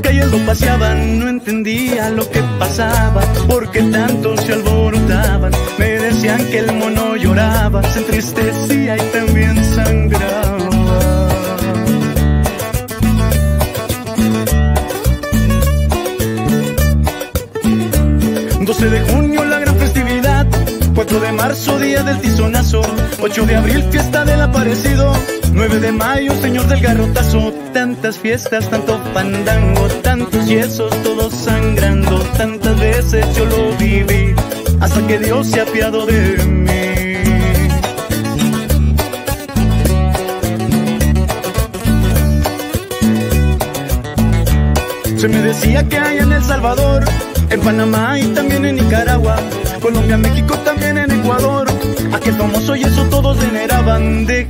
Cayendo paseaban, no entendía lo que pasaba, porque tanto se alborotaban. Me decían que el mono lloraba, se entristecía y también sangraba. de marzo, día del tizonazo. 8 de abril, fiesta del aparecido. 9 de mayo, señor del garrotazo. Tantas fiestas, tanto pandango, tantos yesos, todos sangrando. Tantas veces yo lo viví, hasta que Dios se ha apiado de mí. Se me decía que hay en El Salvador, en Panamá y también en Nicaragua Colombia, México, también en Ecuador. Aquel famoso y eso todos generaban De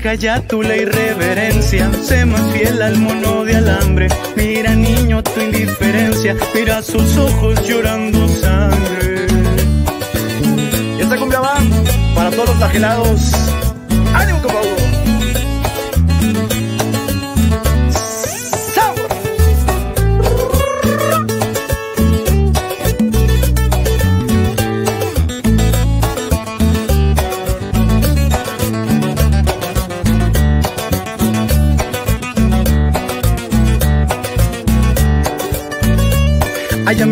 tu ley reverencia, sé más fiel al mono de alambre. Mira, niño, tu indiferencia, mira sus ojos llorando sangre. Y esta cumbia va para todos los flagelados.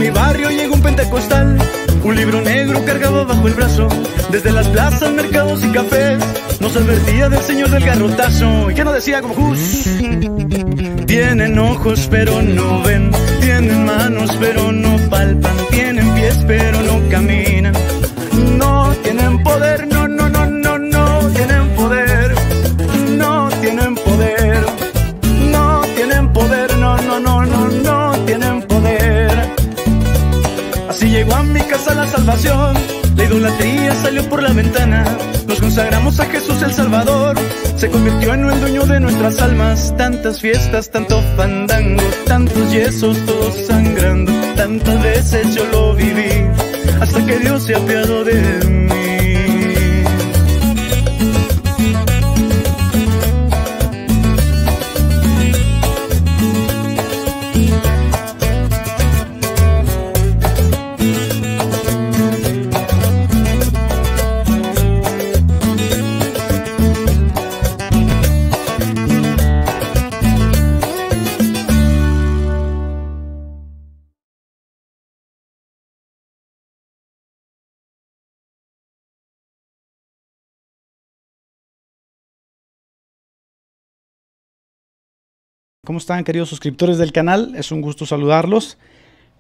mi barrio llegó un pentecostal, un libro negro cargado bajo el brazo. Desde las plazas, mercados y cafés, nos advertía del señor del garrotazo. ¿Y qué nos decía como Jus? Tienen ojos pero no ven, tienen manos pero no palpan, tienen pies pero no caminan, no tienen poder salvación. La idolatría salió por la ventana. Nos consagramos a Jesús el Salvador. Se convirtió en el dueño de nuestras almas. Tantas fiestas, tanto fandango, tantos yesos, todos sangrando. Tantas veces yo lo viví. Hasta que Dios se apiadó de mí. ¿Cómo están queridos suscriptores del canal? Es un gusto saludarlos.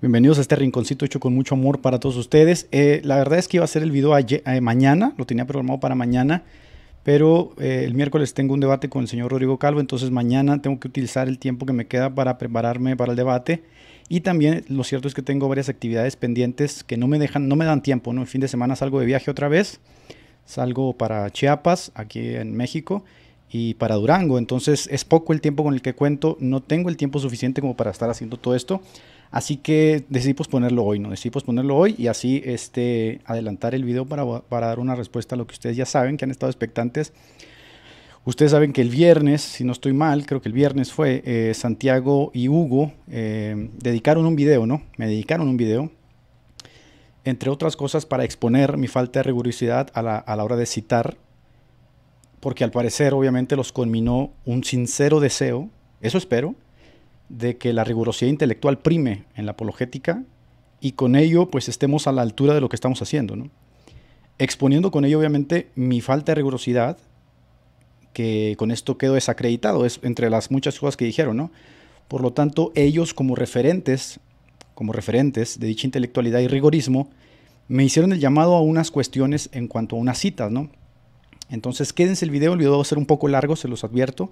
Bienvenidos a este rinconcito hecho con mucho amor para todos ustedes. Eh, la verdad es que iba a hacer el video eh, mañana, lo tenía programado para mañana, pero eh, el miércoles tengo un debate con el señor Rodrigo Calvo, entonces mañana tengo que utilizar el tiempo que me queda para prepararme para el debate. Y también lo cierto es que tengo varias actividades pendientes que no me dejan, no me dan tiempo, ¿no? El fin de semana salgo de viaje otra vez, salgo para Chiapas, aquí en México y para Durango. Entonces es poco el tiempo con el que cuento, no tengo el tiempo suficiente como para estar haciendo todo esto. Así que decidí posponerlo hoy, ¿no? Decidí posponerlo hoy y así este, adelantar el video para, para dar una respuesta a lo que ustedes ya saben, que han estado expectantes. Ustedes saben que el viernes, si no estoy mal, creo que el viernes fue, eh, Santiago y Hugo eh, dedicaron un video, ¿no? Me dedicaron un video, entre otras cosas, para exponer mi falta de rigurosidad a la, a la hora de citar porque al parecer obviamente los conminó un sincero deseo, eso espero, de que la rigurosidad intelectual prime en la apologética y con ello pues estemos a la altura de lo que estamos haciendo, ¿no? Exponiendo con ello obviamente mi falta de rigurosidad, que con esto quedo desacreditado, es entre las muchas cosas que dijeron, ¿no? Por lo tanto, ellos como referentes, como referentes de dicha intelectualidad y rigorismo, me hicieron el llamado a unas cuestiones en cuanto a unas citas, ¿no? Entonces quédense el video, el video va a ser un poco largo, se los advierto.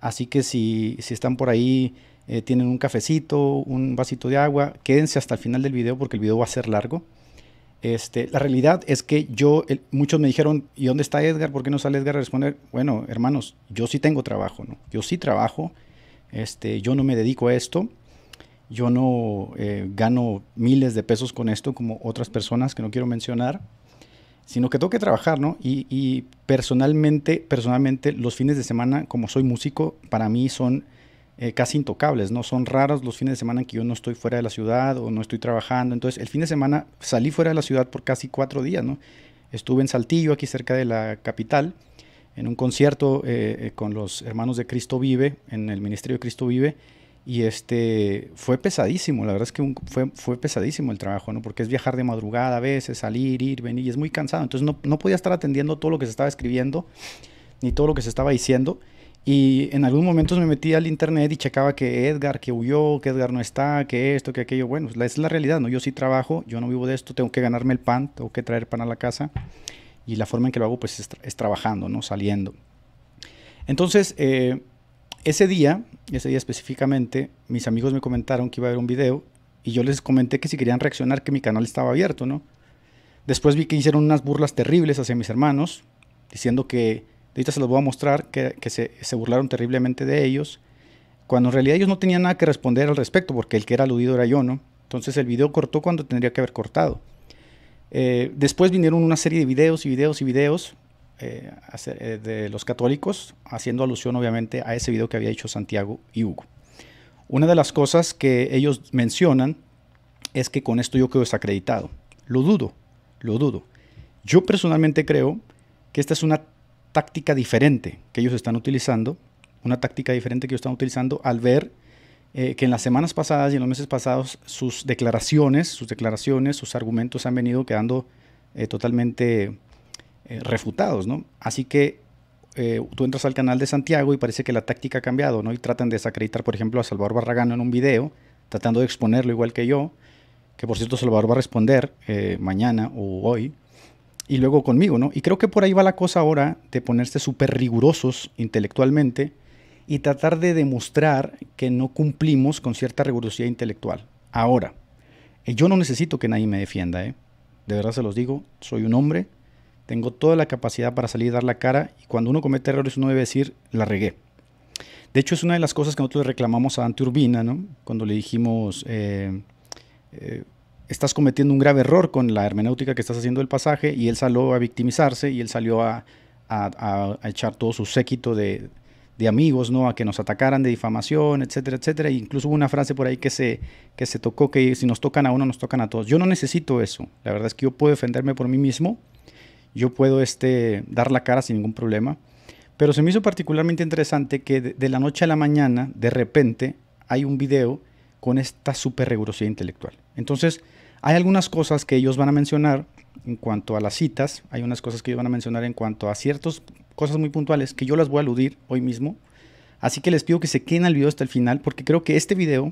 Así que si, están por ahí, eh, tienen un cafecito, un vasito de agua, quédense hasta el final del video porque el video va a ser largo. Este, la realidad es que yo, muchos me dijeron, ¿y dónde está Edgar? ¿Por qué no sale Edgar a responder? Bueno, hermanos, yo sí tengo trabajo, ¿no? Yo sí trabajo, este, yo no me dedico a esto, yo no eh, gano miles de pesos con esto como otras personas que no quiero mencionar sino que tengo que trabajar, ¿no? Y, personalmente, personalmente, los fines de semana, como soy músico, para mí son eh, casi intocables, ¿no? Son raros los fines de semana en que yo no estoy fuera de la ciudad o no estoy trabajando. Entonces, el fin de semana salí fuera de la ciudad por casi cuatro días, ¿no? Estuve en Saltillo, aquí cerca de la capital, en un concierto eh, eh, con los hermanos de Cristo Vive, en el Ministerio de Cristo Vive, y este, fue pesadísimo, la verdad es que fue, fue pesadísimo el trabajo, ¿no? Porque es viajar de madrugada a veces, salir, ir, venir, y es muy cansado. Entonces no, no podía estar atendiendo todo lo que se estaba escribiendo, ni todo lo que se estaba diciendo. Y en algunos momentos me metía al internet y checaba que Edgar, que huyó, que Edgar no está, que esto, que aquello. Bueno, es la realidad, ¿no? Yo sí trabajo, yo no vivo de esto, tengo que ganarme el pan, tengo que traer pan a la casa. Y la forma en que lo hago, pues, es, es trabajando, ¿no? Saliendo. Entonces, eh, ese día, ese día específicamente, mis amigos me comentaron que iba a haber un video y yo les comenté que si querían reaccionar que mi canal estaba abierto, ¿no? Después vi que hicieron unas burlas terribles hacia mis hermanos, diciendo que, ahorita se los voy a mostrar, que, se, burlaron terriblemente de ellos, cuando en realidad ellos no tenían nada que responder al respecto, porque el que era aludido era yo, ¿no? Entonces el video cortó cuando tendría que haber cortado. Eh, después vinieron una serie de videos y videos y videos eh, eh, de los católicos, haciendo alusión obviamente a ese video que había hecho Santiago y Hugo. Una de las cosas que ellos mencionan es que con esto yo quedo desacreditado. Lo dudo, lo dudo. Yo personalmente creo que esta es una táctica diferente que ellos están utilizando, una táctica diferente que ellos están utilizando al ver eh, que en las semanas pasadas y en los meses pasados sus declaraciones, sus declaraciones, sus argumentos han venido quedando totalmente eh, refutados, ¿no? Así que eh, tú entras al canal de Santiago y parece que la táctica ha cambiado, ¿no? Y tratan de desacreditar, por ejemplo, a Salvador Barragán en un video, tratando de exponerlo igual que yo, que por cierto Salvador va a responder eh, mañana o hoy, y luego conmigo, ¿no? Y creo que por ahí va la cosa ahora de ponerse súper rigurosos intelectualmente y tratar de demostrar que no cumplimos con cierta rigurosidad intelectual. Ahora, yo no necesito que nadie me defienda, ¿eh? De verdad se los digo, soy un hombre, tengo toda la capacidad para salir y dar la cara y cuando uno comete errores uno debe decir, la regué. De hecho, es una de las cosas que nosotros reclamamos a Dante Urbina, Cuando le dijimos, eh, eh, estás cometiendo un grave error con la hermenéutica que estás haciendo el pasaje, y él salió a victimizarse y él salió a, a, echar todo su séquito de, amigos, ¿no? A que nos atacaran de difamación, etcétera, etcétera. E incluso hubo una frase por ahí que se, que se tocó, que si nos tocan a uno, nos tocan a todos. Yo no necesito eso. La verdad es que yo puedo defenderme por mí mismo yo puedo este, dar la cara sin ningún problema. Pero se me hizo particularmente interesante que de, la noche a la mañana, de repente, hay un video con esta super rigurosidad intelectual. Entonces, hay algunas cosas que ellos van a mencionar en cuanto a las citas, hay unas cosas que ellos van a mencionar en cuanto a ciertas cosas muy puntuales que yo las voy a aludir hoy mismo. Así que les pido que se queden al video hasta el final porque creo que este video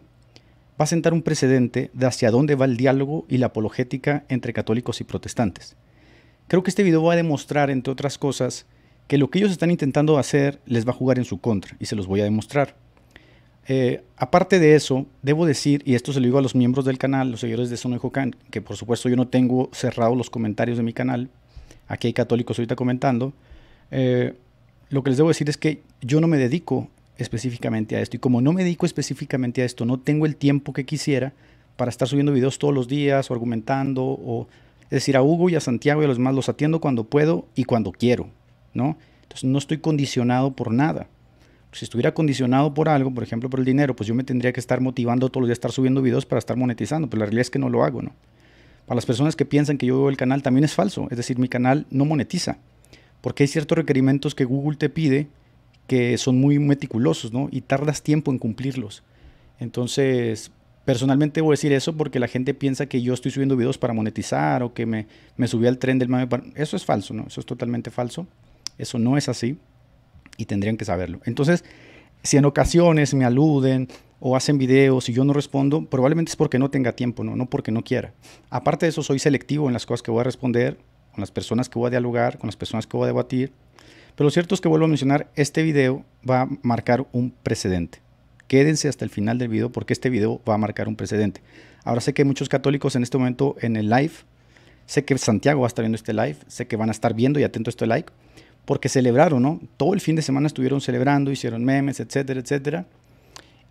va a sentar un precedente de hacia dónde va el diálogo y la apologética entre católicos y protestantes. Creo que este video va a demostrar, entre otras cosas, que lo que ellos están intentando hacer les va a jugar en su contra y se los voy a demostrar. Eh, aparte de eso, debo decir, y esto se lo digo a los miembros del canal, los seguidores de Sonoy Jocan, que por supuesto yo no tengo cerrados los comentarios de mi canal, aquí hay católicos ahorita comentando, eh, lo que les debo decir es que yo no me dedico específicamente a esto, y como no me dedico específicamente a esto, no tengo el tiempo que quisiera para estar subiendo videos todos los días, o argumentando, o es decir, a Hugo y a Santiago y a los demás los atiendo cuando puedo y cuando quiero, ¿no? Entonces no estoy condicionado por nada. Si estuviera condicionado por algo, por ejemplo por el dinero, pues yo me tendría que estar motivando todos los días a estar subiendo videos para estar monetizando, pero la realidad es que no lo hago, ¿no? Para las personas que piensan que yo veo el canal también es falso, es decir, mi canal no monetiza, porque hay ciertos requerimientos que Google te pide que son muy meticulosos, ¿no? Y tardas tiempo en cumplirlos. Entonces, Personalmente voy a decir eso porque la gente piensa que yo estoy subiendo videos para monetizar o que me, me subí al tren del mame. Eso es falso, ¿no? Eso es totalmente falso. Eso no es así y tendrían que saberlo. Entonces, si en ocasiones me aluden o hacen videos y yo no respondo, probablemente es porque no tenga tiempo, ¿no? No porque no quiera. Aparte de eso, soy selectivo en las cosas que voy a responder, con las personas que voy a dialogar, con las personas que voy a debatir. Pero lo cierto es que vuelvo a mencionar, este video va a marcar un precedente. Quédense hasta el final del video porque este video va a marcar un precedente. Ahora sé que muchos católicos en este momento en el live. Sé que Santiago va a estar viendo este live. Sé que van a estar viendo y atento a este like. Porque celebraron, ¿no? Todo el fin de semana estuvieron celebrando, hicieron memes, etcétera, etcétera.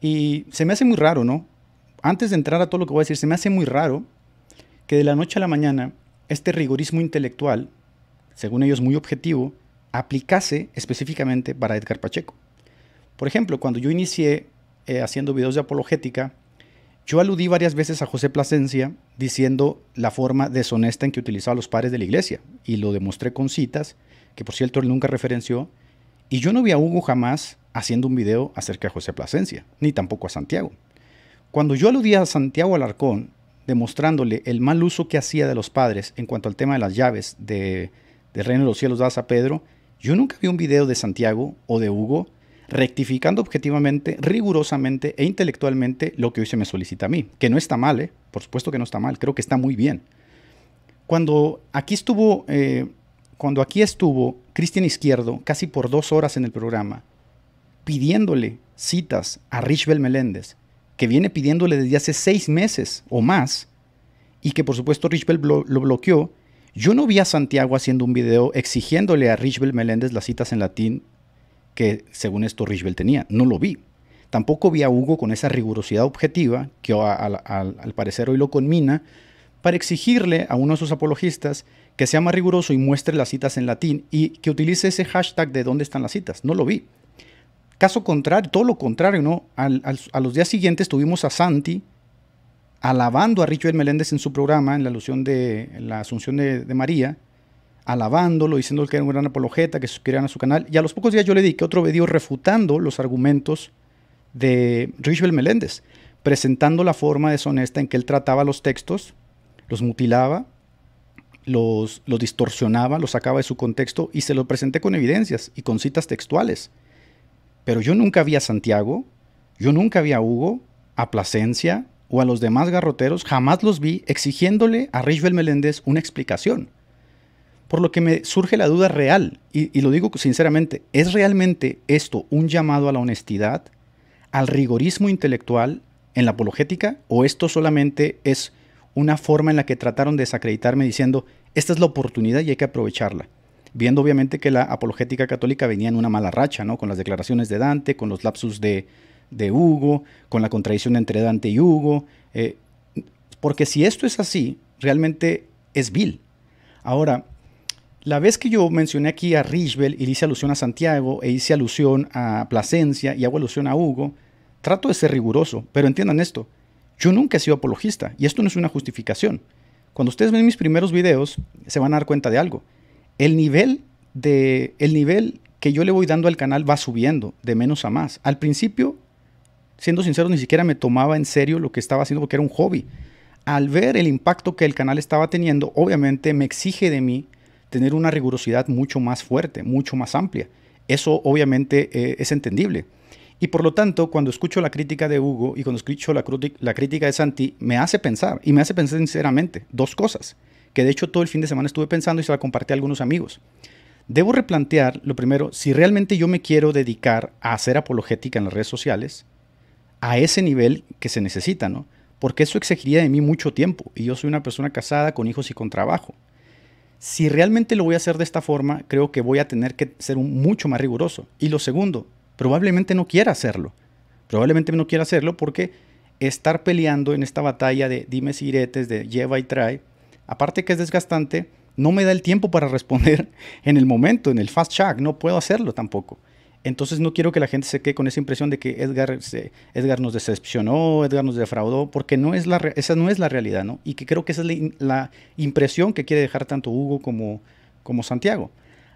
Y se me hace muy raro, ¿no? Antes de entrar a todo lo que voy a decir, se me hace muy raro que de la noche a la mañana este rigorismo intelectual, según ellos muy objetivo, aplicase específicamente para Edgar Pacheco. Por ejemplo, cuando yo inicié eh, haciendo videos de apologética, yo aludí varias veces a José Plasencia diciendo la forma deshonesta en que utilizaba los padres de la iglesia y lo demostré con citas, que por cierto él nunca referenció, y yo no vi a Hugo jamás haciendo un video acerca de José Plasencia, ni tampoco a Santiago. Cuando yo aludí a Santiago Alarcón, demostrándole el mal uso que hacía de los padres en cuanto al tema de las llaves de, del reino de los cielos dadas a Pedro, yo nunca vi un video de Santiago o de Hugo rectificando objetivamente, rigurosamente e intelectualmente lo que hoy se me solicita a mí, que no está mal, ¿eh? por supuesto que no está mal, creo que está muy bien. Cuando aquí estuvo, eh, cuando aquí estuvo Cristian Izquierdo casi por dos horas en el programa, pidiéndole citas a Richbel Meléndez, que viene pidiéndole desde hace seis meses o más, y que por supuesto Rich lo, bloqueó, yo no vi a Santiago haciendo un video exigiéndole a Richbel Meléndez las citas en latín que según esto Bell tenía. No lo vi. Tampoco vi a Hugo con esa rigurosidad objetiva que al parecer hoy lo conmina para exigirle a uno de sus apologistas que sea más riguroso y muestre las citas en latín y que utilice ese hashtag de dónde están las citas. No lo vi. Caso contrario, todo lo contrario, ¿no? Al, a los días siguientes tuvimos a Santi alabando a Richard Meléndez en su programa, en la alusión de la Asunción de María, alabándolo, diciendo que era un gran apologeta, que suscribieran a su canal. Y a los pocos días yo le que otro video refutando los argumentos de Richbel Meléndez, presentando la forma deshonesta en que él trataba los textos, los mutilaba, los, distorsionaba, los sacaba de su contexto y se lo presenté con evidencias y con citas textuales. Pero yo nunca vi a Santiago, yo nunca vi a Hugo, a Plasencia o a los demás garroteros, jamás los vi exigiéndole a Richbel Meléndez una explicación. Por lo que me surge la duda real, y, lo digo sinceramente, ¿es realmente esto un llamado a la honestidad, al rigorismo intelectual en la apologética, o esto solamente es una forma en la que trataron de desacreditarme diciendo, esta es la oportunidad y hay que aprovecharla? Viendo obviamente que la apologética católica venía en una mala racha, ¿no? Con las declaraciones de Dante, con los lapsus de, Hugo, con la contradicción entre Dante y Hugo. Eh, porque si esto es así, realmente es vil. Ahora, la vez que yo mencioné aquí a Richbel y le hice alusión a Santiago e hice alusión a Plasencia y hago alusión a Hugo, trato de ser riguroso, pero entiendan esto, yo nunca he sido apologista y esto no es una justificación. Cuando ustedes ven mis primeros videos, se van a dar cuenta de algo. El nivel, de, el nivel que yo le voy dando al canal va subiendo de menos a más. Al principio, siendo sincero, ni siquiera me tomaba en serio lo que estaba haciendo porque era un hobby. Al ver el impacto que el canal estaba teniendo, obviamente me exige de mí tener una rigurosidad mucho más fuerte, mucho más amplia. Eso obviamente eh, es entendible. Y por lo tanto, cuando escucho la crítica de Hugo y cuando escucho la, la crítica de Santi, me hace pensar, y me hace pensar sinceramente, dos cosas, que de hecho todo el fin de semana estuve pensando y se la compartí a algunos amigos. Debo replantear, lo primero, si realmente yo me quiero dedicar a hacer apologética en las redes sociales, a ese nivel que se necesita, ¿no? Porque eso exigiría de mí mucho tiempo, y yo soy una persona casada, con hijos y con trabajo si realmente lo voy a hacer de esta forma, creo que voy a tener que ser mucho más riguroso. Y lo segundo, probablemente no quiera hacerlo. Probablemente no quiera hacerlo porque estar peleando en esta batalla de dime si iretes, de lleva y trae, aparte que es desgastante, no me da el tiempo para responder en el momento, en el fast track, no puedo hacerlo tampoco. Entonces no quiero que la gente se quede con esa impresión de que Edgar, nos decepcionó, Edgar nos defraudó, porque no es esa no es la realidad, ¿no? Y que creo que esa es la, impresión que quiere dejar tanto Hugo como, como Santiago.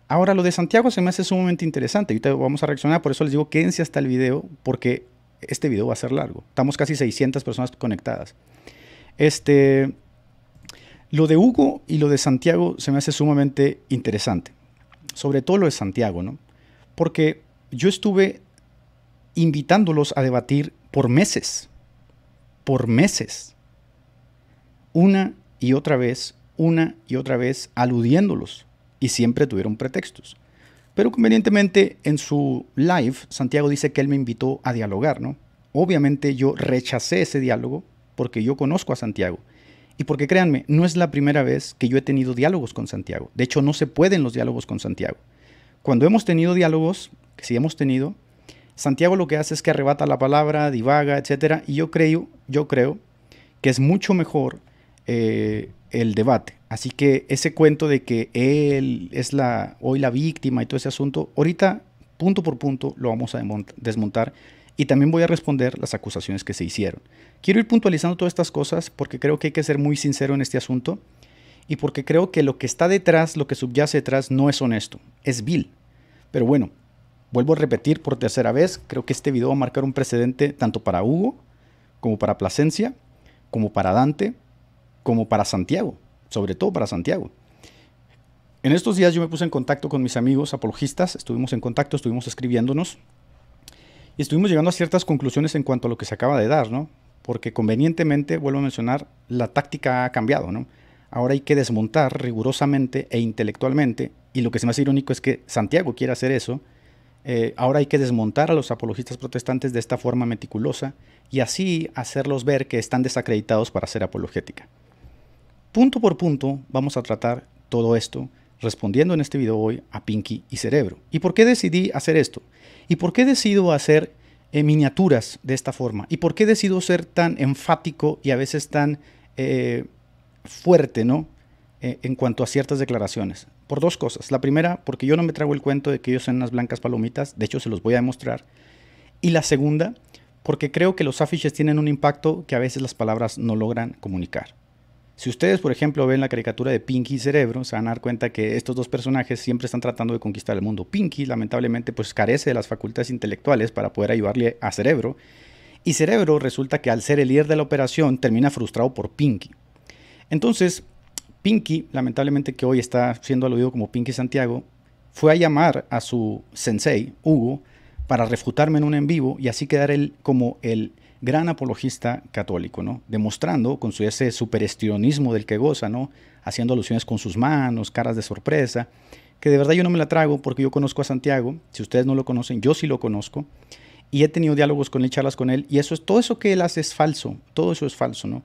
Ahora, lo de Santiago se me hace sumamente interesante. Ahorita vamos a reaccionar, por eso les digo, quédense hasta el video, porque este video va a ser largo. Estamos casi 600 personas conectadas. Este, lo de Hugo y lo de Santiago se me hace sumamente interesante. Sobre todo lo de Santiago, ¿no? Porque yo estuve invitándolos a debatir por meses, por meses, una y otra vez, una y otra vez, aludiéndolos, y siempre tuvieron pretextos. Pero convenientemente en su live, Santiago dice que él me invitó a dialogar, ¿no? Obviamente yo rechacé ese diálogo porque yo conozco a Santiago. Y porque créanme, no es la primera vez que yo he tenido diálogos con Santiago. De hecho, no se pueden los diálogos con Santiago. Cuando hemos tenido diálogos, que sí hemos tenido, Santiago lo que hace es que arrebata la palabra, divaga, etcétera, Y yo creo, yo creo que es mucho mejor eh, el debate. Así que ese cuento de que él es la, hoy la víctima y todo ese asunto, ahorita punto por punto lo vamos a desmontar y también voy a responder las acusaciones que se hicieron. Quiero ir puntualizando todas estas cosas porque creo que hay que ser muy sincero en este asunto y porque creo que lo que está detrás, lo que subyace detrás, no es honesto, es vil. Pero bueno, Vuelvo a repetir por tercera vez, creo que este video va a marcar un precedente tanto para Hugo, como para Plasencia, como para Dante, como para Santiago, sobre todo para Santiago. En estos días yo me puse en contacto con mis amigos apologistas, estuvimos en contacto, estuvimos escribiéndonos y estuvimos llegando a ciertas conclusiones en cuanto a lo que se acaba de dar, ¿no? Porque convenientemente, vuelvo a mencionar, la táctica ha cambiado, ¿no? Ahora hay que desmontar rigurosamente e intelectualmente y lo que se me hace irónico es que Santiago quiere hacer eso eh, ahora hay que desmontar a los apologistas protestantes de esta forma meticulosa y así hacerlos ver que están desacreditados para ser apologética. Punto por punto vamos a tratar todo esto respondiendo en este video hoy a Pinky y Cerebro. ¿Y por qué decidí hacer esto? ¿Y por qué decido hacer eh, miniaturas de esta forma? ¿Y por qué decido ser tan enfático y a veces tan eh, fuerte, ¿no? en cuanto a ciertas declaraciones. Por dos cosas. La primera, porque yo no me trago el cuento de que ellos son unas blancas palomitas, de hecho se los voy a demostrar. Y la segunda, porque creo que los afiches tienen un impacto que a veces las palabras no logran comunicar. Si ustedes, por ejemplo, ven la caricatura de Pinky y Cerebro, se van a dar cuenta que estos dos personajes siempre están tratando de conquistar el mundo. Pinky, lamentablemente, pues carece de las facultades intelectuales para poder ayudarle a Cerebro. Y Cerebro resulta que al ser el líder de la operación termina frustrado por Pinky. Entonces, Pinky, lamentablemente que hoy está siendo aludido como Pinky Santiago, fue a llamar a su sensei, Hugo, para refutarme en un en vivo y así quedar él como el gran apologista católico, ¿no? Demostrando con su ese superestionismo del que goza, ¿no? Haciendo alusiones con sus manos, caras de sorpresa, que de verdad yo no me la trago porque yo conozco a Santiago, si ustedes no lo conocen, yo sí lo conozco y he tenido diálogos con él, charlas con él y eso es todo eso que él hace es falso, todo eso es falso, ¿no?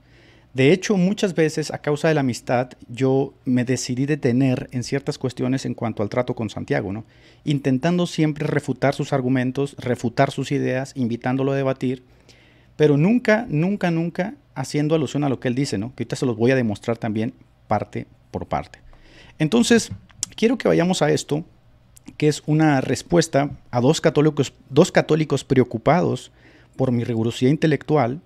De hecho, muchas veces a causa de la amistad yo me decidí detener en ciertas cuestiones en cuanto al trato con Santiago, ¿no? Intentando siempre refutar sus argumentos, refutar sus ideas, invitándolo a debatir, pero nunca, nunca, nunca haciendo alusión a lo que él dice, ¿no? Que ahorita se los voy a demostrar también parte por parte. Entonces, quiero que vayamos a esto, que es una respuesta a dos católicos, dos católicos preocupados por mi rigurosidad intelectual,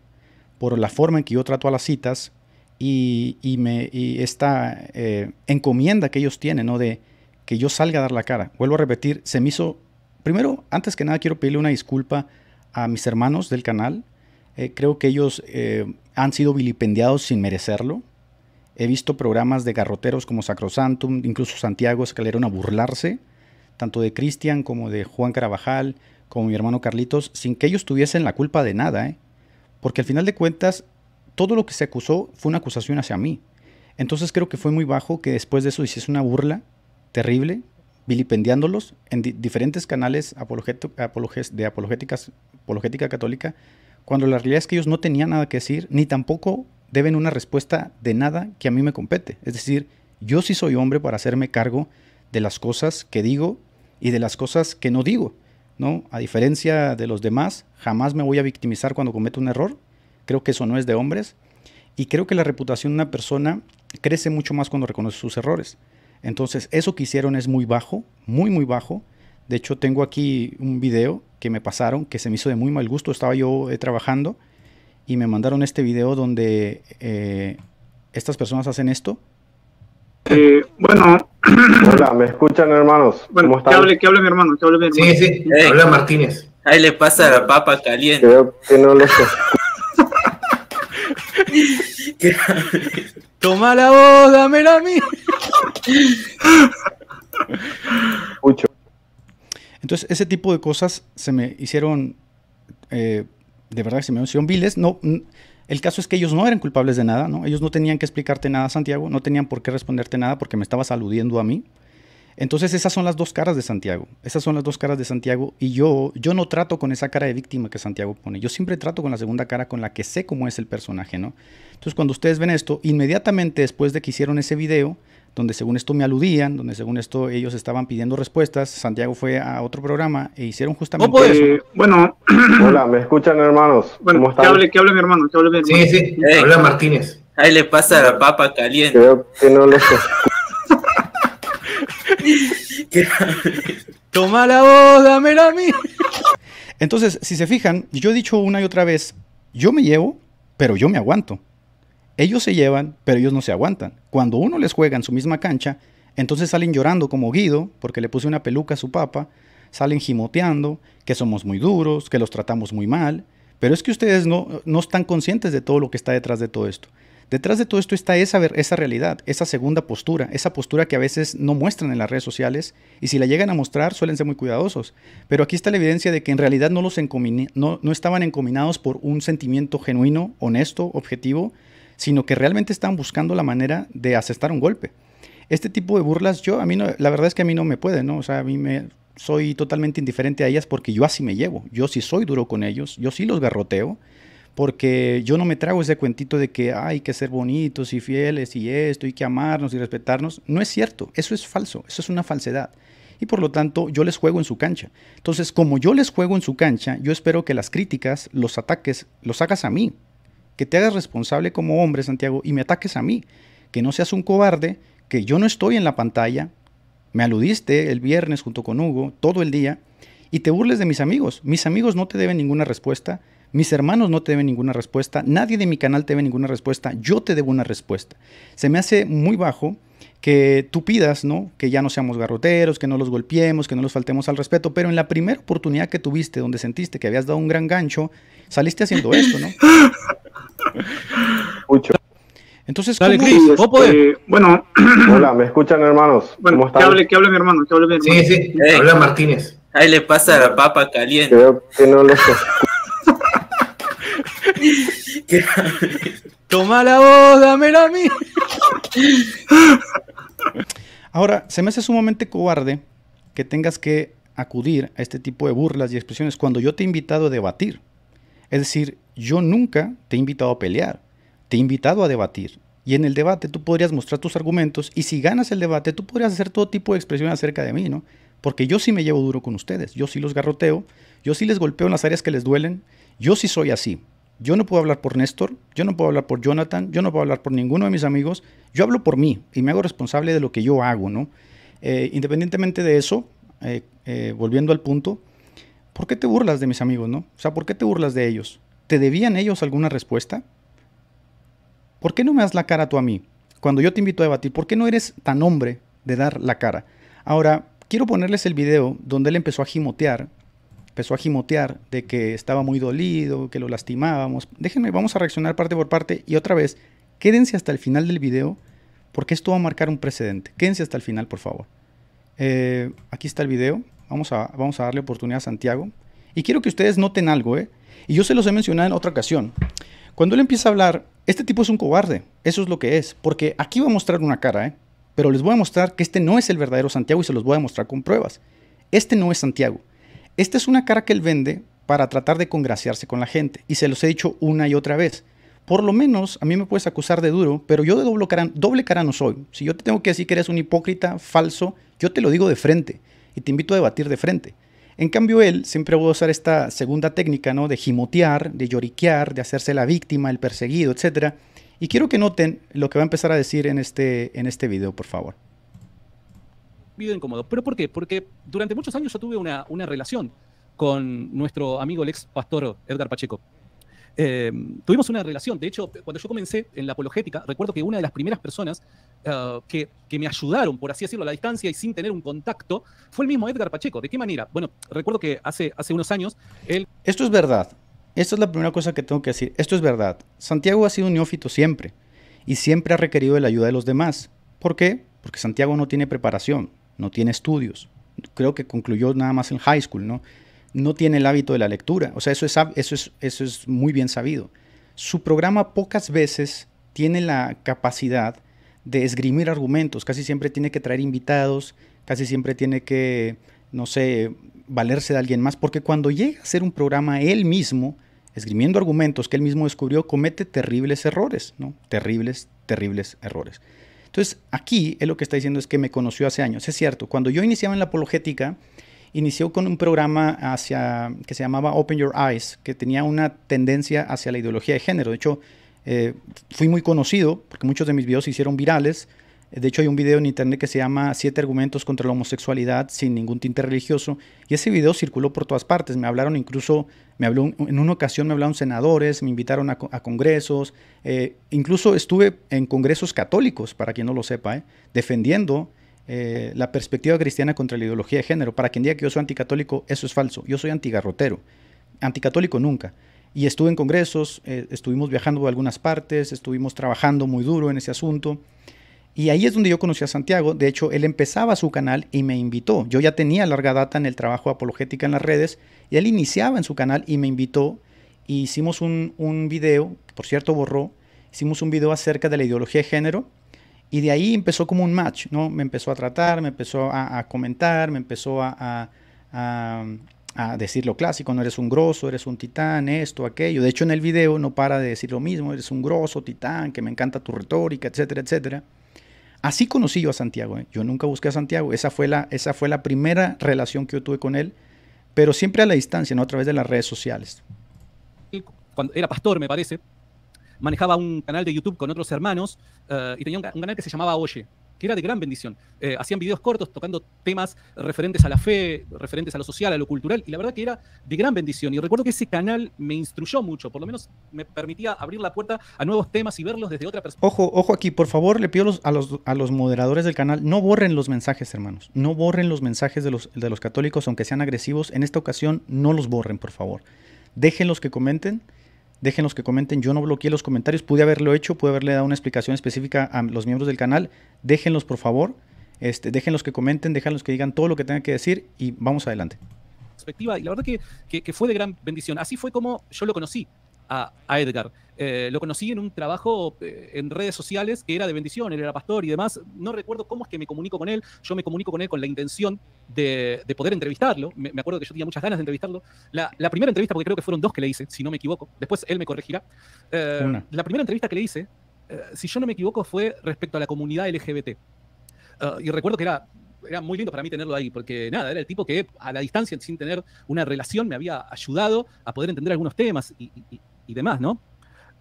por la forma en que yo trato a las citas y, me, y esta eh, encomienda que ellos tienen, ¿no? De que yo salga a dar la cara. Vuelvo a repetir, se me hizo, primero, antes que nada quiero pedirle una disculpa a mis hermanos del canal. Eh, creo que ellos eh, han sido vilipendiados sin merecerlo. He visto programas de garroteros como Sacrosantum, incluso Santiago Escalero a burlarse, tanto de Cristian como de Juan Carabajal, como mi hermano Carlitos, sin que ellos tuviesen la culpa de nada, ¿eh? Porque al final de cuentas, todo lo que se acusó fue una acusación hacia mí. Entonces creo que fue muy bajo que después de eso hiciese una burla terrible, vilipendiándolos en diferentes canales de apologética católica, cuando la realidad es que ellos no tenían nada que decir, ni tampoco deben una respuesta de nada que a mí me compete. Es decir, yo sí soy hombre para hacerme cargo de las cosas que digo y de las cosas que no digo. ¿no? A diferencia de los demás, jamás me voy a victimizar cuando cometo un error. Creo que eso no es de hombres. Y creo que la reputación de una persona crece mucho más cuando reconoce sus errores. Entonces, eso que hicieron es muy bajo, muy, muy bajo. De hecho, tengo aquí un video que me pasaron que se me hizo de muy mal gusto. Estaba yo eh, trabajando y me mandaron este video donde eh, estas personas hacen esto eh, bueno. Hola, ¿me escuchan, hermanos? Bueno, ¿Cómo están? Que, hable, que hable mi hermano, que hable mi Sí, sí, habla Martínez. Ahí le pasa la papa caliente. que no sé. Toma la voz, dámela a mí. Mucho. Entonces, ese tipo de cosas se me hicieron, eh, de verdad, se me hicieron viles. No, el caso es que ellos no eran culpables de nada, ¿no? Ellos no tenían que explicarte nada, Santiago, no tenían por qué responderte nada porque me estabas aludiendo a mí. Entonces esas son las dos caras de Santiago, esas son las dos caras de Santiago y yo, yo no trato con esa cara de víctima que Santiago pone, yo siempre trato con la segunda cara con la que sé cómo es el personaje, ¿no? Entonces cuando ustedes ven esto, inmediatamente después de que hicieron ese video, donde según esto me aludían, donde según esto ellos estaban pidiendo respuestas. Santiago fue a otro programa e hicieron justamente eh, eh, bueno. Hola, ¿me escuchan hermanos? ¿Cómo están? Que hable, hable mi hermano, que hable Sí, sí, hola eh, Martínez. Ahí le pasa la papa caliente. que no Toma la voz, dámela a mí. Entonces, si se fijan, yo he dicho una y otra vez, yo me llevo, pero yo me aguanto. Ellos se llevan, pero ellos no se aguantan. Cuando uno les juega en su misma cancha, entonces salen llorando como Guido, porque le puse una peluca a su papa, salen gimoteando, que somos muy duros, que los tratamos muy mal, pero es que ustedes no, están conscientes de todo lo que está detrás de todo esto. Detrás de todo esto está esa, esa realidad, esa segunda postura, esa postura que a veces no muestran en las redes sociales y si la llegan a mostrar suelen ser muy cuidadosos. Pero aquí está la evidencia de que en realidad no, los no estaban encominados por un sentimiento genuino, honesto, objetivo, sino que realmente están buscando la manera de asestar un golpe. Este tipo de burlas, yo, a mí no, la verdad es que a mí no me puede, ¿no? O sea, a mí me, soy totalmente indiferente a ellas porque yo así me llevo, yo sí soy duro con ellos, yo sí los garroteo, porque yo no me trago ese cuentito de que hay que ser bonitos y fieles y esto, y que amarnos y respetarnos. No es cierto, eso es falso, eso es una falsedad y por lo tanto yo les juego en su cancha. Entonces, como yo les juego en su cancha, yo espero que las críticas, los ataques, los hagas a mí que te hagas responsable como hombre, Santiago, y me ataques a mí, que no seas un cobarde, que yo no estoy en la pantalla, me aludiste el viernes junto con Hugo, todo el día, y te burles de mis amigos. Mis amigos no te deben ninguna respuesta, mis hermanos no te deben ninguna respuesta, nadie de mi canal te debe ninguna respuesta, yo te debo una respuesta. Se me hace muy bajo que tú pidas, ¿no? Que ya no seamos garroteros, que no los golpeemos, que no los faltemos al respeto, pero en la primera oportunidad que tuviste donde sentiste que habías dado un gran gancho saliste haciendo esto, ¿no? Mucho. Entonces, Dale, Chris, este, Bueno. Hola, ¿me escuchan, hermanos? Bueno, ¿Cómo que hable, que hable mi hermano, que hable mi hermano. Sí, sí, habla Martínez. Ahí le pasa la papa caliente. que no lo Toma la voz, dámela a mí. Ahora, se me hace sumamente cobarde que tengas que acudir a este tipo de burlas y expresiones cuando yo te he invitado a debatir. Es decir, yo nunca te he invitado a pelear, te he invitado a debatir. Y en el debate tú podrías mostrar tus argumentos y si ganas el debate tú podrías hacer todo tipo de expresiones acerca de mí, ¿no? Porque yo sí me llevo duro con ustedes, yo sí los garroteo, yo sí les golpeo en las áreas que les duelen, yo sí soy así. Yo no puedo hablar por Néstor, yo no puedo hablar por Jonathan, yo no puedo hablar por ninguno de mis amigos, yo hablo por mí y me hago responsable de lo que yo hago, ¿no? Eh, independientemente de eso, eh, eh, volviendo al punto, ¿por qué te burlas de mis amigos, no? O sea, ¿por qué te burlas de ellos? ¿Te debían ellos alguna respuesta? ¿Por qué no me das la cara tú a mí? Cuando yo te invito a debatir, ¿por qué no eres tan hombre de dar la cara? Ahora, quiero ponerles el video donde él empezó a gimotear, empezó a gimotear de que estaba muy dolido, que lo lastimábamos. Déjenme, vamos a reaccionar parte por parte y otra vez, quédense hasta el final del video porque esto va a marcar un precedente. Quédense hasta el final, por favor. Eh, aquí está el video. Vamos a, vamos a darle oportunidad a Santiago. Y quiero que ustedes noten algo, ¿eh? Y yo se los he mencionado en otra ocasión. Cuando él empieza a hablar, este tipo es un cobarde, eso es lo que es, porque aquí va a mostrar una cara, ¿eh? Pero les voy a mostrar que este no es el verdadero Santiago y se los voy a mostrar con pruebas. Este no es Santiago. Esta es una cara que él vende para tratar de congraciarse con la gente, y se los he dicho una y otra vez. Por lo menos a mí me puedes acusar de duro, pero yo de doble cara no soy. Si yo te tengo que decir que eres un hipócrita, falso, yo te lo digo de frente y te invito a debatir de frente. En cambio, él siempre va a usar esta segunda técnica, ¿no? De gimotear, de lloriquear, de hacerse la víctima, el perseguido, etc. Y quiero que noten lo que va a empezar a decir en este, en este video, por favor. Video incómodo. ¿Pero por qué? Porque durante muchos años yo tuve una, una relación con nuestro amigo, el ex pastor Edgar Pacheco. Eh, tuvimos una relación. De hecho, cuando yo comencé en la apologética, recuerdo que una de las primeras personas eh, que, que, me ayudaron, por así decirlo, a la distancia y sin tener un contacto, fue el mismo Edgar Pacheco. ¿De qué manera? Bueno, recuerdo que hace, hace unos años él... Esto es verdad. Esta es la primera cosa que tengo que decir. Esto es verdad. Santiago ha sido un neófito siempre y siempre ha requerido de la ayuda de los demás. ¿Por qué? Porque Santiago no tiene preparación, no tiene estudios. Creo que concluyó nada más en high school, ¿no? no tiene el hábito de la lectura. O sea, eso es, eso eso es muy bien sabido. Su programa pocas veces tiene la capacidad de esgrimir argumentos. Casi siempre tiene que traer invitados, casi siempre tiene que, no sé, valerse de alguien más, porque cuando llega a ser un programa él mismo, esgrimiendo argumentos que él mismo descubrió, comete terribles errores, ¿no? Terribles, terribles errores. Entonces, aquí él lo que está diciendo es que me conoció hace años. Es cierto, cuando yo iniciaba en la apologética, inició con un programa hacia, que se llamaba Open Your Eyes, que tenía una tendencia hacia la ideología de género. De hecho, eh, fui muy conocido porque muchos de mis videos se hicieron virales. De hecho, hay un video en internet que se llama Siete argumentos contra la homosexualidad sin ningún tinte religioso. Y ese video circuló por todas partes. Me hablaron incluso, me habló en una ocasión me hablaron senadores, me invitaron a, congresos. Eh, incluso estuve en congresos católicos, para quien no lo sepa, eh, defendiendo eh, la perspectiva cristiana contra la ideología de género. Para quien diga que yo soy anticatólico, eso es falso. Yo soy antigarrotero. Anticatólico nunca. Y estuve en congresos, eh, estuvimos viajando a algunas partes, estuvimos trabajando muy duro en ese asunto. Y ahí es donde yo conocí a Santiago. De hecho, él empezaba su canal y me invitó. Yo ya tenía larga data en el trabajo apologética en las redes y él iniciaba en su canal y me invitó. hicimos un, un video, por cierto, borró. Hicimos un video acerca de la ideología de género y de ahí empezó como un match, ¿no? Me empezó a tratar, me empezó a, comentar, me empezó a, a, decir lo clásico, no eres un grosso, eres un titán, esto, aquello. De hecho, en el video no para de decir lo mismo, eres un grosso, titán, que me encanta tu retórica, etcétera, etcétera. Así conocí yo a Santiago, ¿eh? yo nunca busqué a Santiago, esa fue, la, esa fue la primera relación que yo tuve con él, pero siempre a la distancia, no a través de las redes sociales. Cuando era pastor, me parece, manejaba un canal de YouTube con otros hermanos eh, y tenía un, canal que se llamaba Oye, que era de gran bendición. Eh, hacían videos cortos tocando temas referentes a la fe, referentes a lo social, a lo cultural, y la verdad que era de gran bendición. Y recuerdo que ese canal me instruyó mucho, por lo menos me permitía abrir la puerta a nuevos temas y verlos desde otra perspectiva. Ojo, ojo aquí, por favor, le pido a, los, a, los, moderadores del canal, no borren los mensajes, hermanos. No borren los mensajes de los, de los católicos, aunque sean agresivos. En esta ocasión, no los borren, por favor. Dejen los que comenten Déjenlos que comenten. Yo no bloqueé los comentarios, pude haberlo hecho, pude haberle dado una explicación específica a los miembros del canal. Déjenlos, por favor. Este, déjenlos que comenten, déjenlos que digan todo lo que tengan que decir y vamos adelante. y la verdad que fue de gran bendición. Así fue como yo lo conocí a, Edgar. Eh, lo conocí en un trabajo eh, en redes sociales que era de bendición, él era pastor y demás. No recuerdo cómo es que me comunico con él. Yo me comunico con él con la intención de, de poder entrevistarlo. Me, acuerdo que yo tenía muchas ganas de entrevistarlo. La, primera entrevista, porque creo que fueron dos que le hice, si no me equivoco. Después él me corregirá. Eh, la primera entrevista que le hice, si yo no me equivoco, fue respecto a la comunidad LGBT. y recuerdo que era era muy lindo para mí tenerlo ahí, porque nada, era el tipo que a la distancia, sin tener una relación, me había ayudado a poder entender algunos temas. y, y demás, ¿no?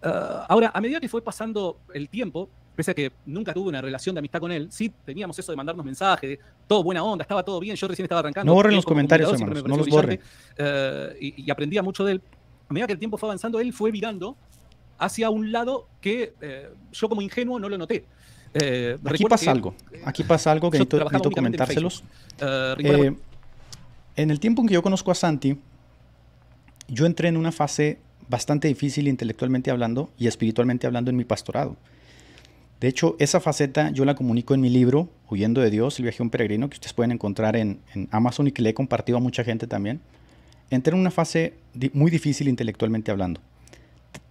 Ah, ahora, a medida que fue pasando el tiempo, pese a que nunca tuve una relación de amistad con él, sí teníamos eso de mandarnos mensajes, todo buena onda, estaba todo bien, yo recién estaba arrancando. No borren los comentarios, no los borren. Eh, y, aprendía mucho de él. A medida que el tiempo fue avanzando, él fue virando hacia un lado que eh, yo como ingenuo no lo noté. Eh, aquí pasa algo, aquí pasa algo que necesito, comentárselos. en el tiempo en que yo conozco a Santi, yo entré en una fase bastante difícil intelectualmente hablando y espiritualmente hablando en mi pastorado. De hecho, esa faceta yo la comunico en mi libro, Huyendo de Dios, el viaje un peregrino, que ustedes pueden encontrar en, Amazon y que le he compartido a mucha gente también. Entré en una fase muy difícil intelectualmente hablando.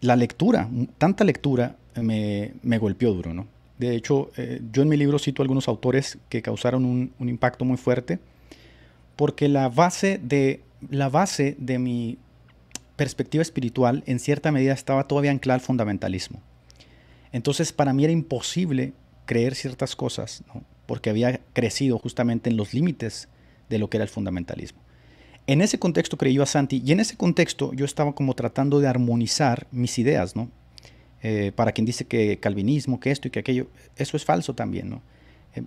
La lectura, tanta lectura eh, me, golpeó duro, ¿no? De hecho, eh, yo en mi libro cito algunos autores que causaron un, un impacto muy fuerte, porque la base de, la base de mi perspectiva espiritual en cierta medida estaba todavía anclada al fundamentalismo. Entonces para mí era imposible creer ciertas cosas, porque había crecido justamente en los límites de lo que era el fundamentalismo. En ese contexto creí a Santi y en ese contexto yo estaba como tratando de armonizar mis ideas, ¿no? Eh, para quien dice que calvinismo, que esto y que aquello, eso es falso también, ¿no? Eh,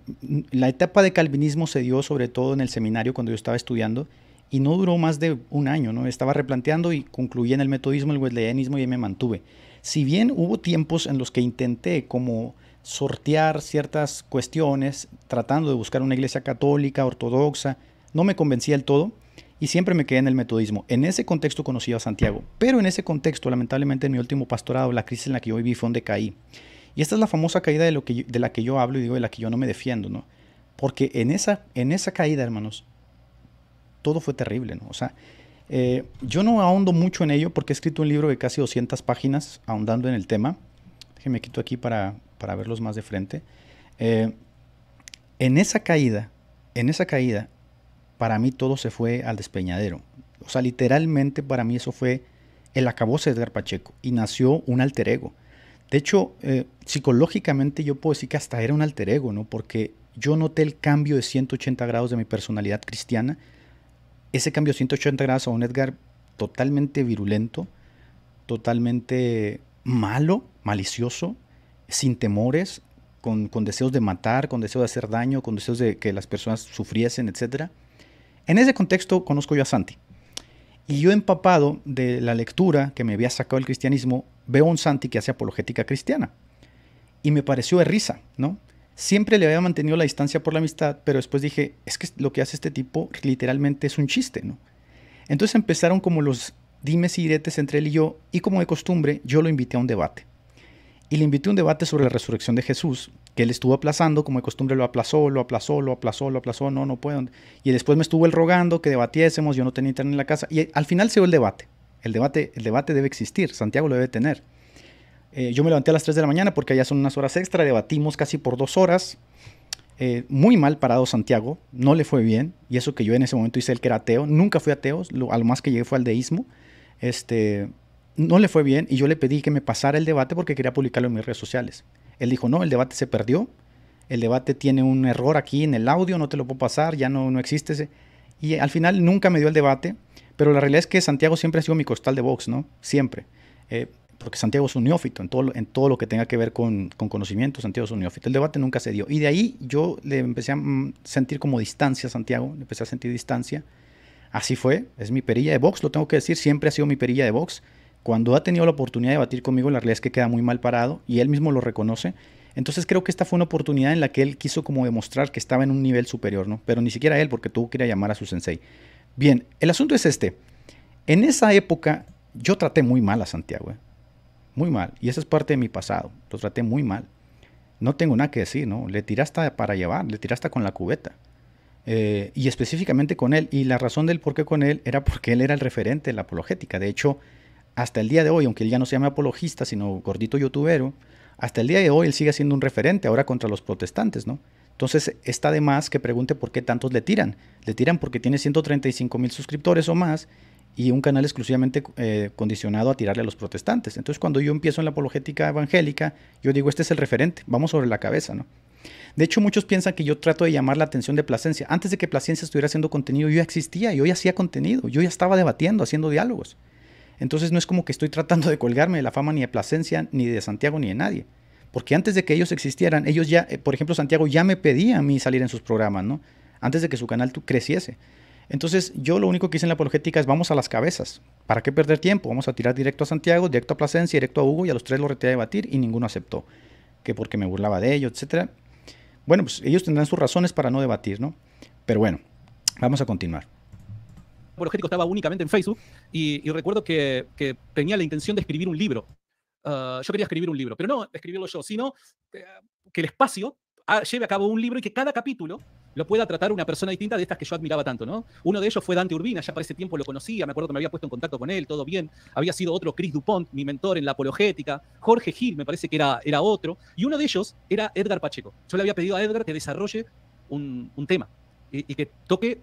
la etapa de calvinismo se dio sobre todo en el seminario cuando yo estaba estudiando y no duró más de un año, ¿no? Estaba replanteando y concluí en el metodismo, el wesleyanismo y me mantuve. Si bien hubo tiempos en los que intenté como sortear ciertas cuestiones tratando de buscar una iglesia católica, ortodoxa, no me convencía del todo y siempre me quedé en el metodismo. En ese contexto conocí a Santiago, pero en ese contexto, lamentablemente, en mi último pastorado, la crisis en la que yo viví fue donde caí. Y esta es la famosa caída de, lo que de la que yo hablo y digo de la que yo no me defiendo, ¿no? Porque en esa, en esa caída, hermanos, todo fue terrible, ¿no? O sea, eh, yo no ahondo mucho en ello porque he escrito un libro de casi 200 páginas ahondando en el tema. Déjenme quito aquí para, verlos más de frente. Eh, en esa caída, en esa caída, para mí todo se fue al despeñadero. O sea, literalmente para mí eso fue el acabó de Edgar Pacheco y nació un alter ego. De hecho, eh, psicológicamente yo puedo decir que hasta era un alter ego, ¿no? Porque yo noté el cambio de 180 grados de mi personalidad cristiana ese cambio 180 grados a un Edgar totalmente virulento, totalmente malo, malicioso, sin temores, con, con, deseos de matar, con deseos de hacer daño, con deseos de que las personas sufriesen, etc. En ese contexto conozco yo a Santi. Y yo empapado de la lectura que me había sacado el cristianismo, veo a un Santi que hace apologética cristiana. Y me pareció de risa, ¿no? Siempre le había mantenido la distancia por la amistad, pero después dije, es que lo que hace este tipo literalmente es un chiste, ¿no? Entonces empezaron como los dimes y diretes entre él y yo, y como de costumbre, yo lo invité a un debate. Y le invité a un debate sobre la resurrección de Jesús, que él estuvo aplazando, como de costumbre lo aplazó, lo aplazó, lo aplazó, lo aplazó, no, no puedo. Y después me estuvo él rogando que debatiésemos, yo no tenía internet en la casa, y al final se dio el debate. El debate, el debate debe existir, Santiago lo debe tener. Eh, yo me levanté a las 3 de la mañana porque ya son unas horas extra, debatimos casi por dos horas. Eh, muy mal parado Santiago, no le fue bien, y eso que yo en ese momento hice el que era ateo, nunca fui ateo, lo, a lo más que llegué fue al deísmo, este, no le fue bien, y yo le pedí que me pasara el debate porque quería publicarlo en mis redes sociales. Él dijo, no, el debate se perdió, el debate tiene un error aquí en el audio, no te lo puedo pasar, ya no, no existe ese. Y al final nunca me dio el debate, pero la realidad es que Santiago siempre ha sido mi costal de box, ¿no? Siempre. Eh, porque Santiago es un neófito en todo, lo que tenga que ver con, conocimiento, Santiago es un neófito. El debate nunca se dio. Y de ahí yo le empecé a mm, sentir como distancia a Santiago, le empecé a sentir distancia. Así fue, es mi perilla de box, lo tengo que decir, siempre ha sido mi perilla de box. Cuando ha tenido la oportunidad de batir conmigo, la realidad es que queda muy mal parado y él mismo lo reconoce. Entonces creo que esta fue una oportunidad en la que él quiso como demostrar que estaba en un nivel superior, ¿no? Pero ni siquiera él, porque tuvo que ir a llamar a su sensei. Bien, el asunto es este. En esa época yo traté muy mal a Santiago. ¿eh? muy mal. Y esa es parte de mi pasado. Lo traté muy mal. No tengo nada que decir, ¿no? Le tiraste para llevar, le tiraste con la cubeta. Eh, y específicamente con él. Y la razón del por qué con él era porque él era el referente en la apologética. De hecho, hasta el día de hoy, aunque él ya no se llame apologista, sino gordito youtubero, hasta el día de hoy él sigue siendo un referente ahora contra los protestantes, ¿no? Entonces está de más que pregunte por qué tantos le tiran. Le tiran porque tiene 135 mil suscriptores o más y un canal exclusivamente eh, condicionado a tirarle a los protestantes. Entonces cuando yo empiezo en la apologética evangélica, yo digo, este es el referente, vamos sobre la cabeza, ¿no? De hecho, muchos piensan que yo trato de llamar la atención de Plasencia. Antes de que Plasencia estuviera haciendo contenido, yo ya existía, yo ya hacía contenido, yo ya estaba debatiendo, haciendo diálogos. Entonces no es como que estoy tratando de colgarme de la fama ni de Plasencia, ni de Santiago, ni de nadie. Porque antes de que ellos existieran, ellos ya, eh, por ejemplo, Santiago ya me pedía a mí salir en sus programas, ¿no? Antes de que su canal creciese. Entonces yo lo único que hice en la apologética es vamos a las cabezas. ¿Para qué perder tiempo? Vamos a tirar directo a Santiago, directo a Plasencia, directo a Hugo y a los tres lo reté a debatir y ninguno aceptó. Que porque me burlaba de ellos, etc. Bueno, pues ellos tendrán sus razones para no debatir, ¿no? Pero bueno, vamos a continuar apologético estaba únicamente en Facebook y, recuerdo que, tenía la intención de escribir un libro. Ah, yo quería escribir un libro, pero no escribirlo yo, sino eh, que el espacio lleve a cabo un libro y que cada capítulo lo pueda tratar una persona distinta de estas que yo admiraba tanto, ¿no? Uno de ellos fue Dante Urbina, ya para ese tiempo lo conocía, me acuerdo que me había puesto en contacto con él, todo bien. Había sido otro Chris Dupont, mi mentor en la apologética. Jorge Gil, me parece que era, era otro. Y uno de ellos era Edgar Pacheco. Yo le había pedido a Edgar que desarrolle un, un tema y, que toque,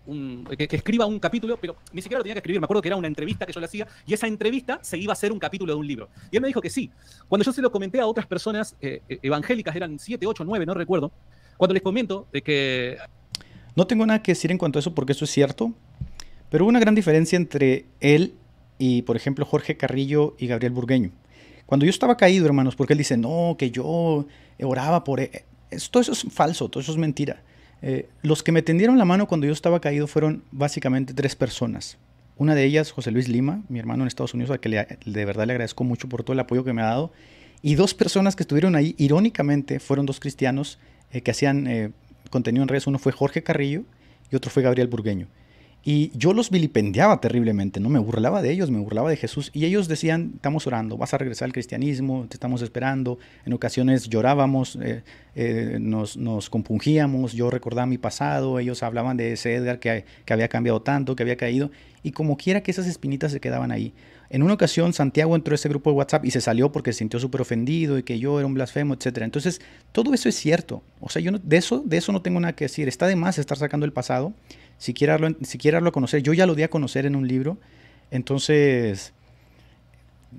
que, escriba un capítulo, pero ni siquiera lo tenía que escribir. Me acuerdo que era una entrevista que yo le hacía y esa entrevista se iba a hacer un capítulo de un libro. Y él me dijo que sí. Cuando yo se lo comenté a otras personas eh, eh, evangélicas, eran siete, ocho, nueve, no recuerdo, cuando les comento de que... No tengo nada que decir en cuanto a eso porque eso es cierto, pero hubo una gran diferencia entre él y, por ejemplo, Jorge Carrillo y Gabriel Burgueño. Cuando yo estaba caído, hermanos, porque él dice, no, que yo oraba por... E-". esto Todo eso es falso, todo eso es mentira. Eh, los que me tendieron la mano cuando yo estaba caído fueron básicamente tres personas. Una de ellas, José Luis Lima, mi hermano en Estados Unidos, al que de verdad le agradezco mucho por todo el apoyo que me ha dado. Y dos personas que estuvieron ahí, irónicamente, fueron dos cristianos eh, que hacían eh, contenido en redes. Uno fue Jorge Carrillo y otro fue Gabriel Burgueño. Y yo los vilipendiaba terriblemente, ¿no? Me burlaba de ellos, me burlaba de Jesús. Y ellos decían, estamos orando, vas a regresar al cristianismo, te estamos esperando. En ocasiones llorábamos, eh, eh, nos, nos, compungíamos, yo recordaba mi pasado, ellos hablaban de ese Edgar que, había cambiado tanto, que había caído. Y como quiera que esas espinitas se quedaban ahí. En una ocasión Santiago entró a ese grupo de WhatsApp y se salió porque se sintió súper ofendido y que yo era un blasfemo, etc. Entonces, todo eso es cierto. O sea, yo de, eso, de eso no tengo nada que decir. Está de más estar sacando el pasado si quiere, darlo, a conocer, yo ya lo di a conocer en un libro, entonces,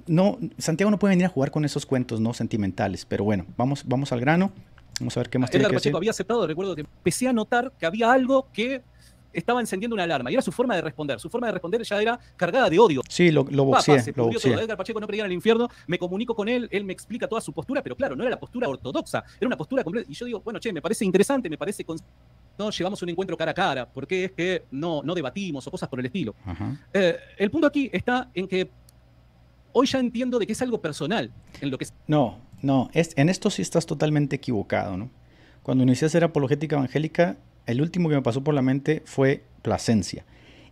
no, Santiago no puede venir a jugar con esos cuentos no sentimentales, pero bueno, vamos, vamos al grano, vamos a ver qué más ah, tiene que Pacheco había aceptado, recuerdo que empecé a notar que había algo que estaba encendiendo una alarma y era su forma de responder. Su forma de responder ya era cargada de odio. Sí, lo, lo lo Edgar Pacheco no quería en el infierno, me comunico con él, él me explica toda su postura, pero claro, no era la postura ortodoxa, era una postura completa. Y yo digo, bueno, che, me parece interesante, me parece no llevamos un encuentro cara a cara, por qué es que no, no debatimos o cosas por el estilo. Eh, el punto aquí está en que hoy ya entiendo de que es algo personal en lo que... No, no, es, en esto sí estás totalmente equivocado, ¿no? Cuando inicié a hacer apologética evangélica, el último que me pasó por la mente fue Plasencia.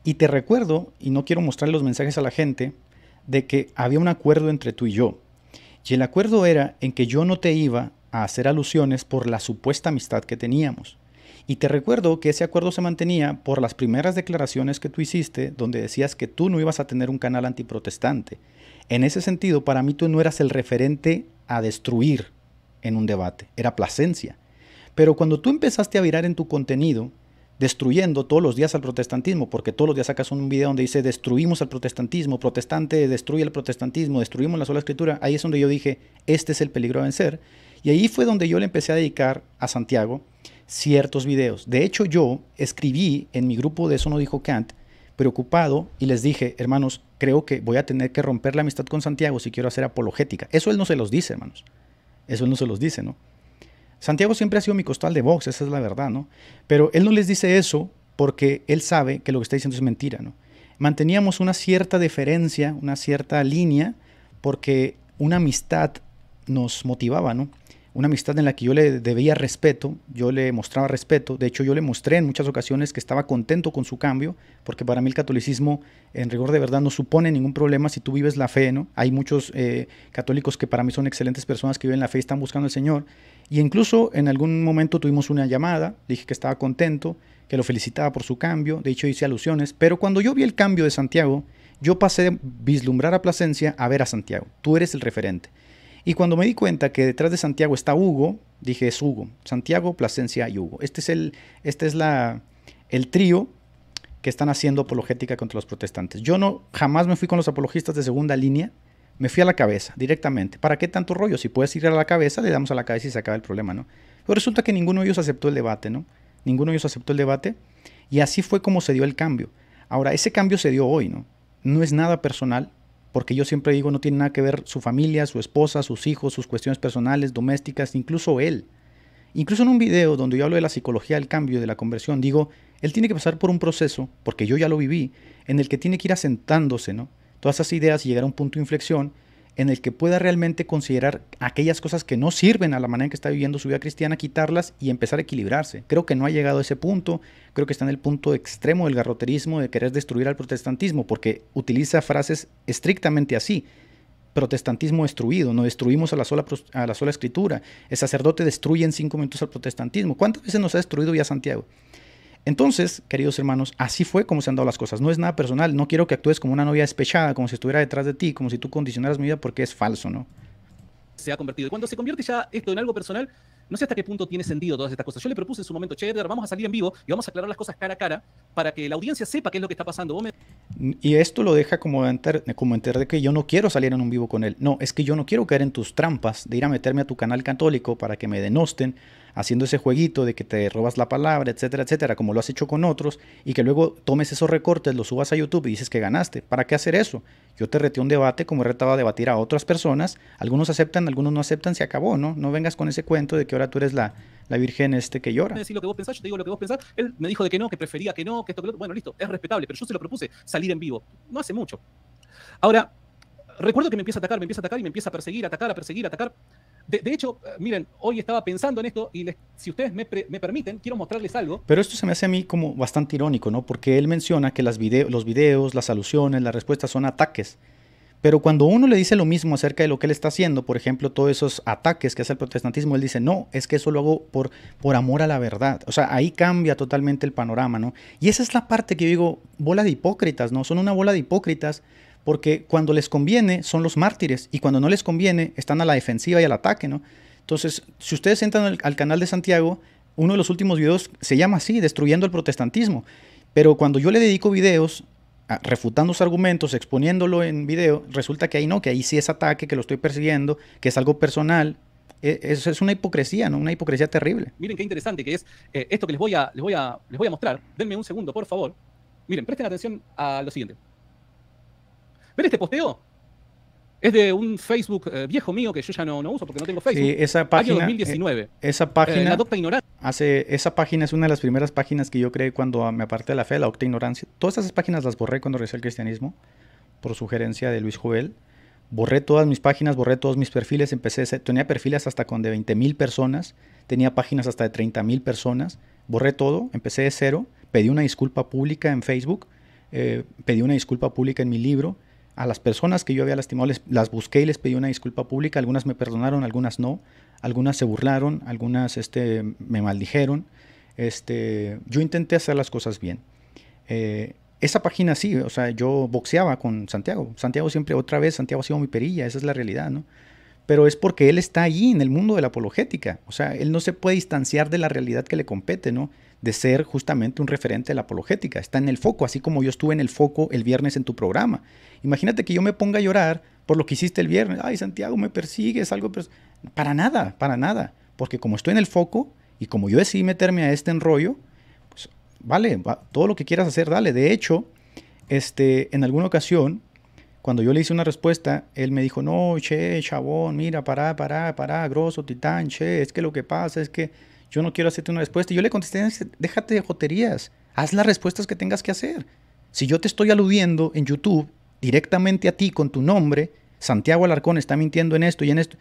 Y te recuerdo, y no quiero mostrar los mensajes a la gente, de que había un acuerdo entre tú y yo. Y el acuerdo era en que yo no te iba a hacer alusiones por la supuesta amistad que teníamos. Y te recuerdo que ese acuerdo se mantenía por las primeras declaraciones que tú hiciste donde decías que tú no ibas a tener un canal antiprotestante. En ese sentido, para mí tú no eras el referente a destruir en un debate, era placencia. Pero cuando tú empezaste a virar en tu contenido, destruyendo todos los días al protestantismo, porque todos los días sacas un video donde dice destruimos al protestantismo, protestante destruye al protestantismo, destruimos la sola escritura, ahí es donde yo dije, este es el peligro a vencer. Y ahí fue donde yo le empecé a dedicar a Santiago ciertos videos. De hecho, yo escribí en mi grupo de Eso no dijo Kant, preocupado, y les dije, hermanos, creo que voy a tener que romper la amistad con Santiago si quiero hacer apologética. Eso él no se los dice, hermanos. Eso él no se los dice, ¿no? Santiago siempre ha sido mi costal de box, esa es la verdad, ¿no? Pero él no les dice eso porque él sabe que lo que está diciendo es mentira, ¿no? Manteníamos una cierta deferencia, una cierta línea, porque una amistad nos motivaba, ¿no? una amistad en la que yo le debía respeto, yo le mostraba respeto, de hecho yo le mostré en muchas ocasiones que estaba contento con su cambio, porque para mí el catolicismo en rigor de verdad no supone ningún problema si tú vives la fe, ¿no? Hay muchos eh, católicos que para mí son excelentes personas que viven la fe y están buscando al Señor, y incluso en algún momento tuvimos una llamada, dije que estaba contento, que lo felicitaba por su cambio, de hecho hice alusiones, pero cuando yo vi el cambio de Santiago, yo pasé de vislumbrar a Plasencia a ver a Santiago, tú eres el referente. Y cuando me di cuenta que detrás de Santiago está Hugo, dije es Hugo, Santiago, Plasencia y Hugo. Este es el, este es la, el trío que están haciendo apologética contra los protestantes. Yo no jamás me fui con los apologistas de segunda línea, me fui a la cabeza directamente. ¿Para qué tanto rollo? Si puedes ir a la cabeza, le damos a la cabeza y se acaba el problema, ¿no? Pero resulta que ninguno de ellos aceptó el debate, ¿no? Ninguno de ellos aceptó el debate y así fue como se dio el cambio. Ahora, ese cambio se dio hoy, ¿no? No es nada personal, porque yo siempre digo, no tiene nada que ver su familia, su esposa, sus hijos, sus cuestiones personales, domésticas, incluso él. Incluso en un video donde yo hablo de la psicología del cambio, de la conversión, digo, él tiene que pasar por un proceso, porque yo ya lo viví, en el que tiene que ir asentándose, ¿no? Todas esas ideas y llegar a un punto de inflexión en el que pueda realmente considerar aquellas cosas que no sirven a la manera en que está viviendo su vida cristiana, quitarlas y empezar a equilibrarse. Creo que no ha llegado a ese punto, creo que está en el punto extremo del garroterismo de querer destruir al protestantismo, porque utiliza frases estrictamente así. Protestantismo destruido, no destruimos a la, sola, a la sola escritura. El sacerdote destruye en cinco minutos al protestantismo. ¿Cuántas veces nos ha destruido ya Santiago? Entonces, queridos hermanos, así fue como se han dado las cosas. No es nada personal. No quiero que actúes como una novia despechada, como si estuviera detrás de ti, como si tú condicionaras mi vida porque es falso, ¿no? Se ha convertido. Cuando se convierte ya esto en algo personal, no sé hasta qué punto tiene sentido todas estas cosas. Yo le propuse en su momento, che, vamos a salir en vivo y vamos a aclarar las cosas cara a cara para que la audiencia sepa qué es lo que está pasando. Y esto lo deja como como enter de que yo no quiero salir en un vivo con él. No, es que yo no quiero caer en tus trampas de ir a meterme a tu canal católico para que me denosten haciendo ese jueguito de que te robas la palabra, etcétera, etcétera, como lo has hecho con otros, y que luego tomes esos recortes, los subas a YouTube y dices que ganaste. ¿Para qué hacer eso? Yo te reté un debate como he retado a debatir a otras personas. Algunos aceptan, algunos no aceptan, se acabó, ¿no? No vengas con ese cuento de que ahora tú eres la, virgen este que llora. Decir lo que vos pensás, yo te digo lo que vos pensás. Él me dijo de que no, que prefería que no, que esto, Bueno, listo, es respetable, pero yo se lo propuse, salir en vivo. No hace mucho. Ahora, recuerdo que me empieza a atacar, me empieza a atacar y me empieza a perseguir, atacar, a perseguir, a atacar. De, hecho, eh, miren, hoy estaba pensando en esto y si ustedes me, permiten, quiero mostrarles algo. Pero esto se me hace a mí como bastante irónico, ¿no? Porque él menciona que las video, los videos, las alusiones, las respuestas son ataques. Pero cuando uno le dice lo mismo acerca de lo que él está haciendo, por ejemplo, todos esos ataques que hace el protestantismo, él dice, no, es que eso lo hago por, por amor a la verdad. O sea, ahí cambia totalmente el panorama, ¿no? Y esa es la parte que yo digo, bola de hipócritas, ¿no? Son una bola de hipócritas porque cuando les conviene son los mártires y cuando no les conviene están a la defensiva y al ataque, ¿no? Entonces, si ustedes entran al, canal de Santiago, uno de los últimos videos se llama así, Destruyendo el Protestantismo. Pero cuando yo le dedico videos, refutando sus argumentos, exponiéndolo en video, resulta que ahí no, que ahí sí es ataque, que lo estoy persiguiendo, que es algo personal. E, es, es una hipocresía, ¿no? Una hipocresía terrible. Miren qué interesante que es eh, esto que les voy, a, les, voy a, les voy a mostrar. Denme un segundo, por favor. Miren, presten atención a lo siguiente. ¿Ven este posteo? Es de un Facebook eh, viejo mío que yo ya no, uso porque no tengo Facebook. Sí, esa página. Año 2019. Eh, esa página. Eh, la Hace, esa página es una de las primeras páginas que yo creé cuando me aparté de la fe, la Docta Ignorancia. Todas esas páginas las borré cuando regresé al cristianismo, por sugerencia de Luis Jovel. Borré todas mis páginas, borré todos mis perfiles. Empecé, tenía perfiles hasta con de 20.000 personas, tenía páginas hasta de 30.000 personas. Borré todo, empecé de cero, pedí una disculpa pública en Facebook, pedí una disculpa pública en mi libro a las personas que yo había lastimado, les, las busqué y les pedí una disculpa pública. Algunas me perdonaron, algunas no. Algunas se burlaron, algunas este, me maldijeron. Este, yo intenté hacer las cosas bien. Eh, esa página sí, o sea, yo boxeaba con Santiago. Santiago siempre, otra vez, Santiago ha sido mi perilla, esa es la realidad, ¿no? Pero es porque él está allí en el mundo de la apologética. O sea, él no se puede distanciar de la realidad que le compete, ¿no? de ser justamente un referente de la apologética. Está en el foco, así como yo estuve en el foco el viernes en tu programa. Imagínate que yo me ponga a llorar por lo que hiciste el viernes. Ay, Santiago, me persigues, algo. para nada, para nada. Porque como estoy en el foco y como yo decidí meterme a este enrollo, pues vale, todo lo que quieras hacer, dale. De hecho, este, en alguna ocasión, cuando yo le hice una respuesta, él me dijo, no, che, chabón, mira, pará, pará, pará, grosso, titán, che, es que lo que pasa es que yo no quiero hacerte una respuesta. yo le contesté, déjate de joterías, haz las respuestas que tengas que hacer. Si yo te estoy aludiendo en YouTube directamente a ti con tu nombre, Santiago Alarcón está mintiendo en esto y en esto,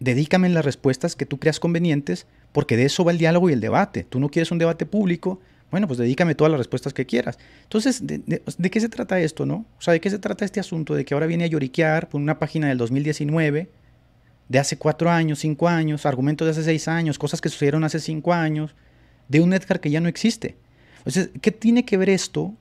dedícame en las respuestas que tú creas convenientes, porque de eso va el diálogo y el debate. Tú no quieres un debate público, bueno, pues dedícame todas las respuestas que quieras. Entonces, ¿de, qué se trata esto, no? O sea, ¿de qué se trata este asunto de que ahora viene a lloriquear por una página del 2019? de hace cuatro años, cinco años, argumentos de hace seis años, cosas que sucedieron hace cinco años, de un Edgar que ya no existe. Entonces, ¿qué tiene que ver esto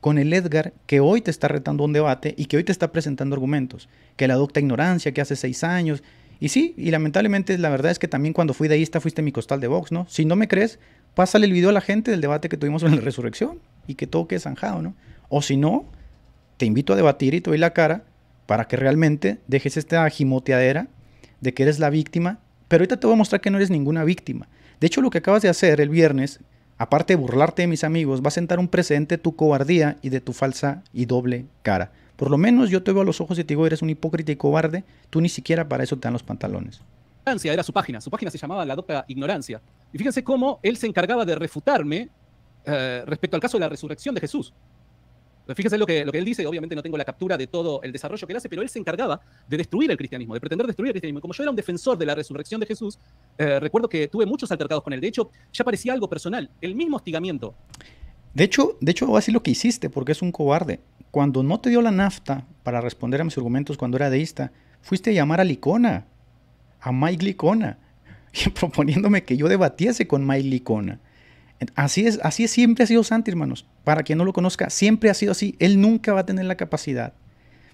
con el Edgar que hoy te está retando un debate y que hoy te está presentando argumentos? Que la adopta ignorancia, que hace seis años. Y sí, y lamentablemente la verdad es que también cuando fui de está fuiste mi costal de box, ¿no? Si no me crees, pásale el video a la gente del debate que tuvimos sobre la resurrección y que todo quede zanjado, ¿no? O si no, te invito a debatir y te doy la cara para que realmente dejes esta gimoteadera de que eres la víctima, pero ahorita te voy a mostrar que no eres ninguna víctima. De hecho, lo que acabas de hacer el viernes, aparte de burlarte de mis amigos, va a sentar un precedente de tu cobardía y de tu falsa y doble cara. Por lo menos yo te veo a los ojos y te digo, eres un hipócrita y cobarde, tú ni siquiera para eso te dan los pantalones. Era su página, su página se llamaba La Dopa Ignorancia. Y fíjense cómo él se encargaba de refutarme eh, respecto al caso de la resurrección de Jesús. Pues fíjese lo que, él dice, obviamente no tengo la captura de todo el desarrollo que él hace, pero él se encargaba de destruir el cristianismo, de pretender destruir el cristianismo. como yo era un defensor de la resurrección de Jesús, eh, recuerdo que tuve muchos altercados con él. De hecho, ya parecía algo personal, el mismo hostigamiento. De hecho, de hecho, así lo que hiciste, porque es un cobarde. Cuando no te dio la nafta para responder a mis argumentos cuando era deísta, fuiste a llamar a Licona, a Mike Licona, y proponiéndome que yo debatiese con Mike Licona. Así es, así siempre ha sido Santi, hermanos. Para quien no lo conozca, siempre ha sido así. Él nunca va a tener la capacidad.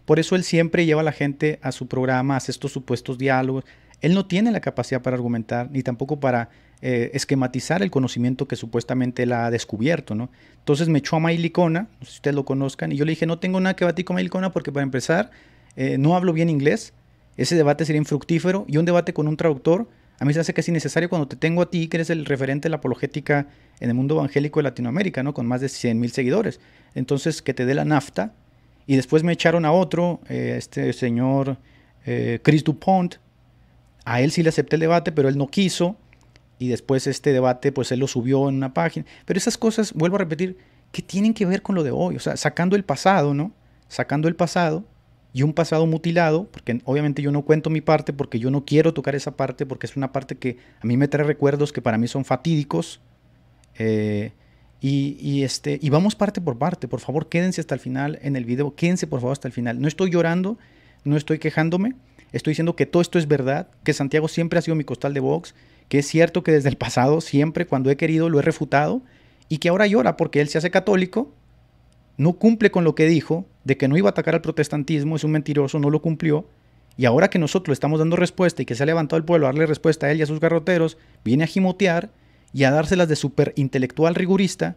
Por eso él siempre lleva a la gente a su programa, hace estos supuestos diálogos. Él no tiene la capacidad para argumentar, ni tampoco para eh, esquematizar el conocimiento que supuestamente él ha descubierto, ¿no? Entonces me echó a Mailicona, no sé si ustedes lo conozcan, y yo le dije, no tengo nada que batir con Mailicona porque para empezar, eh, no hablo bien inglés, ese debate sería infructífero, y un debate con un traductor a mí se hace que es innecesario cuando te tengo a ti, que eres el referente de la apologética en el mundo evangélico de Latinoamérica, ¿no? Con más de 100 mil seguidores. Entonces, que te dé la nafta. Y después me echaron a otro, eh, este señor eh, Chris Dupont. A él sí le acepté el debate, pero él no quiso. Y después este debate, pues él lo subió en una página. Pero esas cosas, vuelvo a repetir, que tienen que ver con lo de hoy. O sea, sacando el pasado, ¿no? Sacando el pasado, y un pasado mutilado, porque obviamente yo no cuento mi parte porque yo no quiero tocar esa parte porque es una parte que a mí me trae recuerdos que para mí son fatídicos. Eh, y, y, este, y vamos parte por parte, por favor quédense hasta el final en el video, quédense por favor hasta el final. No estoy llorando, no estoy quejándome, estoy diciendo que todo esto es verdad, que Santiago siempre ha sido mi costal de box, que es cierto que desde el pasado siempre cuando he querido lo he refutado y que ahora llora porque él se hace católico, no cumple con lo que dijo, de que no iba a atacar al protestantismo, es un mentiroso, no lo cumplió, y ahora que nosotros estamos dando respuesta y que se ha levantado el pueblo a darle respuesta a él y a sus garroteros, viene a gimotear y a dárselas de intelectual rigurista,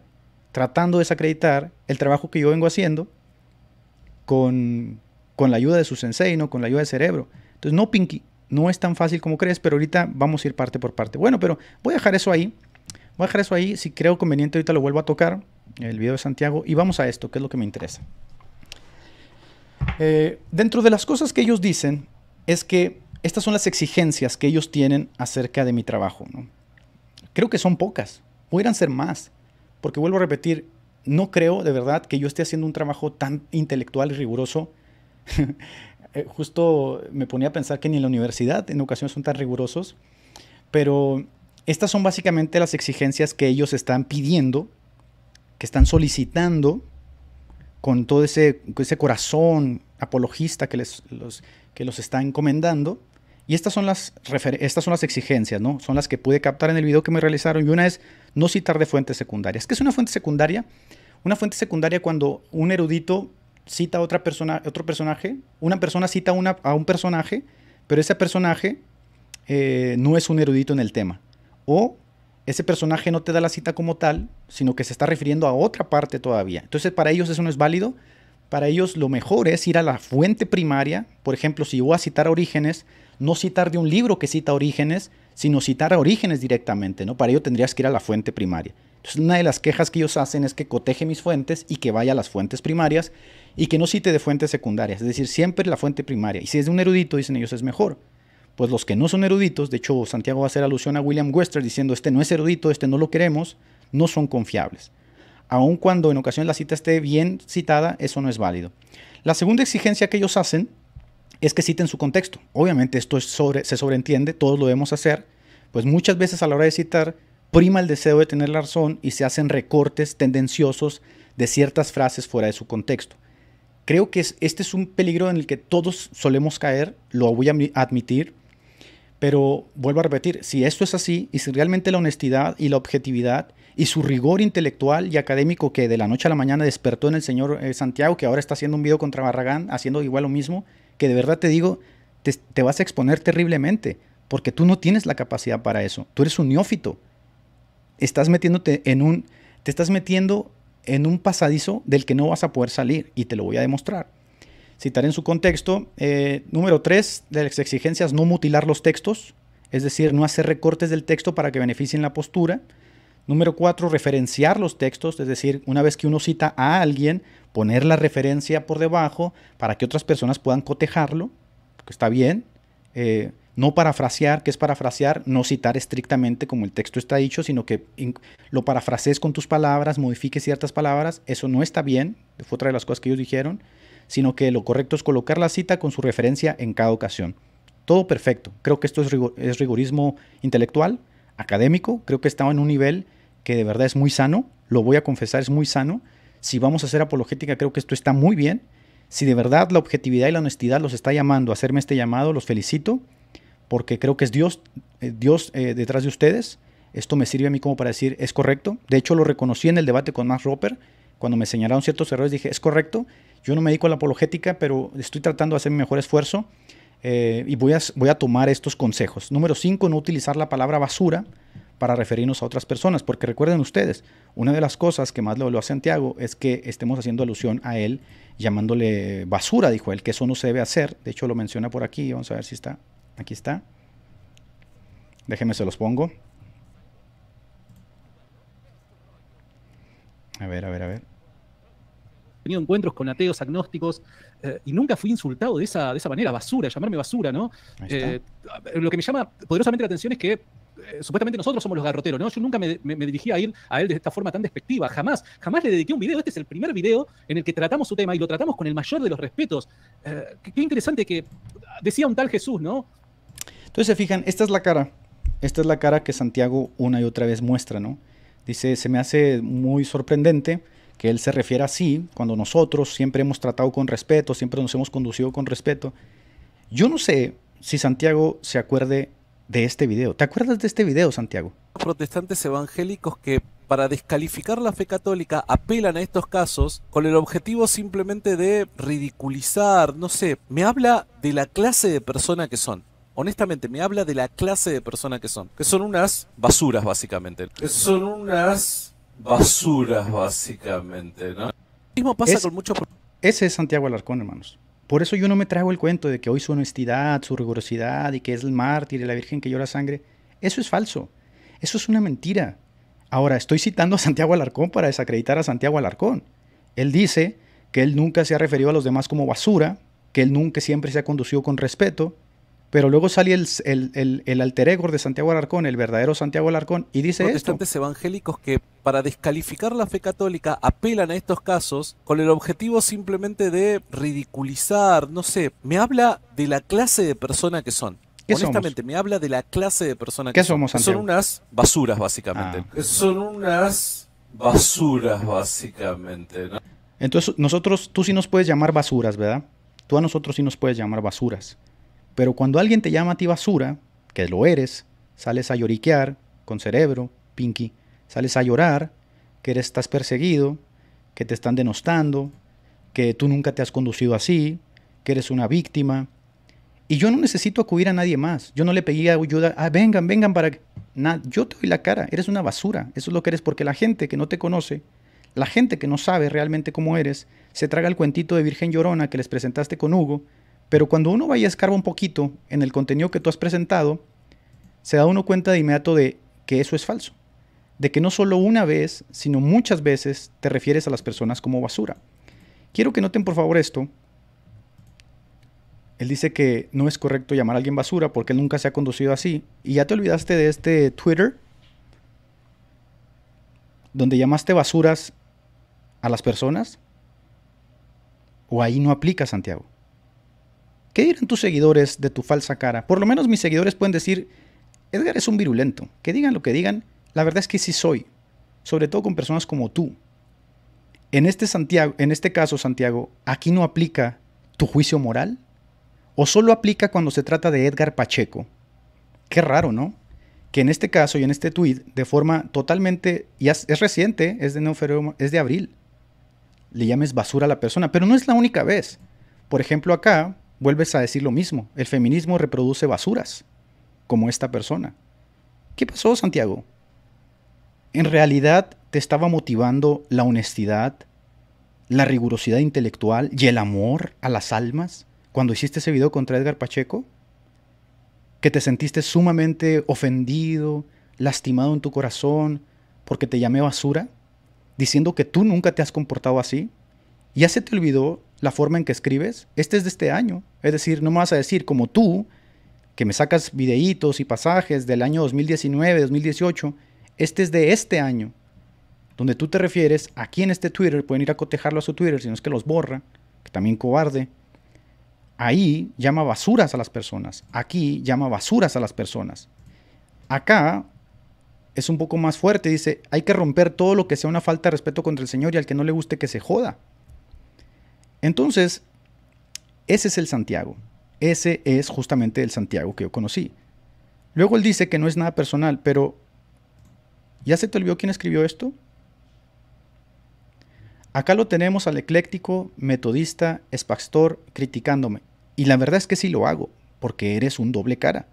tratando de desacreditar el trabajo que yo vengo haciendo con, con la ayuda de su sensei, con la ayuda del cerebro. Entonces, no, Pinky, no es tan fácil como crees, pero ahorita vamos a ir parte por parte. Bueno, pero voy a dejar eso ahí. Voy a dejar eso ahí. Si creo conveniente, ahorita lo vuelvo a tocar, el video de Santiago, y vamos a esto, que es lo que me interesa. Eh, dentro de las cosas que ellos dicen es que estas son las exigencias que ellos tienen acerca de mi trabajo. Creo que son pocas, pudieran ser más, porque vuelvo a repetir, no creo de verdad que yo esté haciendo un trabajo tan intelectual y riguroso. Eh, justo me ponía a pensar que ni en la universidad en ocasiones son tan rigurosos, pero estas son básicamente las exigencias que ellos están pidiendo, que están solicitando con todo ese, ese corazón apologista que, les, los, que los está encomendando. Y estas son, las estas son las exigencias, ¿no? Son las que pude captar en el video que me realizaron. Y una es no citar de fuentes secundarias. ¿Qué es una fuente secundaria? Una fuente secundaria cuando un erudito cita a otra persona, otro personaje, una persona cita a un personaje, pero ese personaje eh, no es un erudito en el tema. O ese personaje no te da la cita como tal, sino que se está refiriendo a otra parte todavía. Entonces, para ellos eso no es válido. Para ellos lo mejor es ir a la fuente primaria. Por ejemplo, si voy a citar Orígenes, no citar de un libro que cita Orígenes, sino citar a Orígenes directamente, ¿no? Para ello tendrías que ir a la fuente primaria. Entonces, una de las quejas que ellos hacen es que coteje mis fuentes y que vaya a las fuentes primarias y que no cite de fuentes secundarias, es decir, siempre la fuente primaria. Y si es de un erudito, dicen ellos, es mejor pues los que no son eruditos, de hecho Santiago va a hacer alusión a William Wester diciendo este no es erudito, este no lo queremos, no son confiables. Aun cuando en ocasiones la cita esté bien citada, eso no es válido. La segunda exigencia que ellos hacen es que citen su contexto. Obviamente esto se sobreentiende, todos lo debemos hacer, pues muchas veces a la hora de citar prima el deseo de tener la razón y se hacen recortes tendenciosos de ciertas frases fuera de su contexto. Creo que este es un peligro en el que todos solemos caer, lo voy a admitir, pero vuelvo a repetir, si esto es así y si realmente la honestidad y la objetividad y su rigor intelectual y académico que de la noche a la mañana despertó en el señor eh, Santiago, que ahora está haciendo un video contra Barragán, haciendo igual lo mismo, que de verdad te digo, te, te vas a exponer terriblemente, porque tú no tienes la capacidad para eso. Tú eres un neófito. Estás metiéndote en un, te estás metiendo en un pasadizo del que no vas a poder salir y te lo voy a demostrar citar en su contexto. Eh, número tres de las exigencias, no mutilar los textos, es decir, no hacer recortes del texto para que beneficien la postura. Número cuatro, referenciar los textos, es decir, una vez que uno cita a alguien, poner la referencia por debajo para que otras personas puedan cotejarlo, que está bien. Eh, no parafrasear, que es parafrasear, no citar estrictamente como el texto está dicho, sino que lo parafrasees con tus palabras, modifiques ciertas palabras, eso no está bien, fue otra de las cosas que ellos dijeron sino que lo correcto es colocar la cita con su referencia en cada ocasión. Todo perfecto. Creo que esto es, rigorismo intelectual, académico. Creo que estaba en un nivel que de verdad es muy sano. Lo voy a confesar, es muy sano. Si vamos a hacer apologética, creo que esto está muy bien. Si de verdad la objetividad y la honestidad los está llamando a hacerme este llamado, los felicito, porque creo que es Dios, eh, Dios eh, detrás de ustedes. Esto me sirve a mí como para decir, es correcto. De hecho, lo reconocí en el debate con Max Roper. Cuando me señalaron ciertos errores, dije, es correcto. Yo no me dedico a la apologética, pero estoy tratando de hacer mi mejor esfuerzo eh, y voy a, tomar estos consejos. Número 5, no utilizar la palabra basura para referirnos a otras personas, porque recuerden ustedes, una de las cosas que más le habló a Santiago es que estemos haciendo alusión a él llamándole basura, dijo él, que eso no se debe hacer. De hecho, lo menciona por aquí, vamos a ver si está. Aquí está. Déjenme se los pongo. A ver, a ver, a ver tenido encuentros con ateos, agnósticos, eh, y nunca fui insultado de esa, de esa manera, basura, llamarme basura, ¿no? Eh, lo que me llama poderosamente la atención es que eh, supuestamente nosotros somos los garroteros, ¿no? Yo nunca me, me, dirigí a ir a él de esta forma tan despectiva, jamás, jamás le dediqué un video, este es el primer video en el que tratamos su tema y lo tratamos con el mayor de los respetos. qué, qué, interesante que decía un tal Jesús, ¿no? Entonces se fijan, esta es la cara, esta es la cara que Santiago una y otra vez muestra, ¿no? Dice, se me hace muy sorprendente que él se refiere así, cuando nosotros siempre hemos tratado con respeto, siempre nos hemos conducido con respeto. Yo no sé si Santiago se acuerde de este video. ¿Te acuerdas de este video, Santiago? Protestantes evangélicos que para descalificar la fe católica apelan a estos casos con el objetivo simplemente de ridiculizar, no sé, me habla de la clase de persona que son. Honestamente, me habla de la clase de persona que son. Que son unas basuras, básicamente. Que son unas Basura, básicamente, ¿no? mismo pasa con Ese es Santiago Alarcón, hermanos. Por eso yo no me trago el cuento de que hoy su honestidad, su rigurosidad y que es el mártir y la Virgen que llora sangre. Eso es falso. Eso es una mentira. Ahora, estoy citando a Santiago Alarcón para desacreditar a Santiago Alarcón. Él dice que él nunca se ha referido a los demás como basura, que él nunca siempre se ha conducido con respeto, pero luego sale el, el, alter ego de Santiago Alarcón, el verdadero Santiago Alarcón, y dice Protestantes evangélicos que para descalificar la fe católica apelan a estos casos con el objetivo simplemente de ridiculizar, no sé, me habla de la clase de persona que son. Honestamente, me habla de la clase de persona que ¿Qué somos, Santiago? Ah. Son unas basuras, básicamente. Son unas basuras, básicamente. Entonces, nosotros, tú sí nos puedes llamar basuras, ¿verdad? Tú a nosotros sí nos puedes llamar basuras. Pero cuando alguien te llama a ti basura, que lo eres, sales a lloriquear con cerebro, pinky, sales a llorar, que eres, estás perseguido, que te están denostando, que tú nunca te has conducido así, que eres una víctima. Y yo no necesito acudir a nadie más. Yo no le pedí ayuda, ah, vengan, vengan para... nada, yo te doy la cara, eres una basura, eso es lo que eres, porque la gente que no te conoce, la gente que no sabe realmente cómo eres, se traga el cuentito de Virgen Llorona que les presentaste con Hugo, pero cuando uno vaya a escarba un poquito en el contenido que tú has presentado, se da uno cuenta de inmediato de que eso es falso. De que no solo una vez, sino muchas veces te refieres a las personas como basura. Quiero que noten por favor esto. Él dice que no es correcto llamar a alguien basura porque él nunca se ha conducido así. Y ya te olvidaste de este Twitter donde llamaste basuras a las personas. O ahí no aplica, Santiago. ¿Qué dirán tus seguidores de tu falsa cara? Por lo menos mis seguidores pueden decir, Edgar es un virulento. Que digan lo que digan, la verdad es que sí soy. Sobre todo con personas como tú. En este, Santiago, en este caso, Santiago, ¿aquí no aplica tu juicio moral? ¿O solo aplica cuando se trata de Edgar Pacheco? Qué raro, ¿no? Que en este caso y en este tuit, de forma totalmente, y es, reciente, es de, es de abril, le llames basura a la persona, pero no es la única vez. Por ejemplo, acá vuelves a decir lo mismo. El feminismo reproduce basuras, como esta persona. ¿Qué pasó, Santiago? ¿En realidad te estaba motivando la honestidad, la rigurosidad intelectual y el amor a las almas cuando hiciste ese video contra Edgar Pacheco? ¿Que te sentiste sumamente ofendido, lastimado en tu corazón porque te llamé basura, diciendo que tú nunca te has comportado así? ¿Ya se te olvidó la forma en que escribes, este es de este año. Es decir, no me vas a decir como tú, que me sacas videitos y pasajes del año 2019, 2018, este es de este año, donde tú te refieres, aquí en este Twitter, pueden ir a cotejarlo a su Twitter, si no es que los borra, que también cobarde. Ahí llama basuras a las personas, aquí llama basuras a las personas. Acá es un poco más fuerte, dice, hay que romper todo lo que sea una falta de respeto contra el Señor y al que no le guste que se joda. Entonces, ese es el Santiago. Ese es justamente el Santiago que yo conocí. Luego él dice que no es nada personal, pero ¿ya se te olvidó quién escribió esto? Acá lo tenemos al ecléctico, metodista, espastor, criticándome. Y la verdad es que sí lo hago, porque eres un doble cara.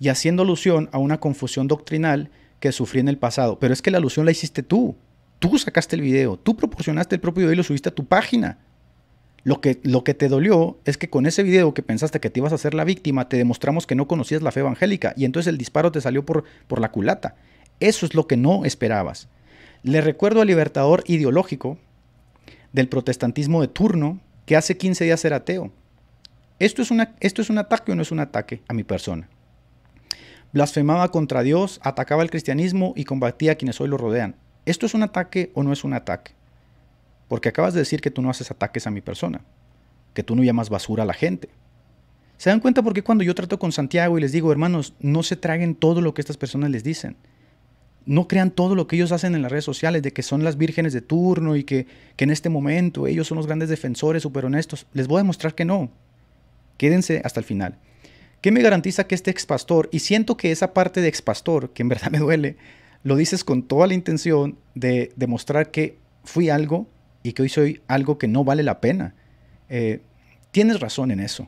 Y haciendo alusión a una confusión doctrinal que sufrí en el pasado. Pero es que la alusión la hiciste tú. Tú sacaste el video, tú proporcionaste el propio video y lo subiste a tu página. Lo que, lo que te dolió es que con ese video que pensaste que te ibas a hacer la víctima, te demostramos que no conocías la fe evangélica y entonces el disparo te salió por, por la culata. Eso es lo que no esperabas. Le recuerdo al libertador ideológico del protestantismo de turno que hace 15 días era ateo. ¿Esto es, una, ¿Esto es un ataque o no es un ataque a mi persona? Blasfemaba contra Dios, atacaba al cristianismo y combatía a quienes hoy lo rodean. ¿Esto es un ataque o no es un ataque? Porque acabas de decir que tú no haces ataques a mi persona, que tú no llamas basura a la gente. ¿Se dan cuenta por qué cuando yo trato con Santiago y les digo, hermanos, no se traguen todo lo que estas personas les dicen? No crean todo lo que ellos hacen en las redes sociales, de que son las vírgenes de turno y que, en este momento ellos son los grandes defensores súper honestos. Les voy a demostrar que no. Quédense hasta el final. ¿Qué me garantiza que este expastor, y siento que esa parte de expastor, que en verdad me duele, lo dices con toda la intención de demostrar que fui algo y que hoy soy algo que no vale la pena. Eh, tienes razón en eso.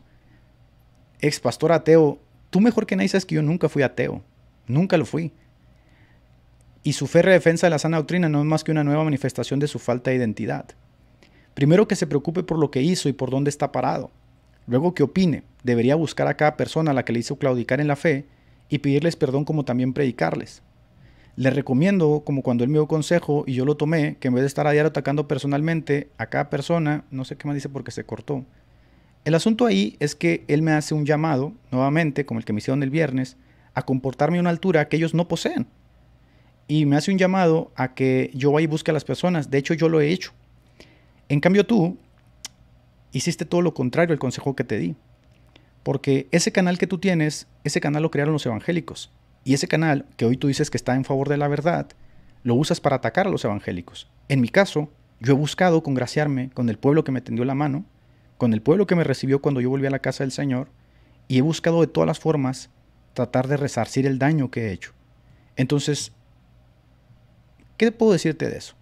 Ex pastor ateo, tú mejor que nadie sabes que yo nunca fui ateo, nunca lo fui. Y su férrea defensa de la sana doctrina no es más que una nueva manifestación de su falta de identidad. Primero que se preocupe por lo que hizo y por dónde está parado. Luego que opine, debería buscar a cada persona a la que le hizo claudicar en la fe y pedirles perdón como también predicarles. Le recomiendo, como cuando él me dio consejo y yo lo tomé, que en vez de estar a diario atacando personalmente a cada persona, no sé qué más dice porque se cortó. El asunto ahí es que él me hace un llamado, nuevamente, como el que me hicieron el viernes, a comportarme a una altura que ellos no poseen. Y me hace un llamado a que yo vaya y busque a las personas. De hecho, yo lo he hecho. En cambio, tú hiciste todo lo contrario al consejo que te di. Porque ese canal que tú tienes, ese canal lo crearon los evangélicos. Y ese canal que hoy tú dices que está en favor de la verdad, lo usas para atacar a los evangélicos. En mi caso, yo he buscado congraciarme con el pueblo que me tendió la mano, con el pueblo que me recibió cuando yo volví a la casa del Señor, y he buscado de todas las formas tratar de resarcir el daño que he hecho. Entonces, ¿qué puedo decirte de eso?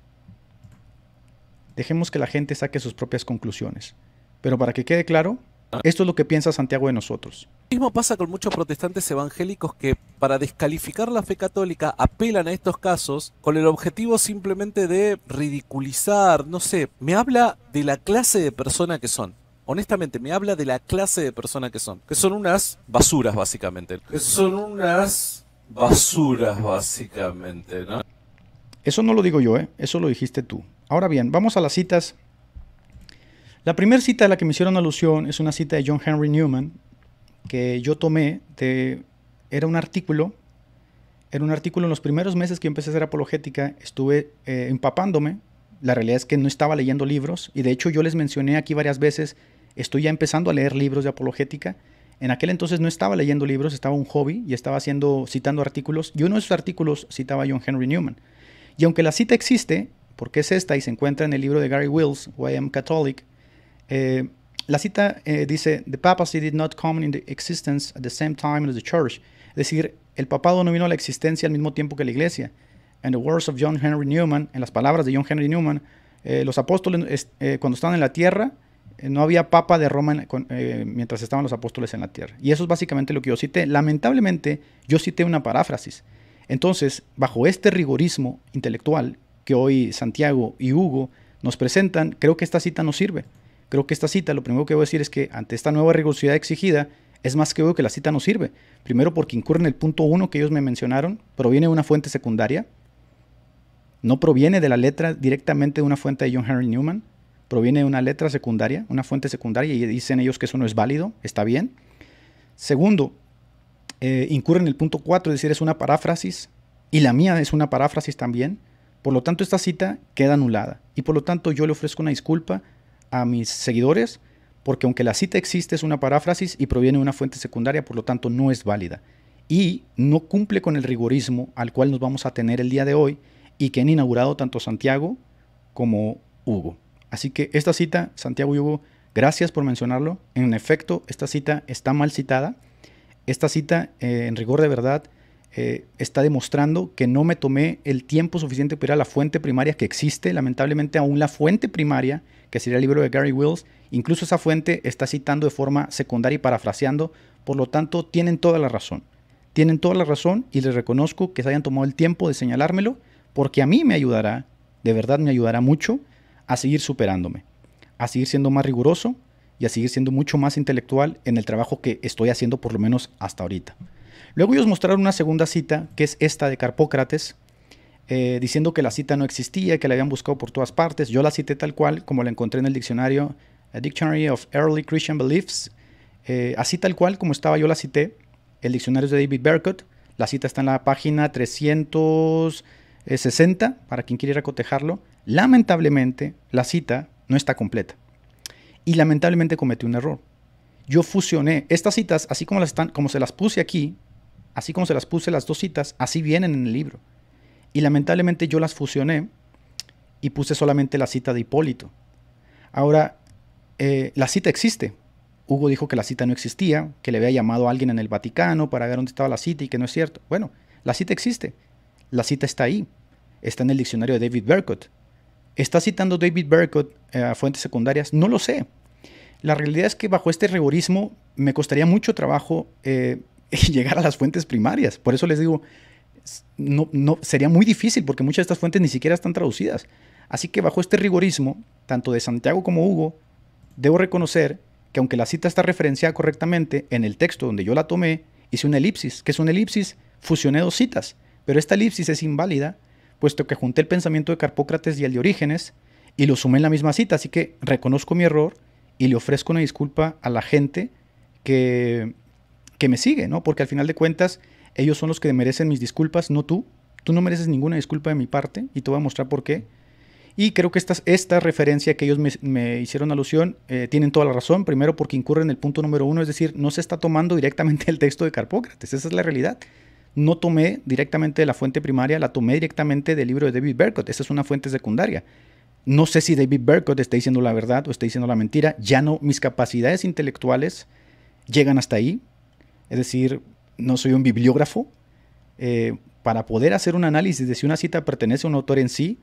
Dejemos que la gente saque sus propias conclusiones. Pero para que quede claro, esto es lo que piensa Santiago de nosotros. Lo mismo pasa con muchos protestantes evangélicos que, para descalificar la fe católica, apelan a estos casos con el objetivo simplemente de ridiculizar, no sé, me habla de la clase de persona que son honestamente, me habla de la clase de persona que son. Que son unas basuras, básicamente. Que son unas basuras, básicamente, ¿no? Eso no lo digo yo, ¿eh? Eso lo dijiste tú. Ahora bien, vamos a las citas la primera cita a la que me hicieron alusión es una cita de John Henry Newman que yo tomé de era un artículo era un artículo en los primeros meses que empecé a hacer apologética, estuve eh, empapándome. La realidad es que no estaba leyendo libros y de hecho yo les mencioné aquí varias veces, estoy ya empezando a leer libros de apologética. En aquel entonces no estaba leyendo libros, estaba un hobby y estaba haciendo citando artículos y uno de esos artículos citaba a John Henry Newman. Y aunque la cita existe, porque es esta y se encuentra en el libro de Gary Wills, Why am Catholic, eh, la cita eh, dice, The papacy did not come into existence at the same time as the church. Es decir, el papado no vino a la existencia al mismo tiempo que la iglesia. En the words of John Henry Newman, en las palabras de John Henry Newman, eh, los apóstoles cuando estaban en la tierra, no había papa de Roma mientras estaban los apóstoles en la tierra. Y eso es básicamente lo que yo cité. Lamentablemente, yo cité una paráfrasis. Entonces, bajo este rigorismo intelectual que hoy Santiago y Hugo nos presentan, creo que esta cita no sirve. Creo que esta cita, lo primero que voy a decir es que ante esta nueva rigurosidad exigida, es más que obvio que la cita no sirve. Primero porque incurre en el punto 1 que ellos me mencionaron, proviene de una fuente secundaria, no proviene de la letra directamente de una fuente de John Henry Newman, proviene de una letra secundaria, una fuente secundaria, y dicen ellos que eso no es válido, está bien. Segundo, eh, incurre en el punto 4, es decir, es una paráfrasis, y la mía es una paráfrasis también, por lo tanto esta cita queda anulada, y por lo tanto yo le ofrezco una disculpa a mis seguidores porque aunque la cita existe es una paráfrasis y proviene de una fuente secundaria, por lo tanto no es válida y no cumple con el rigorismo al cual nos vamos a tener el día de hoy y que han inaugurado tanto Santiago como Hugo. Así que esta cita, Santiago y Hugo, gracias por mencionarlo. En efecto, esta cita está mal citada. Esta cita, eh, en rigor de verdad, eh, está demostrando que no me tomé el tiempo suficiente para ir a la fuente primaria que existe. Lamentablemente aún la fuente primaria, que sería el libro de Gary Wills, incluso esa fuente está citando de forma secundaria y parafraseando. Por lo tanto, tienen toda la razón. Tienen toda la razón y les reconozco que se hayan tomado el tiempo de señalármelo porque a mí me ayudará, de verdad me ayudará mucho a seguir superándome, a seguir siendo más riguroso y a seguir siendo mucho más intelectual en el trabajo que estoy haciendo por lo menos hasta ahorita. Luego a mostrar una segunda cita, que es esta de Carpócrates, eh, diciendo que la cita no existía, que la habían buscado por todas partes. Yo la cité tal cual, como la encontré en el diccionario A Dictionary of Early Christian Beliefs. Eh, así tal cual, como estaba, yo la cité. El diccionario es de David Berkut. La cita está en la página 360, para quien quiera cotejarlo. Lamentablemente, la cita no está completa. Y lamentablemente cometí un error. Yo fusioné estas citas, así como, las están, como se las puse aquí, así como se las puse las dos citas, así vienen en el libro. Y lamentablemente yo las fusioné y puse solamente la cita de Hipólito. Ahora, eh, la cita existe. Hugo dijo que la cita no existía, que le había llamado a alguien en el Vaticano para ver dónde estaba la cita y que no es cierto. Bueno, la cita existe. La cita está ahí. Está en el diccionario de David Berkot. ¿Está citando David Bercot eh, a fuentes secundarias? No lo sé. La realidad es que bajo este rigorismo me costaría mucho trabajo eh, llegar a las fuentes primarias. Por eso les digo, no, sería muy difícil porque muchas de estas fuentes ni siquiera están traducidas. Así que bajo este rigorismo, tanto de Santiago como Hugo, debo reconocer que aunque la cita está referenciada correctamente, en el texto donde yo la tomé, hice una elipsis, que es una elipsis, fusioné dos citas, pero esta elipsis es inválida, puesto que junté el pensamiento de Carpócrates y el de Orígenes y lo sumé en la misma cita, así que reconozco mi error y le ofrezco una disculpa a la gente que que me sigue, ¿no? Porque al final de cuentas, ellos son los que merecen mis disculpas, no tú. Tú no mereces ninguna disculpa de mi parte y te voy a mostrar por qué. Y creo que esta, esta referencia que ellos me, hicieron alusión eh, tienen toda la razón. Primero, porque incurren en el punto número uno, es decir, no se está tomando directamente el texto de Carpócrates. Esa es la realidad. No tomé directamente la fuente primaria, la tomé directamente del libro de David Berkot. Esa es una fuente secundaria. No sé si David Berkot está diciendo la verdad o está diciendo la mentira. Ya no, mis capacidades intelectuales llegan hasta ahí. Es decir, no soy un bibliógrafo. Eh, para poder hacer un análisis de si una cita pertenece a un autor en sí,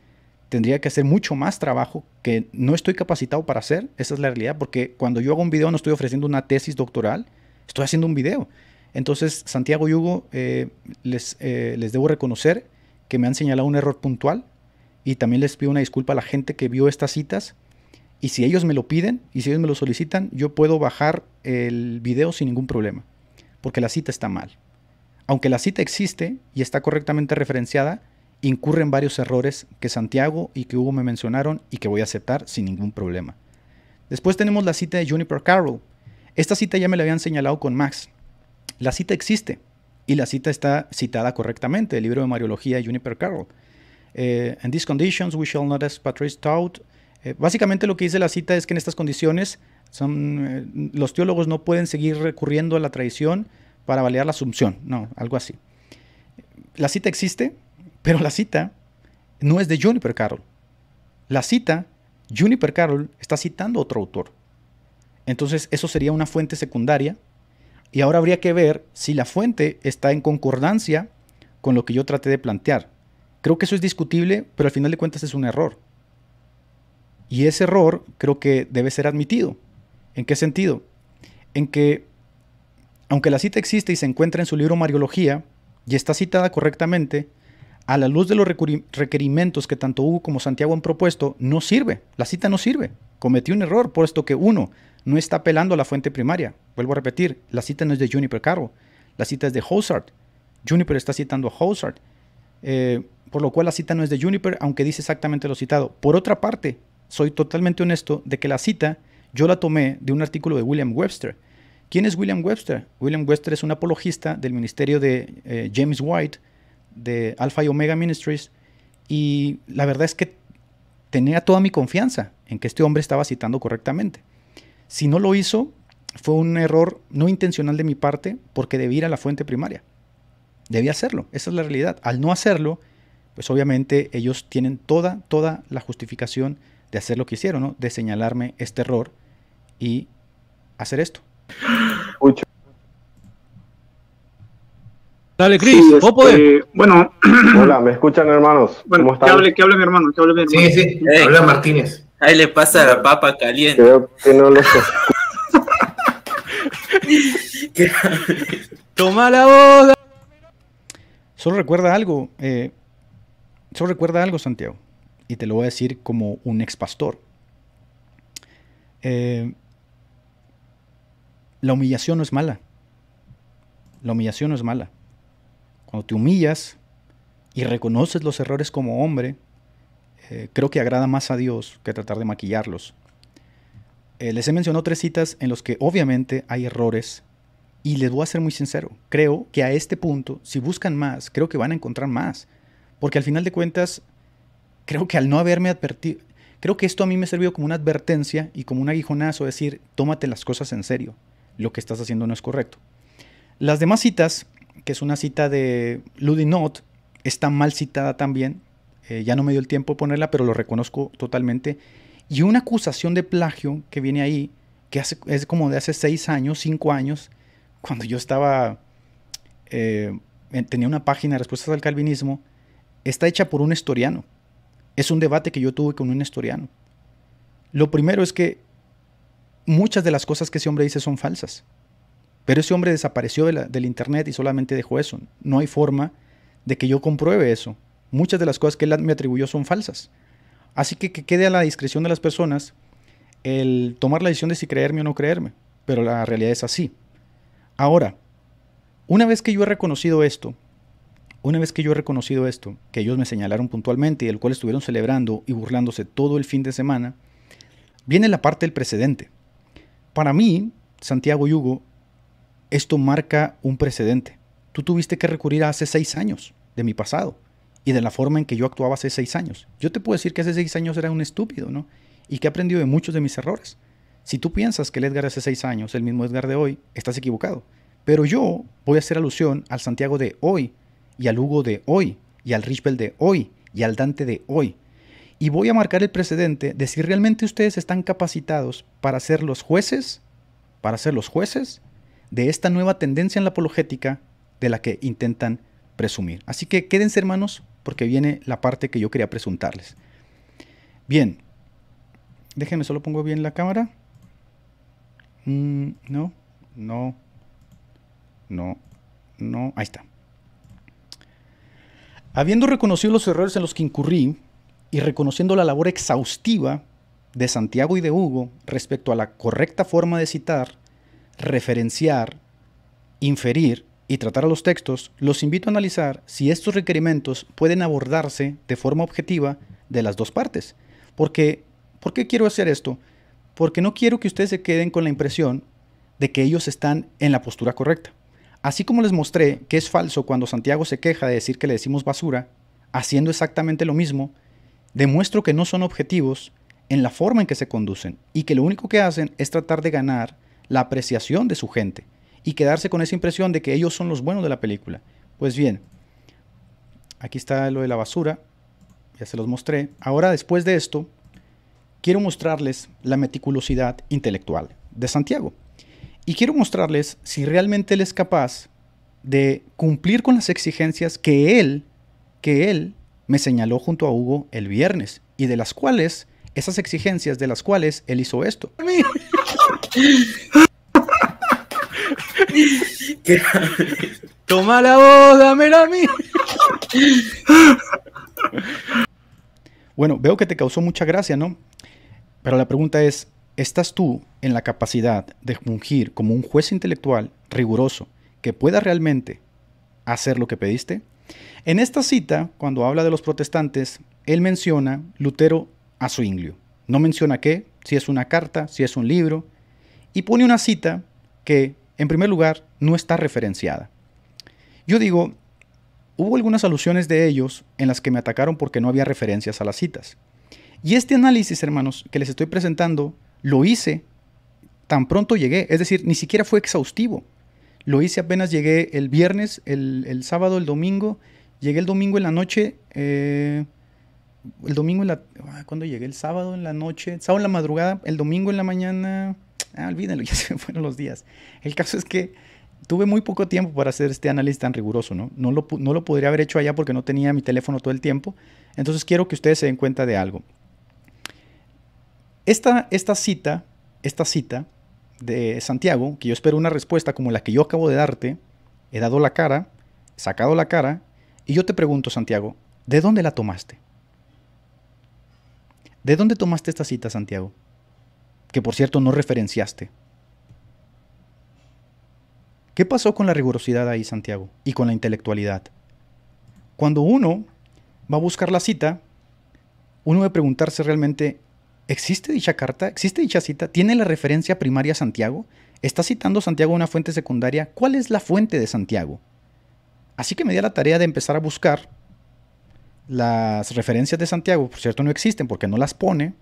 tendría que hacer mucho más trabajo que no estoy capacitado para hacer. Esa es la realidad, porque cuando yo hago un video no estoy ofreciendo una tesis doctoral, estoy haciendo un video. Entonces, Santiago y Hugo, eh, les, eh, les debo reconocer que me han señalado un error puntual y también les pido una disculpa a la gente que vio estas citas. Y si ellos me lo piden y si ellos me lo solicitan, yo puedo bajar el video sin ningún problema porque la cita está mal. Aunque la cita existe y está correctamente referenciada, incurren varios errores que Santiago y que Hugo me mencionaron y que voy a aceptar sin ningún problema. Después tenemos la cita de Juniper Carroll. Esta cita ya me la habían señalado con Max. La cita existe y la cita está citada correctamente, el libro de Mariología de Juniper Carroll. Eh, en In these conditions we shall not ask Patrice Taut. Eh, básicamente lo que dice la cita es que en estas condiciones son, eh, los teólogos no pueden seguir recurriendo a la tradición para validar la asunción, no, algo así. La cita existe, pero la cita no es de Juniper Carroll. La cita, Juniper Carroll está citando a otro autor. Entonces, eso sería una fuente secundaria. Y ahora habría que ver si la fuente está en concordancia con lo que yo traté de plantear. Creo que eso es discutible, pero al final de cuentas es un error. Y ese error creo que debe ser admitido. ¿En qué sentido? En que, aunque la cita existe y se encuentra en su libro Mariología, y está citada correctamente, a la luz de los requerimientos que tanto Hugo como Santiago han propuesto, no sirve. La cita no sirve. cometió un error, puesto que uno, no está apelando a la fuente primaria. Vuelvo a repetir, la cita no es de Juniper Caro. la cita es de Hozart. Juniper está citando a Hozart, eh, por lo cual la cita no es de Juniper, aunque dice exactamente lo citado. Por otra parte, soy totalmente honesto de que la cita yo la tomé de un artículo de William Webster. ¿Quién es William Webster? William Webster es un apologista del ministerio de eh, James White, de Alpha y Omega Ministries, y la verdad es que tenía toda mi confianza en que este hombre estaba citando correctamente. Si no lo hizo, fue un error no intencional de mi parte porque debí ir a la fuente primaria. Debí hacerlo, esa es la realidad. Al no hacerlo, pues obviamente ellos tienen toda, toda la justificación de hacer lo que hicieron, de señalarme este error y hacer esto. Dale, Cris, este, Bueno. Hola, ¿me escuchan, hermanos? ¿Cómo que hable, que hable mi hermano, que hable mi hermano. Sí, sí, habla Martínez. Ahí le pasa la papa caliente. que no lo sé. Toma la boda. Solo recuerda algo, eh, solo recuerda algo, Santiago, y te lo voy a decir como un ex pastor. Eh, la humillación no es mala. La humillación no es mala. Cuando te humillas y reconoces los errores como hombre, eh, creo que agrada más a Dios que tratar de maquillarlos. Eh, les he mencionado tres citas en los que obviamente hay errores y les voy a ser muy sincero, creo que a este punto, si buscan más, creo que van a encontrar más. Porque al final de cuentas, creo que al no haberme advertido, creo que esto a mí me sirvió como una advertencia y como un aguijonazo, decir, tómate las cosas en serio lo que estás haciendo no es correcto. Las demás citas, que es una cita de Ludinot, está mal citada también. Eh, ya no me dio el tiempo de ponerla, pero lo reconozco totalmente. Y una acusación de plagio que viene ahí, que es como de hace seis años, cinco años, cuando yo estaba. Eh, tenía una página de respuestas al calvinismo, está hecha por un historiano. Es un debate que yo tuve con un historiano. Lo primero es que muchas de las cosas que ese hombre dice son falsas. Pero ese hombre desapareció del Internet y solamente dejó eso. No hay forma de que yo compruebe eso. Muchas de las cosas que él me atribuyó son falsas. Así que, que quede a la discreción de las personas el tomar la decisión de si creerme o no creerme. Pero la realidad es así. Ahora, una vez que yo he reconocido esto, una vez que yo he reconocido esto, que ellos me señalaron puntualmente y del cual estuvieron celebrando y burlándose todo el fin de semana, viene la parte del precedente para mí, Santiago Hugo, esto marca un precedente. Tú tuviste que recurrir a hace seis años de mi pasado y de la forma en que yo actuaba hace seis años. Yo te puedo decir que hace seis años era un estúpido, ¿no? Y que he aprendido de muchos de mis errores. Si tú piensas que el Edgar hace seis años, el mismo Edgar de hoy, estás equivocado. Pero yo voy a hacer alusión al Santiago de hoy, y al Hugo de hoy, y al Richbel de hoy, y al Dante de hoy. Y voy a marcar el precedente de si realmente ustedes están capacitados para ser los jueces, para ser los jueces de esta nueva tendencia en la apologética de la que intentan presumir. Así que quédense hermanos porque viene la parte que yo quería presuntarles. Bien, déjenme, solo pongo bien la cámara. Mm, no, no, no, no, ahí está. Habiendo reconocido los errores en los que incurrí, y reconociendo la labor exhaustiva de Santiago y de Hugo respecto a la correcta forma de citar, referenciar, inferir y tratar a los textos, los invito a analizar si estos requerimientos pueden abordarse de forma objetiva de las dos partes. Porque, ¿Por qué quiero hacer esto? Porque no quiero que ustedes se queden con la impresión de que ellos están en la postura correcta. Así como les mostré que es falso cuando Santiago se queja de decir que le decimos basura, haciendo exactamente lo mismo, demuestro que no son objetivos en la forma en que se conducen y que lo único que hacen es tratar de ganar la apreciación de su gente y quedarse con esa impresión de que ellos son los buenos de la película. Pues bien, aquí está lo de la basura, ya se los mostré. Ahora, después de esto, quiero mostrarles la meticulosidad intelectual de Santiago. Y quiero mostrarles si realmente él es capaz de cumplir con las exigencias que él, que él me señaló junto a Hugo el viernes y de las cuales, esas exigencias de las cuales él hizo esto. Toma la voz, dame a mí. Bueno, veo que te causó mucha gracia, ¿no? Pero la pregunta es, ¿estás tú en la capacidad de fungir como un juez intelectual riguroso que pueda realmente hacer lo que pediste? En esta cita, cuando habla de los protestantes, él menciona Lutero a su Zwinglio. No menciona qué, si es una carta, si es un libro, y pone una cita que, en primer lugar, no está referenciada. Yo digo, hubo algunas alusiones de ellos en las que me atacaron porque no había referencias a las citas. Y este análisis, hermanos, que les estoy presentando, lo hice tan pronto llegué, es decir, ni siquiera fue exhaustivo. Lo hice apenas llegué el viernes, el, sábado, el domingo. Llegué el domingo en la noche. Eh, el domingo en la. Ah, ¿Cuándo llegué? El sábado en la noche. El sábado en la madrugada. El domingo en la mañana. Ah, olvídenlo, ya se fueron los días. El caso es que tuve muy poco tiempo para hacer este análisis tan riguroso, ¿no? No lo, no lo podría haber hecho allá porque no tenía mi teléfono todo el tiempo. Entonces quiero que ustedes se den cuenta de algo. Esta, esta cita, esta cita de Santiago, que yo espero una respuesta como la que yo acabo de darte, he dado la cara, sacado la cara, y yo te pregunto, Santiago, ¿de dónde la tomaste? ¿De dónde tomaste esta cita, Santiago? Que por cierto no referenciaste. ¿Qué pasó con la rigurosidad ahí, Santiago? Y con la intelectualidad. Cuando uno va a buscar la cita, uno debe preguntarse realmente ¿Existe dicha carta? ¿Existe dicha cita? ¿Tiene la referencia primaria Santiago? ¿Está citando Santiago una fuente secundaria? ¿Cuál es la fuente de Santiago? Así que me di a la tarea de empezar a buscar las referencias de Santiago, por cierto, no existen porque no las pone.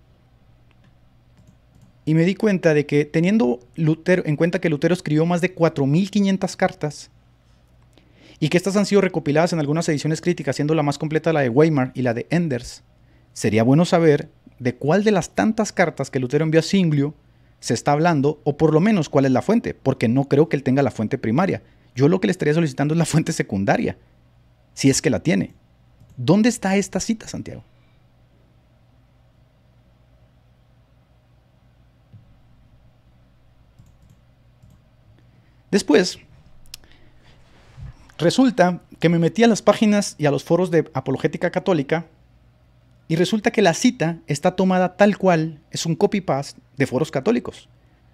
Y me di cuenta de que teniendo en cuenta que Lutero escribió más de 4.500 cartas y que estas han sido recopiladas en algunas ediciones críticas, siendo la más completa la de Weimar y la de Enders, sería bueno saber de cuál de las tantas cartas que Lutero envió a Singlio se está hablando, o por lo menos cuál es la fuente, porque no creo que él tenga la fuente primaria. Yo lo que le estaría solicitando es la fuente secundaria, si es que la tiene. ¿Dónde está esta cita, Santiago? Después, resulta que me metí a las páginas y a los foros de apologética católica y resulta que la cita está tomada tal cual, es un copy-paste de foros católicos.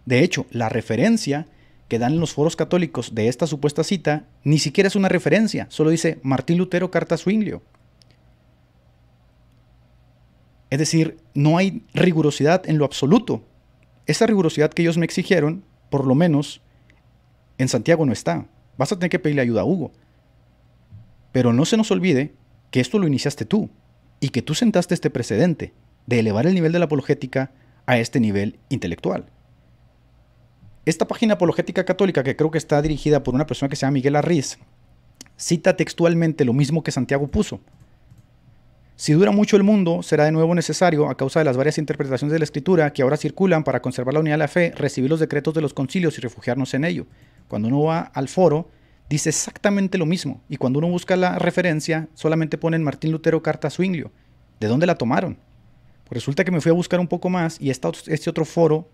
De hecho, la referencia que dan los foros católicos de esta supuesta cita ni siquiera es una referencia, solo dice Martín Lutero, carta a Zwinglio. Es decir, no hay rigurosidad en lo absoluto. Esa rigurosidad que ellos me exigieron, por lo menos, en Santiago no está. Vas a tener que pedirle ayuda a Hugo. Pero no se nos olvide que esto lo iniciaste tú y que tú sentaste este precedente de elevar el nivel de la apologética a este nivel intelectual. Esta página apologética católica, que creo que está dirigida por una persona que se llama Miguel Arriz, cita textualmente lo mismo que Santiago puso. Si dura mucho el mundo, será de nuevo necesario, a causa de las varias interpretaciones de la Escritura que ahora circulan para conservar la unidad de la fe, recibir los decretos de los concilios y refugiarnos en ello. Cuando uno va al foro, dice exactamente lo mismo. Y cuando uno busca la referencia, solamente ponen Martín Lutero carta a Zwinglio. ¿De dónde la tomaron? Pues resulta que me fui a buscar un poco más y está este otro foro,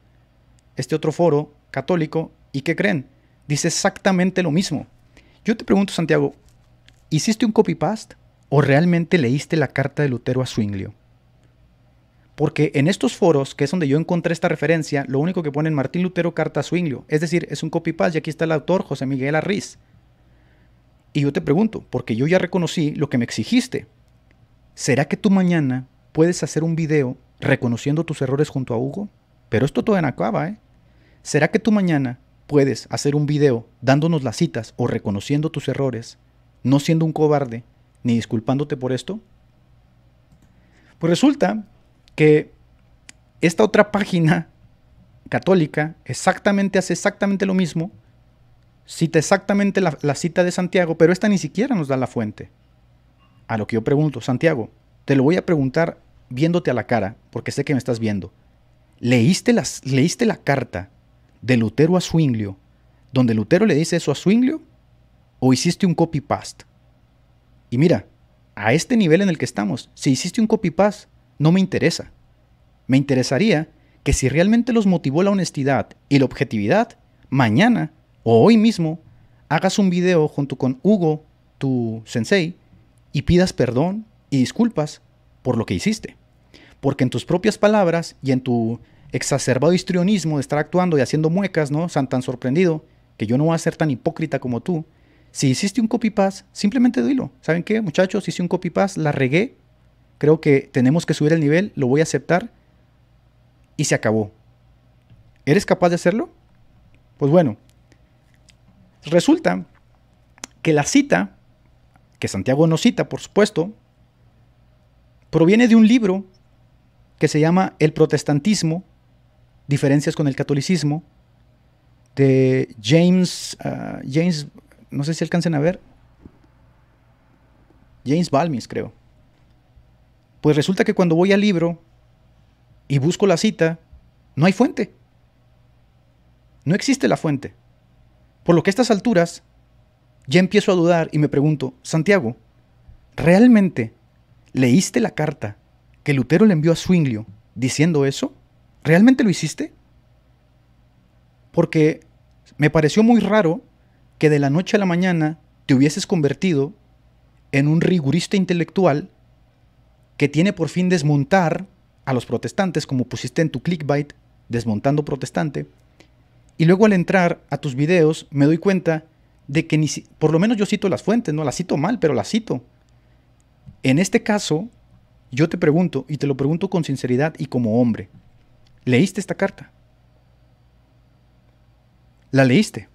este otro foro católico, ¿y qué creen? Dice exactamente lo mismo. Yo te pregunto, Santiago, ¿hiciste un copy-paste o realmente leíste la carta de Lutero a Zwinglio? Porque en estos foros, que es donde yo encontré esta referencia, lo único que ponen Martín Lutero carta a Zwinglio. Es decir, es un copy-paste y aquí está el autor José Miguel Arriz. Y yo te pregunto, porque yo ya reconocí lo que me exigiste. ¿Será que tú mañana puedes hacer un video reconociendo tus errores junto a Hugo? Pero esto todavía no acaba, ¿eh? ¿Será que tú mañana puedes hacer un video dándonos las citas o reconociendo tus errores, no siendo un cobarde ni disculpándote por esto? Pues resulta que esta otra página católica exactamente hace exactamente lo mismo, cita exactamente la, cita de Santiago, pero esta ni siquiera nos da la fuente. A lo que yo pregunto, Santiago, te lo voy a preguntar viéndote a la cara, porque sé que me estás viendo. ¿Leíste, leíste la carta de Lutero a Zwinglio, donde Lutero le dice eso a Zwinglio? ¿O hiciste un copy-paste? Y mira, a este nivel en el que estamos, si hiciste un copy-paste, no me interesa. Me interesaría que si realmente los motivó la honestidad y la objetividad, mañana o hoy mismo hagas un video junto con Hugo, tu sensei, y pidas perdón y disculpas por lo que hiciste. Porque en tus propias palabras y en tu exacerbado histrionismo de estar actuando y haciendo muecas, ¿no? San tan sorprendido, que yo no voy a ser tan hipócrita como tú. Si hiciste un copy-paste, simplemente dilo. ¿Saben qué, muchachos? Hice un copy-paste, la regué. Creo que tenemos que subir el nivel, lo voy a aceptar. Y se acabó. ¿Eres capaz de hacerlo? Pues bueno, Resulta que la cita, que Santiago no cita, por supuesto, proviene de un libro que se llama El protestantismo, diferencias con el catolicismo, de James, ah, James, no sé si alcancen a ver, James Balmis, creo. Pues resulta que cuando voy al libro y busco la cita, no hay fuente. No existe la fuente. Por lo que a estas alturas ya empiezo a dudar y me pregunto, Santiago, ¿realmente leíste la carta que Lutero le envió a Zwinglio diciendo eso? ¿Realmente lo hiciste? Porque me pareció muy raro que de la noche a la mañana te hubieses convertido en un rigurista intelectual que tiene por fin desmontar a los protestantes, como pusiste en tu clickbait, desmontando protestante, y luego al entrar a tus videos me doy cuenta de que ni por lo menos yo cito las fuentes, no las cito mal, pero las cito. En este caso, yo te pregunto, y te lo pregunto con sinceridad y como hombre, ¿leíste esta carta? ¿La leíste?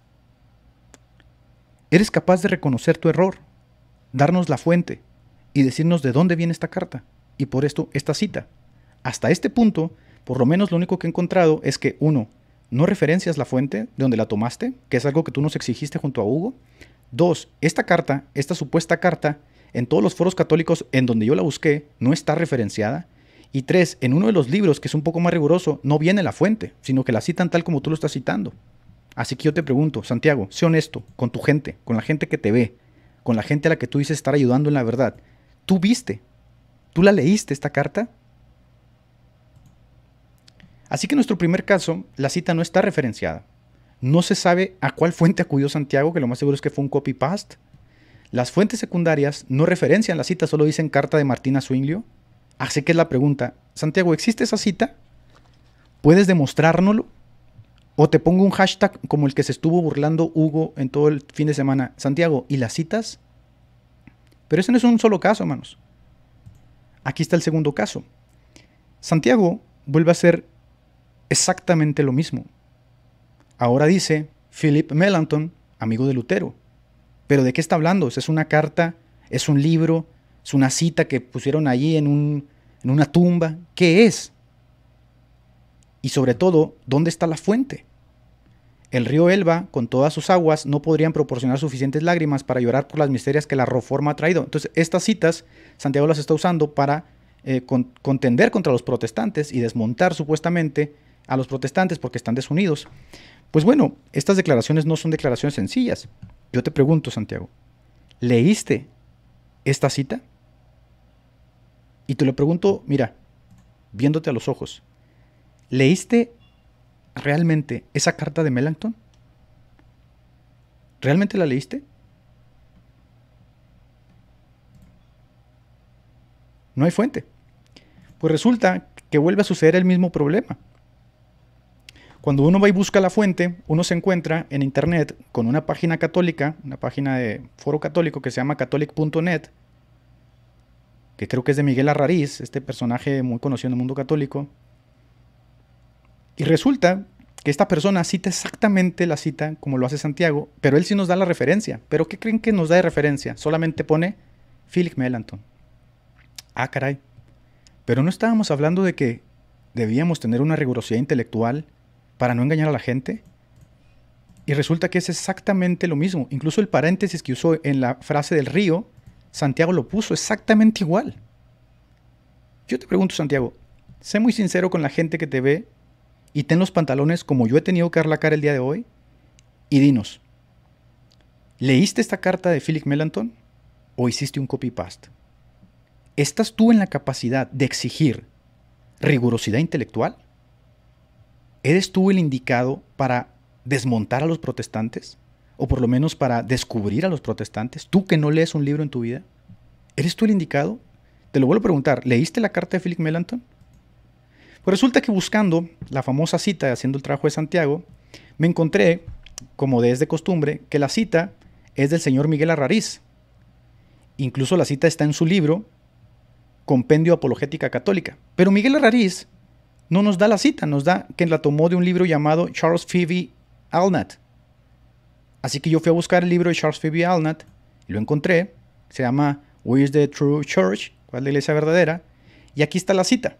¿Eres capaz de reconocer tu error, darnos la fuente y decirnos de dónde viene esta carta y por esto esta cita? Hasta este punto, por lo menos lo único que he encontrado es que, uno, no referencias la fuente de donde la tomaste, que es algo que tú nos exigiste junto a Hugo. Dos, esta carta, esta supuesta carta, en todos los foros católicos en donde yo la busqué, no está referenciada. Y tres, en uno de los libros, que es un poco más riguroso, no viene la fuente, sino que la citan tal como tú lo estás citando. Así que yo te pregunto, Santiago, sé honesto con tu gente, con la gente que te ve, con la gente a la que tú dices estar ayudando en la verdad. ¿Tú viste? ¿Tú la leíste esta carta? Así que en nuestro primer caso, la cita no está referenciada. No se sabe a cuál fuente acudió Santiago, que lo más seguro es que fue un copy-paste. Las fuentes secundarias no referencian la cita, solo dicen carta de Martina Swinglio. Así que es la pregunta, Santiago, ¿existe esa cita? ¿Puedes demostrárnoslo? O te pongo un hashtag como el que se estuvo burlando Hugo en todo el fin de semana. Santiago, ¿y las citas? Pero ese no es un solo caso, hermanos. Aquí está el segundo caso. Santiago vuelve a ser exactamente lo mismo. Ahora dice Philip Melanton, amigo de Lutero. Pero ¿de qué está hablando? ¿Es una carta? ¿Es un libro? ¿Es una cita que pusieron allí en, un, en una tumba? ¿Qué es? Y sobre todo, ¿dónde está la fuente? El río Elba, con todas sus aguas, no podrían proporcionar suficientes lágrimas para llorar por las misterias que la reforma ha traído. Entonces, estas citas, Santiago las está usando para eh, contender contra los protestantes y desmontar supuestamente a los protestantes porque están desunidos. Pues bueno, estas declaraciones no son declaraciones sencillas. Yo te pregunto, Santiago, ¿leíste esta cita? Y te lo pregunto, mira, viéndote a los ojos, ¿leíste realmente esa carta de Melanchthon? ¿Realmente la leíste? No hay fuente. Pues resulta que vuelve a suceder el mismo problema. Cuando uno va y busca la fuente, uno se encuentra en internet con una página católica, una página de foro católico que se llama catholic.net, que creo que es de Miguel Arrariz, este personaje muy conocido en el mundo católico. Y resulta que esta persona cita exactamente la cita como lo hace Santiago, pero él sí nos da la referencia. ¿Pero qué creen que nos da de referencia? Solamente pone Philip Melanton. Ah, caray. Pero no estábamos hablando de que debíamos tener una rigurosidad intelectual para no engañar a la gente. Y resulta que es exactamente lo mismo. Incluso el paréntesis que usó en la frase del río, Santiago lo puso exactamente igual. Yo te pregunto, Santiago, sé muy sincero con la gente que te ve y ten los pantalones como yo he tenido que cara el día de hoy y dinos, ¿leíste esta carta de Philip Melanton o hiciste un copy-paste? ¿Estás tú en la capacidad de exigir rigurosidad intelectual? ¿Eres tú el indicado para desmontar a los protestantes? ¿O por lo menos para descubrir a los protestantes? ¿Tú que no lees un libro en tu vida? ¿Eres tú el indicado? Te lo vuelvo a preguntar, ¿leíste la carta de Philip Melanton? Pues resulta que buscando la famosa cita Haciendo el Trabajo de Santiago, me encontré, como es de costumbre, que la cita es del señor Miguel Arrariz. Incluso la cita está en su libro, Compendio Apologética Católica. Pero Miguel Arrariz no nos da la cita, nos da quien la tomó de un libro llamado Charles Phoebe Alnat. Así que yo fui a buscar el libro de Charles Phoebe Alnat y lo encontré. Se llama Where is the True Church? ¿Cuál es la iglesia verdadera? Y aquí está la cita.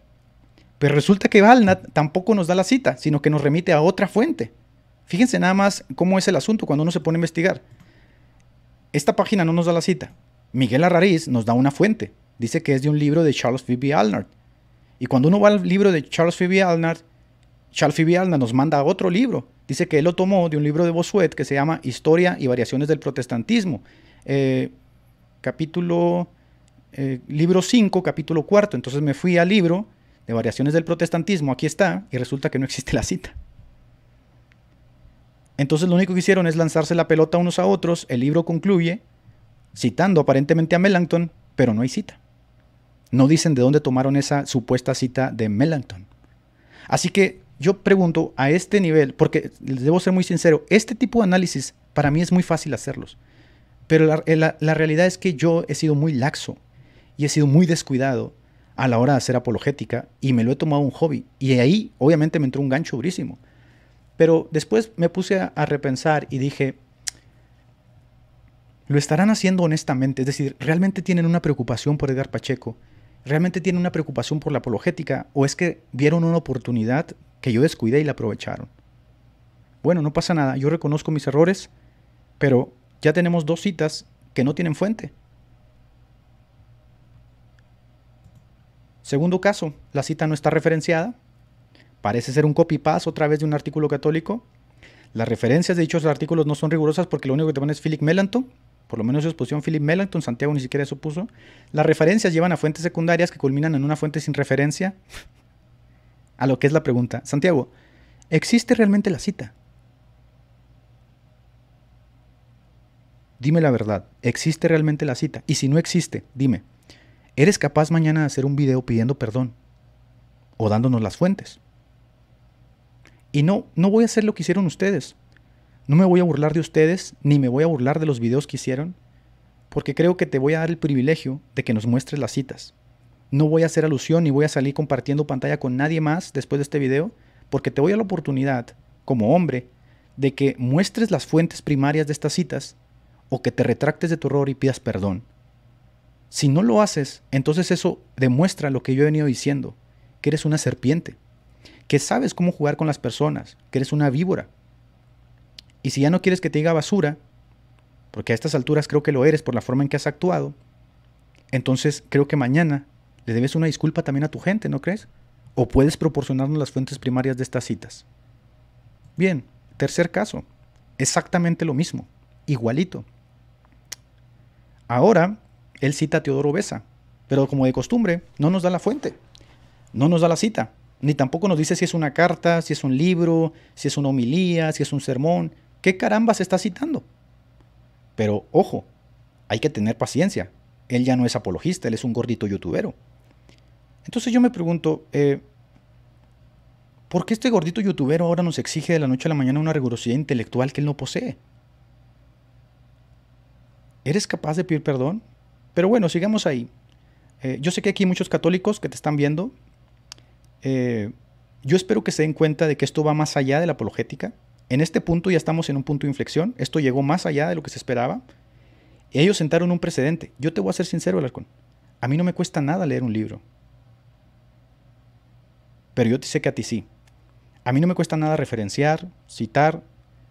Pero resulta que Alnat tampoco nos da la cita, sino que nos remite a otra fuente. Fíjense nada más cómo es el asunto cuando uno se pone a investigar. Esta página no nos da la cita. Miguel Arrariz nos da una fuente. Dice que es de un libro de Charles Phoebe Alnat y cuando uno va al libro de Charles Phoebe Alnard, Charles Phoebe Alnard nos manda otro libro. Dice que él lo tomó de un libro de Bossuet que se llama Historia y Variaciones del Protestantismo. Eh, capítulo, eh, libro 5, capítulo 4. Entonces me fui al libro de Variaciones del Protestantismo, aquí está, y resulta que no existe la cita. Entonces lo único que hicieron es lanzarse la pelota unos a otros, el libro concluye citando aparentemente a Melanchthon, pero no hay cita. No dicen de dónde tomaron esa supuesta cita de Melanchthon. Así que yo pregunto a este nivel, porque debo ser muy sincero, este tipo de análisis para mí es muy fácil hacerlos. Pero eh, la, realidad es que yo he sido muy laxo y he sido muy descuidado a la hora de hacer apologética y me lo he tomado un hobby. Y ahí obviamente me entró un gancho durísimo. Pero después me puse a, repensar y dije, ¿lo estarán haciendo honestamente? Es decir, ¿realmente tienen una preocupación por Edgar Pacheco ¿Realmente tiene una preocupación por la apologética o es que vieron una oportunidad que yo descuidé y la aprovecharon? Bueno, no pasa nada, yo reconozco mis errores, pero ya tenemos dos citas que no tienen fuente. Segundo caso, la cita no está referenciada, parece ser un copy-paste otra vez de un artículo católico. Las referencias de dichos artículos no son rigurosas porque lo único que te ponen es Philip Melanto por lo menos su exposición Philip Melanchthon, Santiago ni siquiera eso puso. Las referencias llevan a fuentes secundarias que culminan en una fuente sin referencia. a lo que es la pregunta. Santiago, ¿existe realmente la cita? Dime la verdad, ¿existe realmente la cita? Y si no existe, dime, ¿eres capaz mañana de hacer un video pidiendo perdón? ¿O dándonos las fuentes? Y no, no voy a hacer lo que hicieron ustedes. No me voy a burlar de ustedes, ni me voy a burlar de los videos que hicieron, porque creo que te voy a dar el privilegio de que nos muestres las citas. No voy a hacer alusión ni voy a salir compartiendo pantalla con nadie más después de este video, porque te voy a la oportunidad, como hombre, de que muestres las fuentes primarias de estas citas o que te retractes de tu error y pidas perdón. Si no lo haces, entonces eso demuestra lo que yo he venido diciendo, que eres una serpiente, que sabes cómo jugar con las personas, que eres una víbora, y si ya no quieres que te diga basura, porque a estas alturas creo que lo eres por la forma en que has actuado, entonces creo que mañana le debes una disculpa también a tu gente, ¿no crees? O puedes proporcionarnos las fuentes primarias de estas citas. Bien, tercer caso, exactamente lo mismo, igualito. Ahora, él cita a Teodoro Besa, pero como de costumbre, no nos da la fuente, no nos da la cita, ni tampoco nos dice si es una carta, si es un libro, si es una homilía, si es un sermón, ¿Qué caramba se está citando? Pero ojo, hay que tener paciencia. Él ya no es apologista, él es un gordito youtubero. Entonces yo me pregunto, eh, ¿por qué este gordito youtubero ahora nos exige de la noche a la mañana una rigurosidad intelectual que él no posee? ¿Eres capaz de pedir perdón? Pero bueno, sigamos ahí. Eh, yo sé que aquí hay muchos católicos que te están viendo. Eh, yo espero que se den cuenta de que esto va más allá de la apologética. En este punto ya estamos en un punto de inflexión. Esto llegó más allá de lo que se esperaba. Ellos sentaron un precedente. Yo te voy a ser sincero, Alarcón. A mí no me cuesta nada leer un libro. Pero yo te sé que a ti sí. A mí no me cuesta nada referenciar, citar,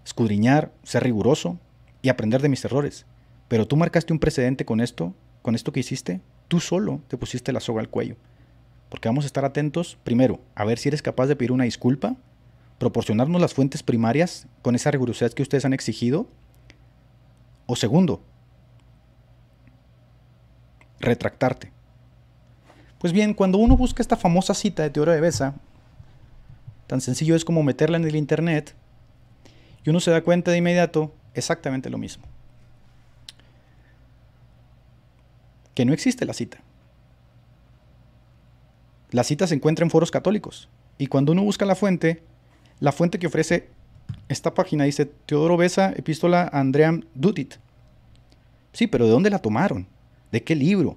escudriñar, ser riguroso y aprender de mis errores. Pero tú marcaste un precedente con esto, con esto que hiciste. Tú solo te pusiste la soga al cuello. Porque vamos a estar atentos, primero, a ver si eres capaz de pedir una disculpa proporcionarnos las fuentes primarias con esa rigurosidad que ustedes han exigido. O segundo, retractarte. Pues bien, cuando uno busca esta famosa cita de Teodoro de Besa, tan sencillo es como meterla en el internet y uno se da cuenta de inmediato exactamente lo mismo. Que no existe la cita. La cita se encuentra en foros católicos y cuando uno busca la fuente la fuente que ofrece esta página dice Teodoro Besa, epístola a Andream Dutit. Sí, pero ¿de dónde la tomaron? ¿De qué libro?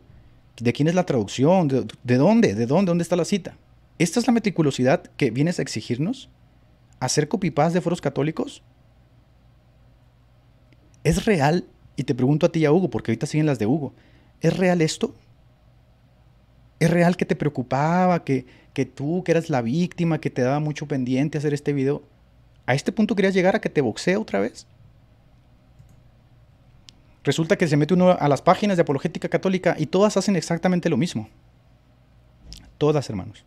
¿De quién es la traducción? ¿De, dónde? ¿De dónde? ¿Dónde está la cita? ¿Esta es la meticulosidad que vienes a exigirnos? ¿Hacer copipás de foros católicos? ¿Es real? Y te pregunto a ti y a Hugo, porque ahorita siguen las de Hugo. ¿Es real esto? ¿Es real que te preocupaba, que, que tú, que eras la víctima, que te daba mucho pendiente hacer este video, ¿a este punto querías llegar a que te boxee otra vez? Resulta que se mete uno a las páginas de Apologética Católica y todas hacen exactamente lo mismo. Todas, hermanos.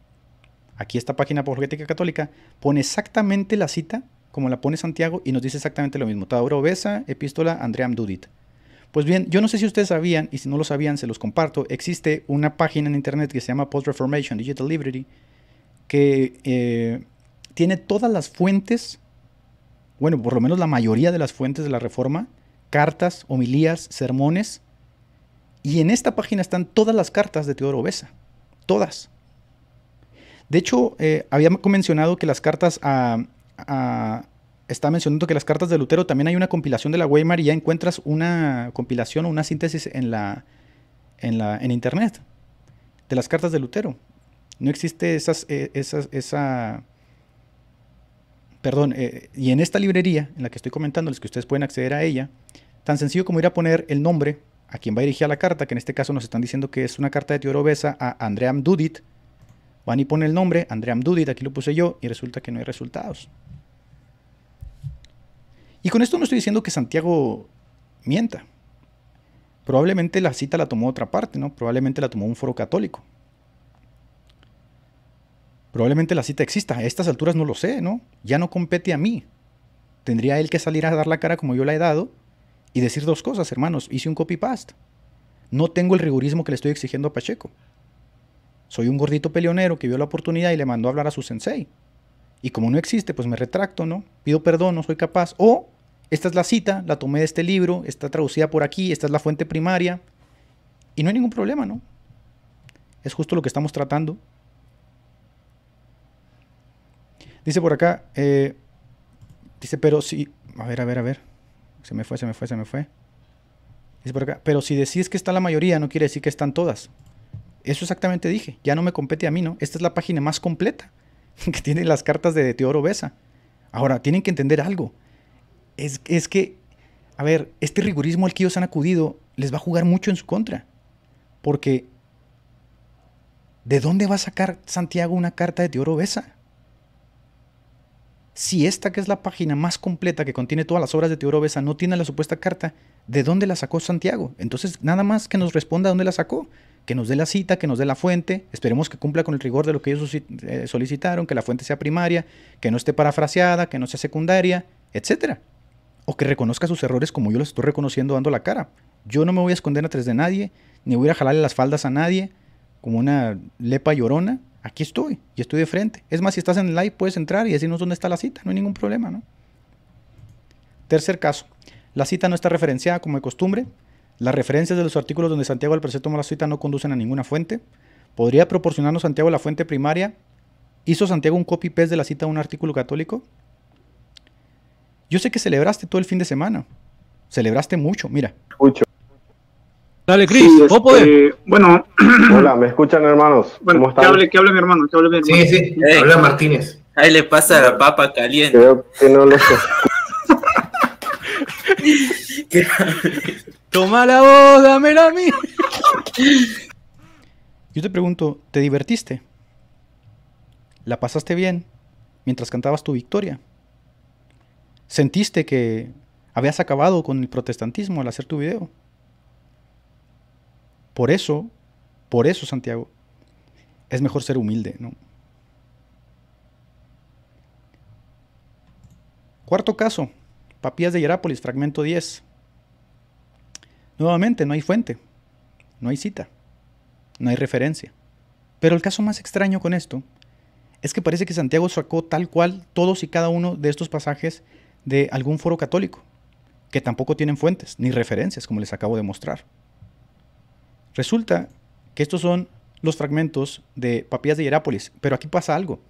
Aquí esta página Apologética Católica pone exactamente la cita como la pone Santiago y nos dice exactamente lo mismo. Tauro Besa, epístola Andrea Dudit pues bien, yo no sé si ustedes sabían, y si no lo sabían, se los comparto. Existe una página en internet que se llama Post Reformation Digital Liberty, que eh, tiene todas las fuentes, bueno, por lo menos la mayoría de las fuentes de la reforma, cartas, homilías, sermones. Y en esta página están todas las cartas de Teodoro Besa. Todas. De hecho, eh, había mencionado que las cartas a, está mencionando que las cartas de Lutero también hay una compilación de la Weimar y ya encuentras una compilación o una síntesis en la, en la en internet de las cartas de Lutero. No existe esas, eh, esa perdón, eh, y en esta librería en la que estoy comentándoles que ustedes pueden acceder a ella, tan sencillo como ir a poner el nombre a quien va dirigida la carta, que en este caso nos están diciendo que es una carta de Teodoro Besa a andrea Dudit. Van y ponen el nombre, andrea Dudit, aquí lo puse yo, y resulta que no hay resultados. Y con esto no estoy diciendo que Santiago mienta. Probablemente la cita la tomó otra parte, ¿no? Probablemente la tomó un foro católico. Probablemente la cita exista. A estas alturas no lo sé, ¿no? Ya no compete a mí. Tendría él que salir a dar la cara como yo la he dado y decir dos cosas, hermanos. Hice un copy-paste. No tengo el rigorismo que le estoy exigiendo a Pacheco. Soy un gordito peleonero que vio la oportunidad y le mandó a hablar a su sensei. Y como no existe, pues me retracto, ¿no? Pido perdón, no soy capaz. O esta es la cita, la tomé de este libro, está traducida por aquí, esta es la fuente primaria, y no hay ningún problema, ¿no? Es justo lo que estamos tratando. Dice por acá, eh, dice, pero si, a ver, a ver, a ver, se me fue, se me fue, se me fue. Dice por acá, pero si decís que está la mayoría, no quiere decir que están todas. Eso exactamente dije, ya no me compete a mí, ¿no? Esta es la página más completa que tiene las cartas de Teodoro Besa. Ahora, tienen que entender algo es, que, a ver, este rigorismo al que ellos han acudido les va a jugar mucho en su contra. Porque, ¿de dónde va a sacar Santiago una carta de Teodoro Besa? Si esta, que es la página más completa que contiene todas las obras de Teodoro Besa, no tiene la supuesta carta, ¿de dónde la sacó Santiago? Entonces, nada más que nos responda dónde la sacó, que nos dé la cita, que nos dé la fuente, esperemos que cumpla con el rigor de lo que ellos eh, solicitaron, que la fuente sea primaria, que no esté parafraseada, que no sea secundaria, etcétera o que reconozca sus errores como yo los estoy reconociendo dando la cara. Yo no me voy a esconder atrás de nadie, ni voy a jalarle las faldas a nadie como una lepa llorona. Aquí estoy, y estoy de frente. Es más, si estás en el live puedes entrar y decirnos dónde está la cita, no hay ningún problema, ¿no? Tercer caso, la cita no está referenciada como de costumbre. Las referencias de los artículos donde Santiago al Presente toma la cita no conducen a ninguna fuente. ¿Podría proporcionarnos Santiago la fuente primaria? ¿Hizo Santiago un copy-paste de la cita de un artículo católico? Yo sé que celebraste todo el fin de semana. Celebraste mucho, mira. Mucho. Dale, Cris, este, Bueno. Hola, ¿me escuchan, hermanos? ¿Cómo Que hable, mi hermano, que hable Sí, sí, Martínez. Ahí le pasa la papa caliente. Creo que no Toma la voz, dámela a mí. Yo te pregunto, ¿te divertiste? ¿La pasaste bien mientras cantabas tu victoria? Sentiste que habías acabado con el protestantismo al hacer tu video. Por eso, por eso, Santiago, es mejor ser humilde, ¿no? Cuarto caso, Papías de Hierápolis, fragmento 10. Nuevamente, no hay fuente, no hay cita, no hay referencia. Pero el caso más extraño con esto es que parece que Santiago sacó tal cual todos y cada uno de estos pasajes de algún foro católico, que tampoco tienen fuentes ni referencias, como les acabo de mostrar. Resulta que estos son los fragmentos de Papías de Hierápolis, pero aquí pasa algo,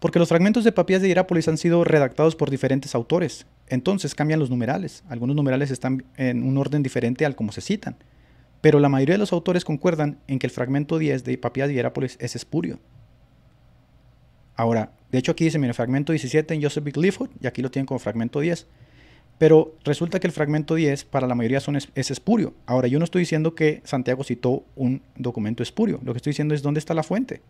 porque los fragmentos de Papías de Hierápolis han sido redactados por diferentes autores, entonces cambian los numerales, algunos numerales están en un orden diferente al como se citan, pero la mayoría de los autores concuerdan en que el fragmento 10 de Papías de Hierápolis es espurio. Ahora, de hecho aquí dice, mire, fragmento 17 en Joseph B. Clifford, y aquí lo tienen como fragmento 10. Pero resulta que el fragmento 10 para la mayoría son es, es, espurio. Ahora, yo no estoy diciendo que Santiago citó un documento espurio. Lo que estoy diciendo es dónde está la fuente.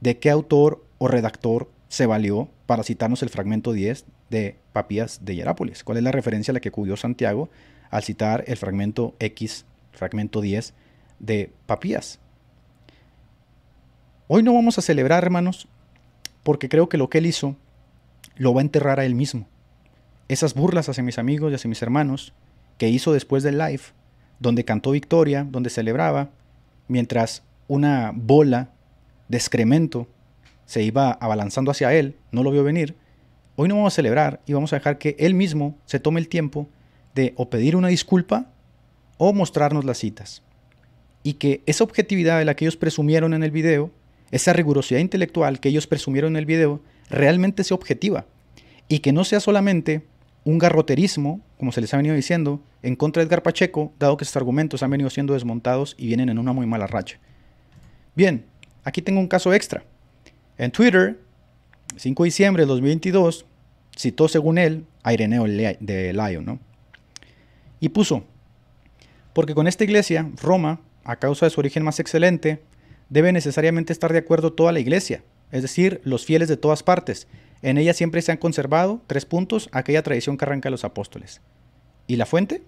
¿De qué autor o redactor se valió para citarnos el fragmento 10 de Papías de Hierápolis? ¿Cuál es la referencia a la que acudió Santiago al citar el fragmento X, fragmento 10 de Papías? Hoy no vamos a celebrar, hermanos, porque creo que lo que él hizo lo va a enterrar a él mismo. Esas burlas hacia mis amigos y hacia mis hermanos que hizo después del live, donde cantó victoria, donde celebraba, mientras una bola de excremento se iba abalanzando hacia él, no lo vio venir, hoy no vamos a celebrar y vamos a dejar que él mismo se tome el tiempo de o pedir una disculpa o mostrarnos las citas. Y que esa objetividad de la que ellos presumieron en el video esa rigurosidad intelectual que ellos presumieron en el video realmente sea objetiva y que no sea solamente un garroterismo, como se les ha venido diciendo, en contra de Edgar Pacheco, dado que estos argumentos han venido siendo desmontados y vienen en una muy mala racha. Bien, aquí tengo un caso extra. En Twitter, 5 de diciembre de 2022, citó según él a Ireneo de Lyon, ¿no? Y puso, porque con esta iglesia, Roma, a causa de su origen más excelente, debe necesariamente estar de acuerdo toda la iglesia, es decir, los fieles de todas partes. En ella siempre se han conservado, tres puntos, aquella tradición que arranca de los apóstoles. ¿Y la fuente?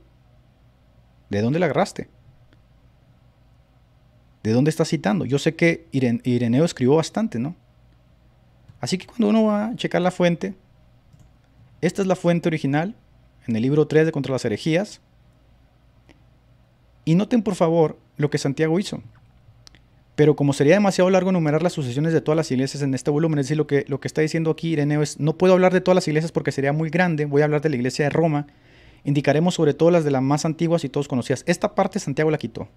¿De dónde la agarraste? ¿De dónde estás citando? Yo sé que Ireneo escribió bastante, ¿no? Así que cuando uno va a checar la fuente, esta es la fuente original, en el libro 3 de Contra las herejías. Y noten por favor lo que Santiago hizo. Pero como sería demasiado largo enumerar las sucesiones de todas las iglesias en este volumen, es decir, lo que, lo que está diciendo aquí Ireneo es, no puedo hablar de todas las iglesias porque sería muy grande, voy a hablar de la iglesia de Roma, indicaremos sobre todo las de las más antiguas y todos conocidas. Esta parte Santiago la quitó,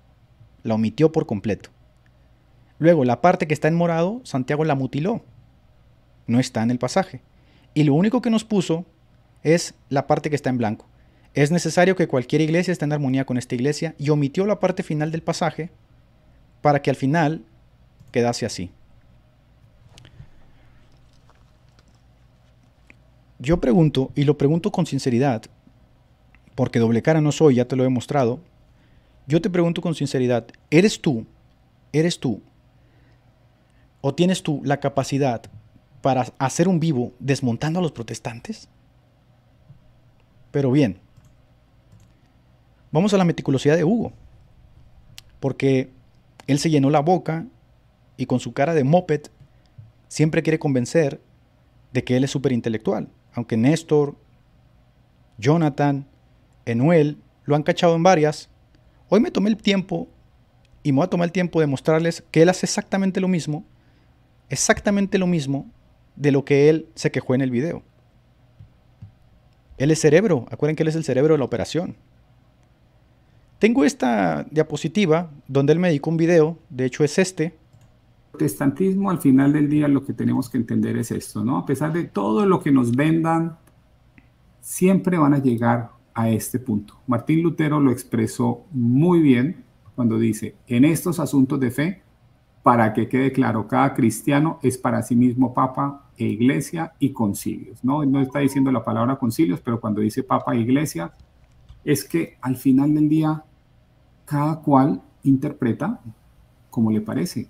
la omitió por completo. Luego, la parte que está en morado, Santiago la mutiló, no está en el pasaje. Y lo único que nos puso es la parte que está en blanco. Es necesario que cualquier iglesia esté en armonía con esta iglesia y omitió la parte final del pasaje para que al final quedase así. Yo pregunto, y lo pregunto con sinceridad, porque doble cara no soy, ya te lo he mostrado, yo te pregunto con sinceridad, ¿eres tú, eres tú, o tienes tú la capacidad para hacer un vivo desmontando a los protestantes? Pero bien, vamos a la meticulosidad de Hugo, porque él se llenó la boca y con su cara de moped siempre quiere convencer de que él es superintelectual, aunque Néstor, Jonathan, Enuel lo han cachado en varias. Hoy me tomé el tiempo y me voy a tomar el tiempo de mostrarles que él hace exactamente lo mismo, exactamente lo mismo de lo que él se quejó en el video. Él es cerebro, acuérdense que él es el cerebro de la operación. Tengo esta diapositiva donde él me dedicó un video, de hecho es este. protestantismo al final del día lo que tenemos que entender es esto, ¿no? A pesar de todo lo que nos vendan, siempre van a llegar a este punto. Martín Lutero lo expresó muy bien cuando dice, en estos asuntos de fe, para que quede claro, cada cristiano es para sí mismo papa e iglesia y concilios, ¿no? No está diciendo la palabra concilios, pero cuando dice papa e iglesia, es que al final del día cada cual interpreta como le parece.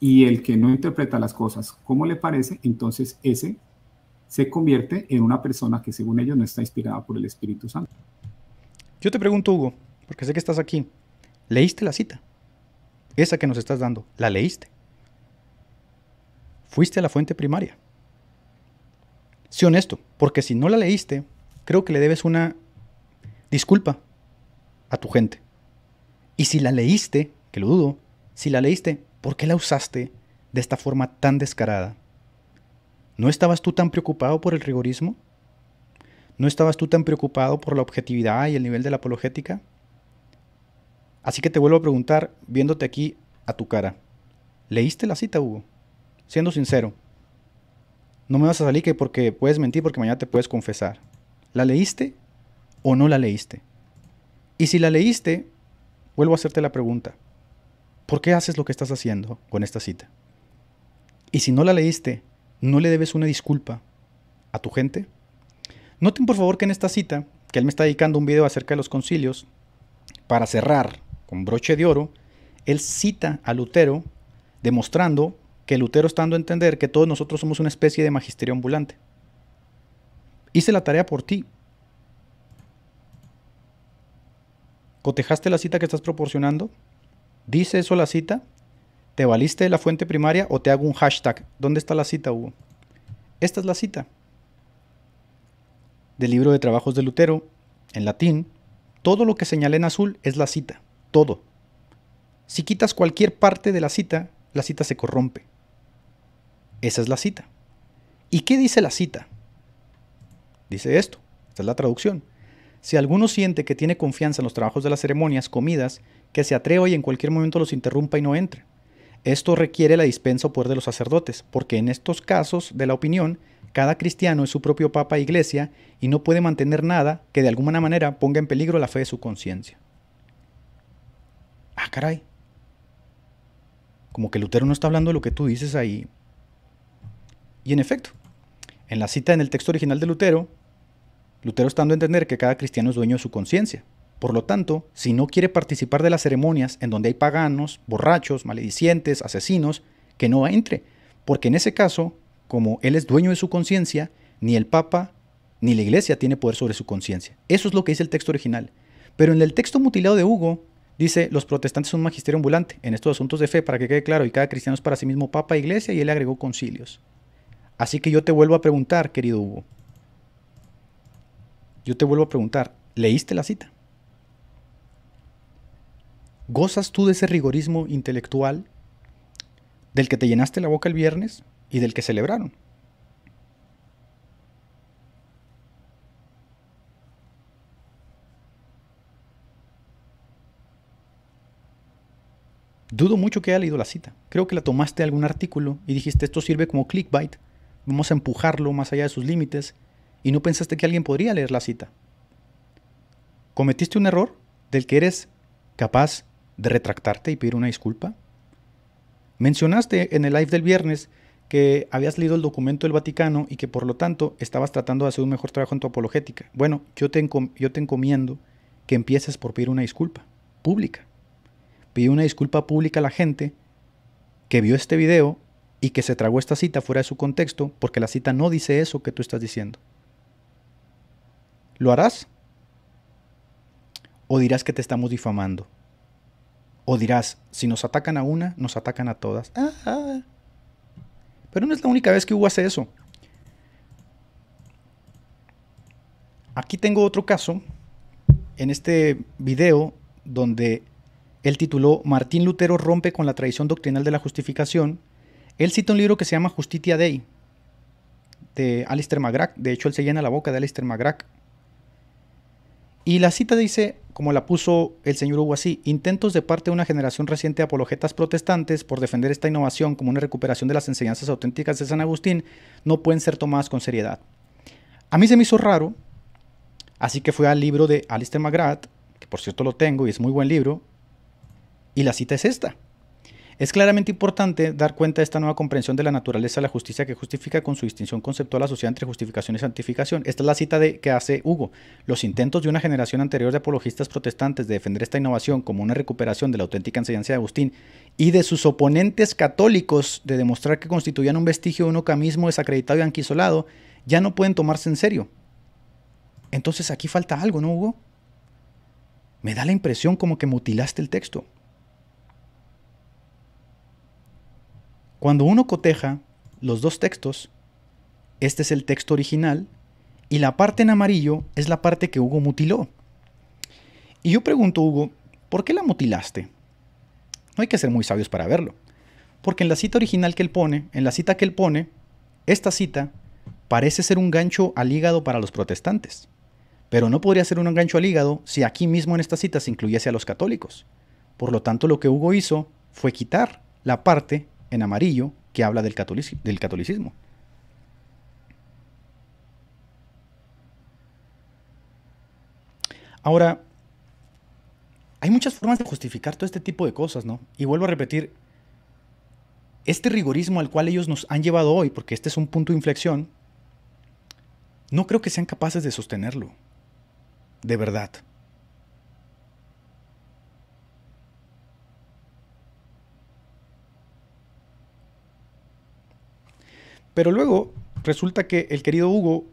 Y el que no interpreta las cosas como le parece, entonces ese se convierte en una persona que según ellos no está inspirada por el Espíritu Santo. Yo te pregunto, Hugo, porque sé que estás aquí, ¿leíste la cita? Esa que nos estás dando, ¿la leíste? ¿Fuiste a la fuente primaria? Sé honesto, porque si no la leíste, creo que le debes una disculpa a tu gente. Y si la leíste, que lo dudo, si la leíste, ¿por qué la usaste de esta forma tan descarada? ¿No estabas tú tan preocupado por el rigorismo? ¿No estabas tú tan preocupado por la objetividad y el nivel de la apologética? Así que te vuelvo a preguntar, viéndote aquí a tu cara, ¿leíste la cita, Hugo? Siendo sincero, no me vas a salir que porque puedes mentir, porque mañana te puedes confesar. ¿La leíste o no la leíste? Y si la leíste, Vuelvo a hacerte la pregunta. ¿Por qué haces lo que estás haciendo con esta cita? Y si no la leíste, ¿no le debes una disculpa a tu gente? Noten por favor que en esta cita, que él me está dedicando un video acerca de los concilios, para cerrar con broche de oro, él cita a Lutero demostrando que Lutero está dando a entender que todos nosotros somos una especie de magisterio ambulante. Hice la tarea por ti, ¿Cotejaste la cita que estás proporcionando? ¿Dice eso la cita? ¿Te valiste de la fuente primaria o te hago un hashtag? ¿Dónde está la cita, Hugo? Esta es la cita. Del libro de trabajos de Lutero, en latín, todo lo que señalé en azul es la cita, todo. Si quitas cualquier parte de la cita, la cita se corrompe. Esa es la cita. ¿Y qué dice la cita? Dice esto, esta es la traducción. Si alguno siente que tiene confianza en los trabajos de las ceremonias, comidas, que se atreva y en cualquier momento los interrumpa y no entre. Esto requiere la dispensa o poder de los sacerdotes, porque en estos casos de la opinión, cada cristiano es su propio papa e iglesia y no puede mantener nada que de alguna manera ponga en peligro la fe de su conciencia. Ah, caray. Como que Lutero no está hablando de lo que tú dices ahí. Y en efecto, en la cita en el texto original de Lutero, Lutero dando a entender que cada cristiano es dueño de su conciencia. Por lo tanto, si no quiere participar de las ceremonias en donde hay paganos, borrachos, maledicientes, asesinos, que no entre, porque en ese caso, como él es dueño de su conciencia, ni el Papa ni la Iglesia tiene poder sobre su conciencia. Eso es lo que dice el texto original. Pero en el texto mutilado de Hugo, dice, los protestantes son un magisterio ambulante en estos asuntos de fe, para que quede claro, y cada cristiano es para sí mismo Papa, Iglesia, y él agregó concilios. Así que yo te vuelvo a preguntar, querido Hugo, yo te vuelvo a preguntar, ¿leíste la cita? ¿Gozas tú de ese rigorismo intelectual del que te llenaste la boca el viernes y del que celebraron? Dudo mucho que haya leído la cita. Creo que la tomaste de algún artículo y dijiste esto sirve como clickbait. Vamos a empujarlo más allá de sus límites y no pensaste que alguien podría leer la cita. ¿Cometiste un error del que eres capaz de retractarte y pedir una disculpa? Mencionaste en el live del viernes que habías leído el documento del Vaticano y que por lo tanto estabas tratando de hacer un mejor trabajo en tu apologética. Bueno, yo te, yo te encomiendo que empieces por pedir una disculpa pública. Pide una disculpa pública a la gente que vio este video y que se tragó esta cita fuera de su contexto porque la cita no dice eso que tú estás diciendo. ¿Lo harás? ¿O dirás que te estamos difamando? ¿O dirás, si nos atacan a una, nos atacan a todas? Ah. Pero no es la única vez que Hugo hace eso. Aquí tengo otro caso en este video donde él tituló Martín Lutero rompe con la tradición doctrinal de la justificación. Él cita un libro que se llama Justitia Dei de Alistair McGrath. De hecho, él se llena la boca de Alistair McGrath y la cita dice, como la puso el señor Hugo así, intentos de parte de una generación reciente de apologetas protestantes por defender esta innovación como una recuperación de las enseñanzas auténticas de San Agustín no pueden ser tomadas con seriedad. A mí se me hizo raro, así que fui al libro de Alistair McGrath, que por cierto lo tengo y es muy buen libro, y la cita es esta. Es claramente importante dar cuenta de esta nueva comprensión de la naturaleza de la justicia que justifica con su distinción conceptual asociada entre justificación y santificación. Esta es la cita de, que hace Hugo. Los intentos de una generación anterior de apologistas protestantes de defender esta innovación como una recuperación de la auténtica enseñanza de Agustín y de sus oponentes católicos de demostrar que constituían un vestigio de un ocamismo desacreditado y anquisolado, ya no pueden tomarse en serio. Entonces aquí falta algo, ¿no, Hugo? Me da la impresión como que mutilaste el texto. Cuando uno coteja los dos textos, este es el texto original y la parte en amarillo es la parte que Hugo mutiló. Y yo pregunto, Hugo, ¿por qué la mutilaste? No hay que ser muy sabios para verlo. Porque en la cita original que él pone, en la cita que él pone, esta cita parece ser un gancho al hígado para los protestantes. Pero no podría ser un gancho al hígado si aquí mismo en esta cita se incluyese a los católicos. Por lo tanto, lo que Hugo hizo fue quitar la parte en amarillo que habla del, del catolicismo. Ahora, hay muchas formas de justificar todo este tipo de cosas, ¿no? Y vuelvo a repetir, este rigorismo al cual ellos nos han llevado hoy, porque este es un punto de inflexión, no creo que sean capaces de sostenerlo, de verdad. Pero luego resulta que el querido Hugo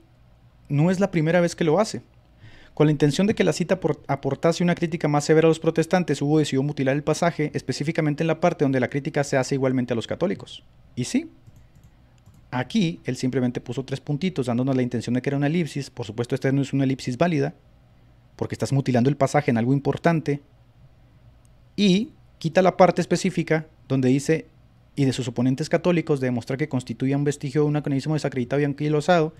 no es la primera vez que lo hace. Con la intención de que la cita aportase una crítica más severa a los protestantes, Hugo decidió mutilar el pasaje, específicamente en la parte donde la crítica se hace igualmente a los católicos. Y sí, aquí él simplemente puso tres puntitos, dándonos la intención de que era una elipsis. Por supuesto, esta no es una elipsis válida, porque estás mutilando el pasaje en algo importante. Y quita la parte específica donde dice y de sus oponentes católicos de demostrar que constituía un vestigio de un anacronismo desacreditado y anquilosado.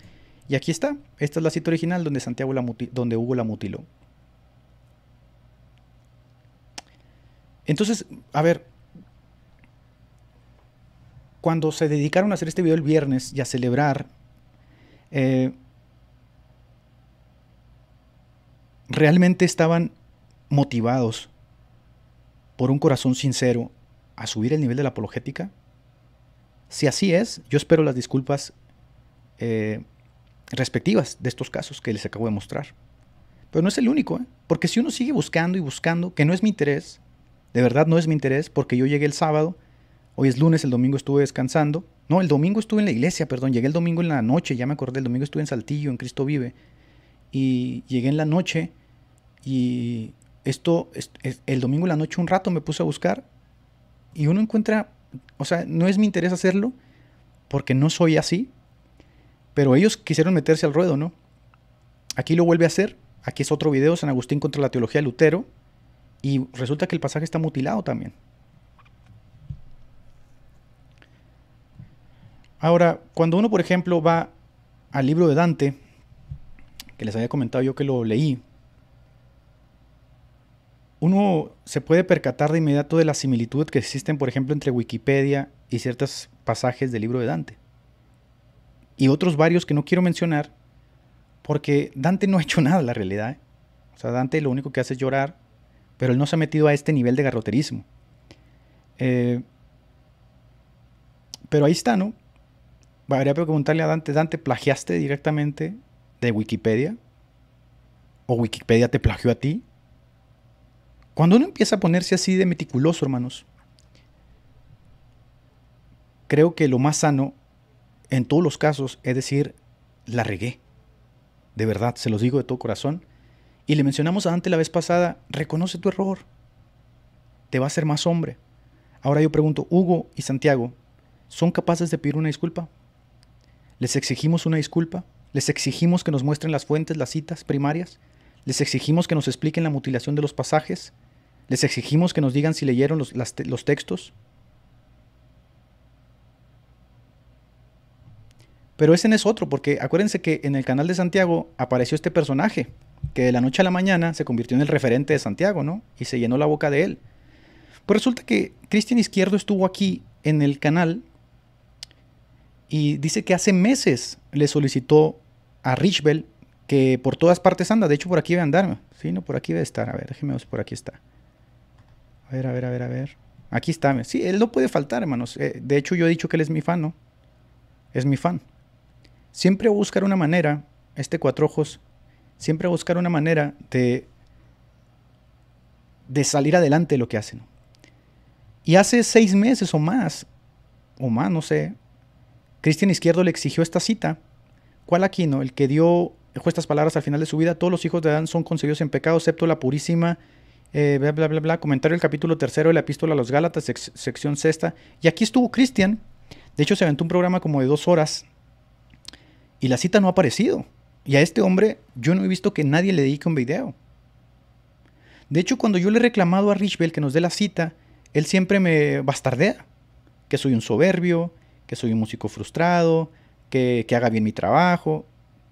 Y aquí está, esta es la cita original donde, Santiago la donde Hugo la mutiló. Entonces, a ver, cuando se dedicaron a hacer este video el viernes y a celebrar, eh, realmente estaban motivados por un corazón sincero a subir el nivel de la apologética? Si así es, yo espero las disculpas eh, respectivas de estos casos que les acabo de mostrar. Pero no es el único, ¿eh? porque si uno sigue buscando y buscando, que no es mi interés, de verdad no es mi interés, porque yo llegué el sábado, hoy es lunes, el domingo estuve descansando, no, el domingo estuve en la iglesia, perdón, llegué el domingo en la noche, ya me acordé, el domingo estuve en Saltillo, en Cristo Vive, y llegué en la noche y esto, el domingo en la noche un rato me puse a buscar y uno encuentra, o sea, no es mi interés hacerlo porque no soy así, pero ellos quisieron meterse al ruedo, ¿no? Aquí lo vuelve a hacer, aquí es otro video, San Agustín contra la teología de Lutero, y resulta que el pasaje está mutilado también. Ahora, cuando uno, por ejemplo, va al libro de Dante, que les había comentado yo que lo leí, uno se puede percatar de inmediato de la similitud que existen, por ejemplo, entre Wikipedia y ciertos pasajes del libro de Dante. Y otros varios que no quiero mencionar, porque Dante no ha hecho nada, la realidad. ¿eh? O sea, Dante lo único que hace es llorar, pero él no se ha metido a este nivel de garroterismo. Eh, pero ahí está, ¿no? Habría que preguntarle a Dante, Dante, ¿plagiaste directamente de Wikipedia? ¿O Wikipedia te plagió a ti? Cuando uno empieza a ponerse así de meticuloso, hermanos, creo que lo más sano en todos los casos es decir, la regué. De verdad, se los digo de todo corazón. Y le mencionamos a Dante la vez pasada, reconoce tu error. Te va a hacer más hombre. Ahora yo pregunto, Hugo y Santiago, ¿son capaces de pedir una disculpa? ¿Les exigimos una disculpa? ¿Les exigimos que nos muestren las fuentes, las citas primarias? Les exigimos que nos expliquen la mutilación de los pasajes. Les exigimos que nos digan si leyeron los, textos. Pero ese no es otro, porque acuérdense que en el canal de Santiago apareció este personaje, que de la noche a la mañana se convirtió en el referente de Santiago, ¿no? Y se llenó la boca de él. Pues resulta que Cristian Izquierdo estuvo aquí en el canal y dice que hace meses le solicitó a Richbell que por todas partes anda. De hecho, por aquí debe andar. Sí, no, por aquí debe estar. A ver, déjeme ver por aquí está. A ver, a ver, a ver, a ver. Aquí está. Sí, él no puede faltar, hermanos. Eh, de hecho, yo he dicho que él es mi fan, ¿no? Es mi fan. Siempre a buscar una manera, este cuatro ojos, siempre a buscar una manera de, de salir adelante de lo que hacen. Y hace seis meses o más, o más, no sé, Cristian Izquierdo le exigió esta cita. ¿Cuál aquí, no? El que dio Dejó estas palabras al final de su vida. Todos los hijos de Adán son concebidos en pecado, excepto la purísima. Eh, bla, bla, bla, Comentario del capítulo tercero de la epístola a los Gálatas, sección sexta. Y aquí estuvo Cristian. De hecho, se aventó un programa como de dos horas. Y la cita no ha aparecido. Y a este hombre yo no he visto que nadie le dedique un video. De hecho, cuando yo le he reclamado a Richbell que nos dé la cita, él siempre me bastardea. Que soy un soberbio, que soy un músico frustrado, que, que haga bien mi trabajo.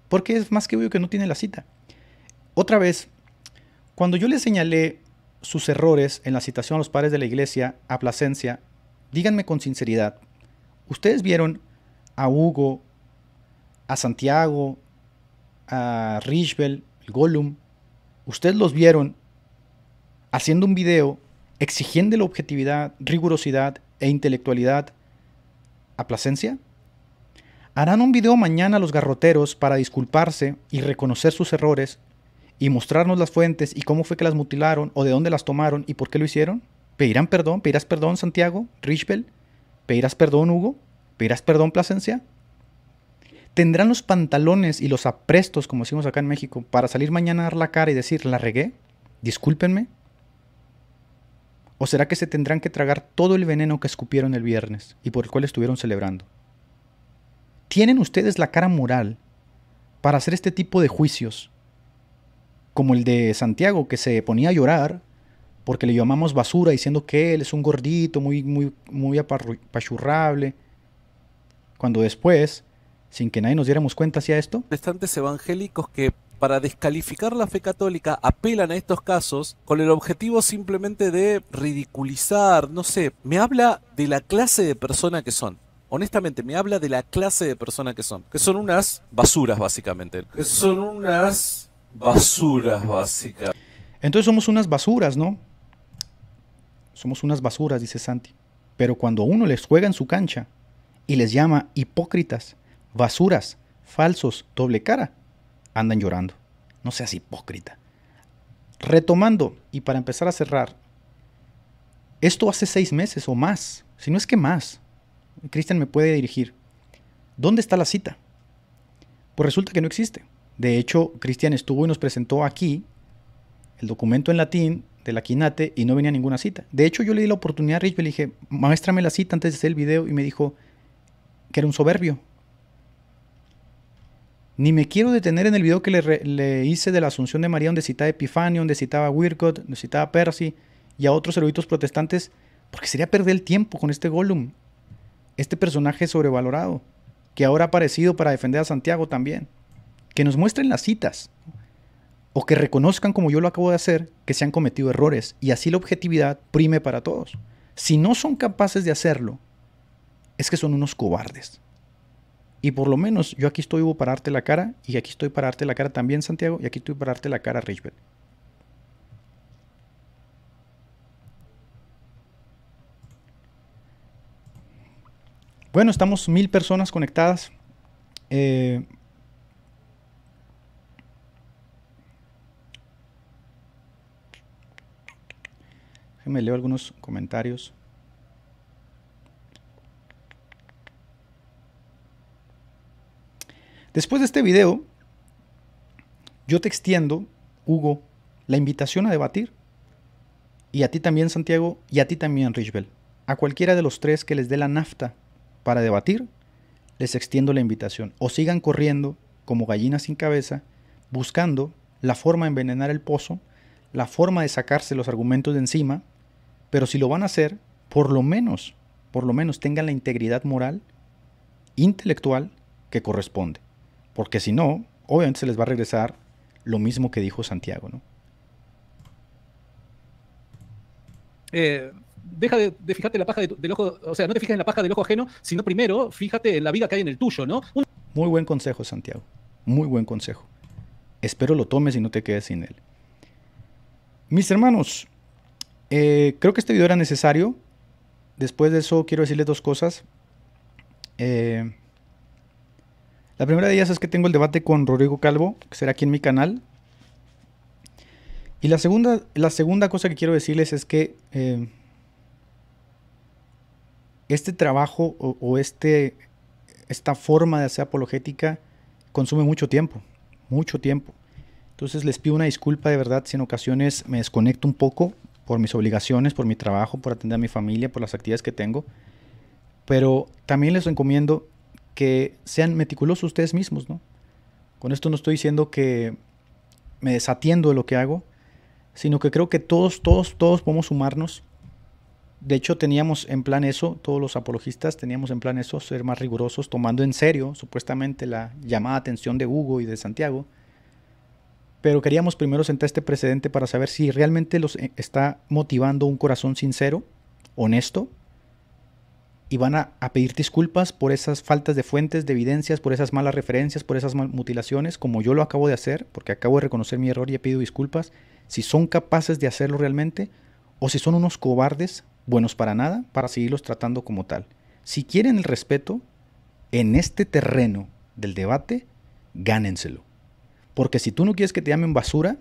Porque es más que obvio que no tiene la cita. Otra vez, cuando yo le señalé sus errores en la citación a los padres de la iglesia a Plasencia, díganme con sinceridad, ¿ustedes vieron a Hugo, a Santiago, a Richbel, el Gollum? ¿Ustedes los vieron haciendo un video exigiendo la objetividad, rigurosidad e intelectualidad a Plasencia? Harán un video mañana los garroteros para disculparse y reconocer sus errores y mostrarnos las fuentes y cómo fue que las mutilaron o de dónde las tomaron y por qué lo hicieron. ¿Pedirán perdón? ¿Pedirás perdón, Santiago? Richbell? ¿Pedirás perdón, Hugo? ¿Pedirás perdón, Plasencia? ¿Tendrán los pantalones y los aprestos, como decimos acá en México, para salir mañana a dar la cara y decir, la regué? Discúlpenme. ¿O será que se tendrán que tragar todo el veneno que escupieron el viernes y por el cual estuvieron celebrando? ¿Tienen ustedes la cara moral para hacer este tipo de juicios? Como el de Santiago, que se ponía a llorar porque le llamamos basura diciendo que él es un gordito, muy, muy, muy apachurrable. Cuando después, sin que nadie nos diéramos cuenta hacia esto. Restantes evangélicos que para descalificar la fe católica apelan a estos casos con el objetivo simplemente de ridiculizar, no sé, me habla de la clase de persona que son honestamente, me habla de la clase de persona que son. Que son unas basuras, básicamente. Que son unas basuras, básicamente. Entonces somos unas basuras, ¿no? Somos unas basuras, dice Santi. Pero cuando uno les juega en su cancha y les llama hipócritas, basuras, falsos, doble cara, andan llorando. No seas hipócrita. Retomando, y para empezar a cerrar, esto hace seis meses o más, si no es que más, Cristian me puede dirigir. ¿Dónde está la cita? Pues resulta que no existe. De hecho, Cristian estuvo y nos presentó aquí el documento en latín de la Quinate y no venía ninguna cita. De hecho, yo le di la oportunidad a Rich, y dije, maéstrame la cita antes de hacer el video y me dijo que era un soberbio. Ni me quiero detener en el video que le, le hice de la Asunción de María, donde citaba Epifanio, donde citaba Wircott, donde citaba Percy y a otros eruditos protestantes, porque sería perder el tiempo con este Gollum este personaje sobrevalorado, que ahora ha aparecido para defender a Santiago también. Que nos muestren las citas, o que reconozcan, como yo lo acabo de hacer, que se han cometido errores, y así la objetividad prime para todos. Si no son capaces de hacerlo, es que son unos cobardes. Y por lo menos yo aquí estoy para darte la cara, y aquí estoy para darte la cara también, Santiago, y aquí estoy para darte la cara, Richbert. Bueno, estamos mil personas conectadas. Eh, me leo algunos comentarios. Después de este video, yo te extiendo, Hugo, la invitación a debatir. Y a ti también, Santiago, y a ti también, Richbell, A cualquiera de los tres que les dé la nafta para debatir, les extiendo la invitación. O sigan corriendo como gallinas sin cabeza, buscando la forma de envenenar el pozo, la forma de sacarse los argumentos de encima, pero si lo van a hacer, por lo menos, por lo menos tengan la integridad moral, intelectual que corresponde. Porque si no, obviamente se les va a regresar lo mismo que dijo Santiago, ¿no? Eh, deja de, fijarte en la paja del ojo, o sea, no te fijas en la paja del ojo ajeno, sino primero fíjate en la vida que hay en el tuyo, ¿no? Muy buen consejo, Santiago. Muy buen consejo. Espero lo tomes y no te quedes sin él. Mis hermanos, eh, creo que este video era necesario. Después de eso quiero decirles dos cosas. Eh, la primera de ellas es que tengo el debate con Rodrigo Calvo, que será aquí en mi canal. Y la segunda, la segunda cosa que quiero decirles es que eh, este trabajo o, este, esta forma de hacer apologética consume mucho tiempo, mucho tiempo. Entonces les pido una disculpa de verdad si en ocasiones me desconecto un poco por mis obligaciones, por mi trabajo, por atender a mi familia, por las actividades que tengo. Pero también les recomiendo que sean meticulosos ustedes mismos, ¿no? Con esto no estoy diciendo que me desatiendo de lo que hago, sino que creo que todos, todos, todos podemos sumarnos de hecho, teníamos en plan eso, todos los apologistas teníamos en plan eso, ser más rigurosos, tomando en serio supuestamente la llamada atención de Hugo y de Santiago. Pero queríamos primero sentar este precedente para saber si realmente los eh, está motivando un corazón sincero, honesto, y van a, a pedir disculpas por esas faltas de fuentes, de evidencias, por esas malas referencias, por esas mutilaciones, como yo lo acabo de hacer, porque acabo de reconocer mi error y he disculpas, si son capaces de hacerlo realmente, o si son unos cobardes buenos para nada para seguirlos tratando como tal. Si quieren el respeto, en este terreno del debate, gánenselo. Porque si tú no quieres que te llamen basura,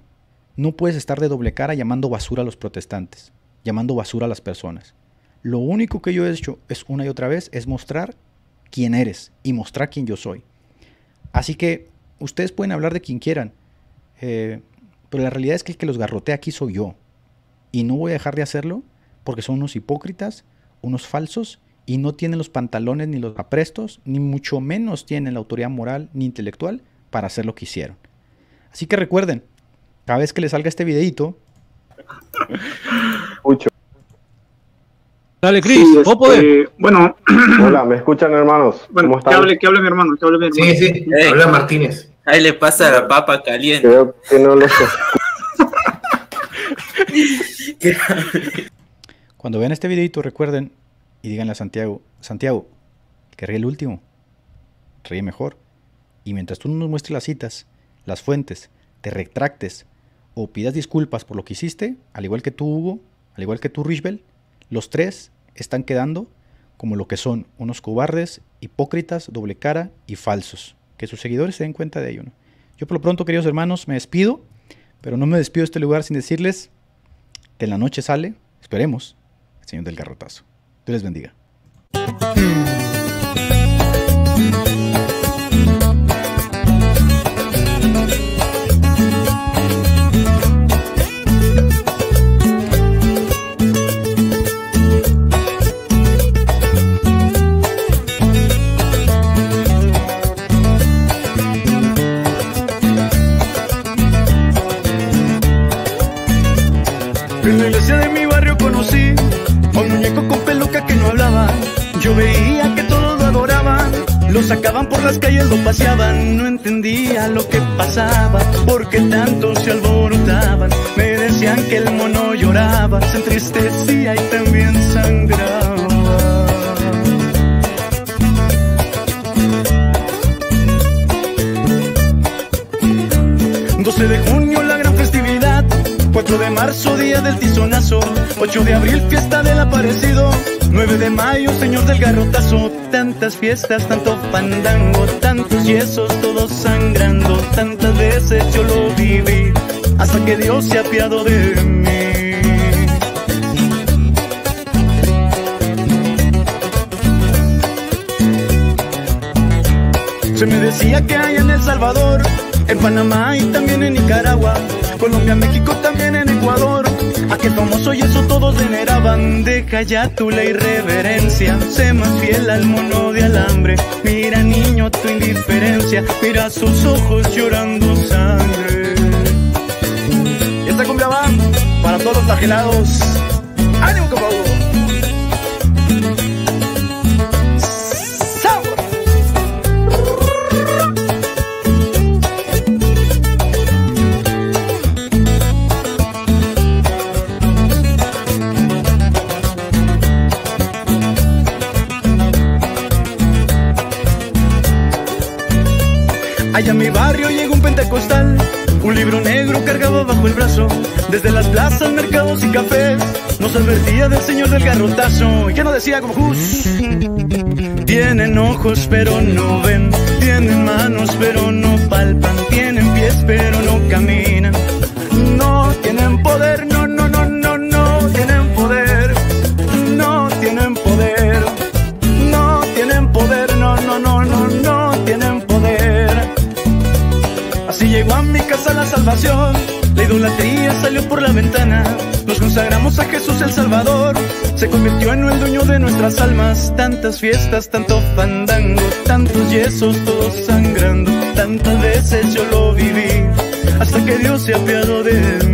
no puedes estar de doble cara llamando basura a los protestantes, llamando basura a las personas. Lo único que yo he hecho es una y otra vez es mostrar quién eres y mostrar quién yo soy. Así que ustedes pueden hablar de quien quieran, eh, pero la realidad es que el que los garrotea aquí soy yo. Y no voy a dejar de hacerlo porque son unos hipócritas, unos falsos y no tienen los pantalones ni los aprestos, ni mucho menos tienen la autoridad moral ni intelectual para hacer lo que hicieron. Así que recuerden, cada vez que les salga este videito... Mucho. Dale, Cris, este, Bueno. Hola, ¿me escuchan, hermanos? Bueno, ¿Cómo Que hable, que hable mi hermano, Sí, sí, Martínez. Ahí le pasa la papa caliente. que no lo sé. Cuando vean este videito recuerden y díganle a Santiago, Santiago, que ríe el último, ríe mejor. Y mientras tú no nos muestres las citas, las fuentes, te retractes o pidas disculpas por lo que hiciste, al igual que tú Hugo, al igual que tú Richbel, los tres están quedando como lo que son, unos cobardes, hipócritas, doble cara y falsos. Que sus seguidores se den cuenta de ello. Yo por lo pronto, queridos hermanos, me despido, pero no me despido de este lugar sin decirles que en la noche sale, esperemos, señor del garrotazo. Dios les bendiga. Hmm. Yo veía que todos lo adoraban, lo sacaban por las calles, lo paseaban. No entendía lo que pasaba, porque tanto se alborotaban. Me decían que el mono lloraba, se entristecía y también sangraba. 12 de junio la gran festividad, 4 de marzo día del tizonazo, 8 de abril fiesta del aparecido, 9 de mayo, señor del garrotazo, tantas fiestas, tanto fandango, tantos yesos, todos sangrando, tantas veces yo lo viví, hasta que Dios se ha apiado de mí. Se me decía que hay en El Salvador, en Panamá y también en Nicaragua, Colombia, México, también en Ecuador Aquel famoso y eso todos generaban de ya tu la irreverencia. Sé más fiel al mono de alambre. Mira, niño, tu indiferencia. Mira sus ojos llorando sangre. Y esta cumbia para todos los agelados. a mi barrio llega un pentecostal. Un libro negro cargaba bajo el brazo. Desde las plazas, mercados y cafés nos advertía del señor del garrotazo. Y que no decía como Tienen ojos pero no ven. Tienen manos pero no palpan. Tienen pies pero no caminan. No tienen poder, no salvación. La idolatría salió por la ventana. Nos consagramos a Jesús el Salvador. Se convirtió en el dueño de nuestras almas. Tantas fiestas, tanto fandango, tantos yesos, todos sangrando. Tantas veces yo lo viví. Hasta que Dios se apiadó de él.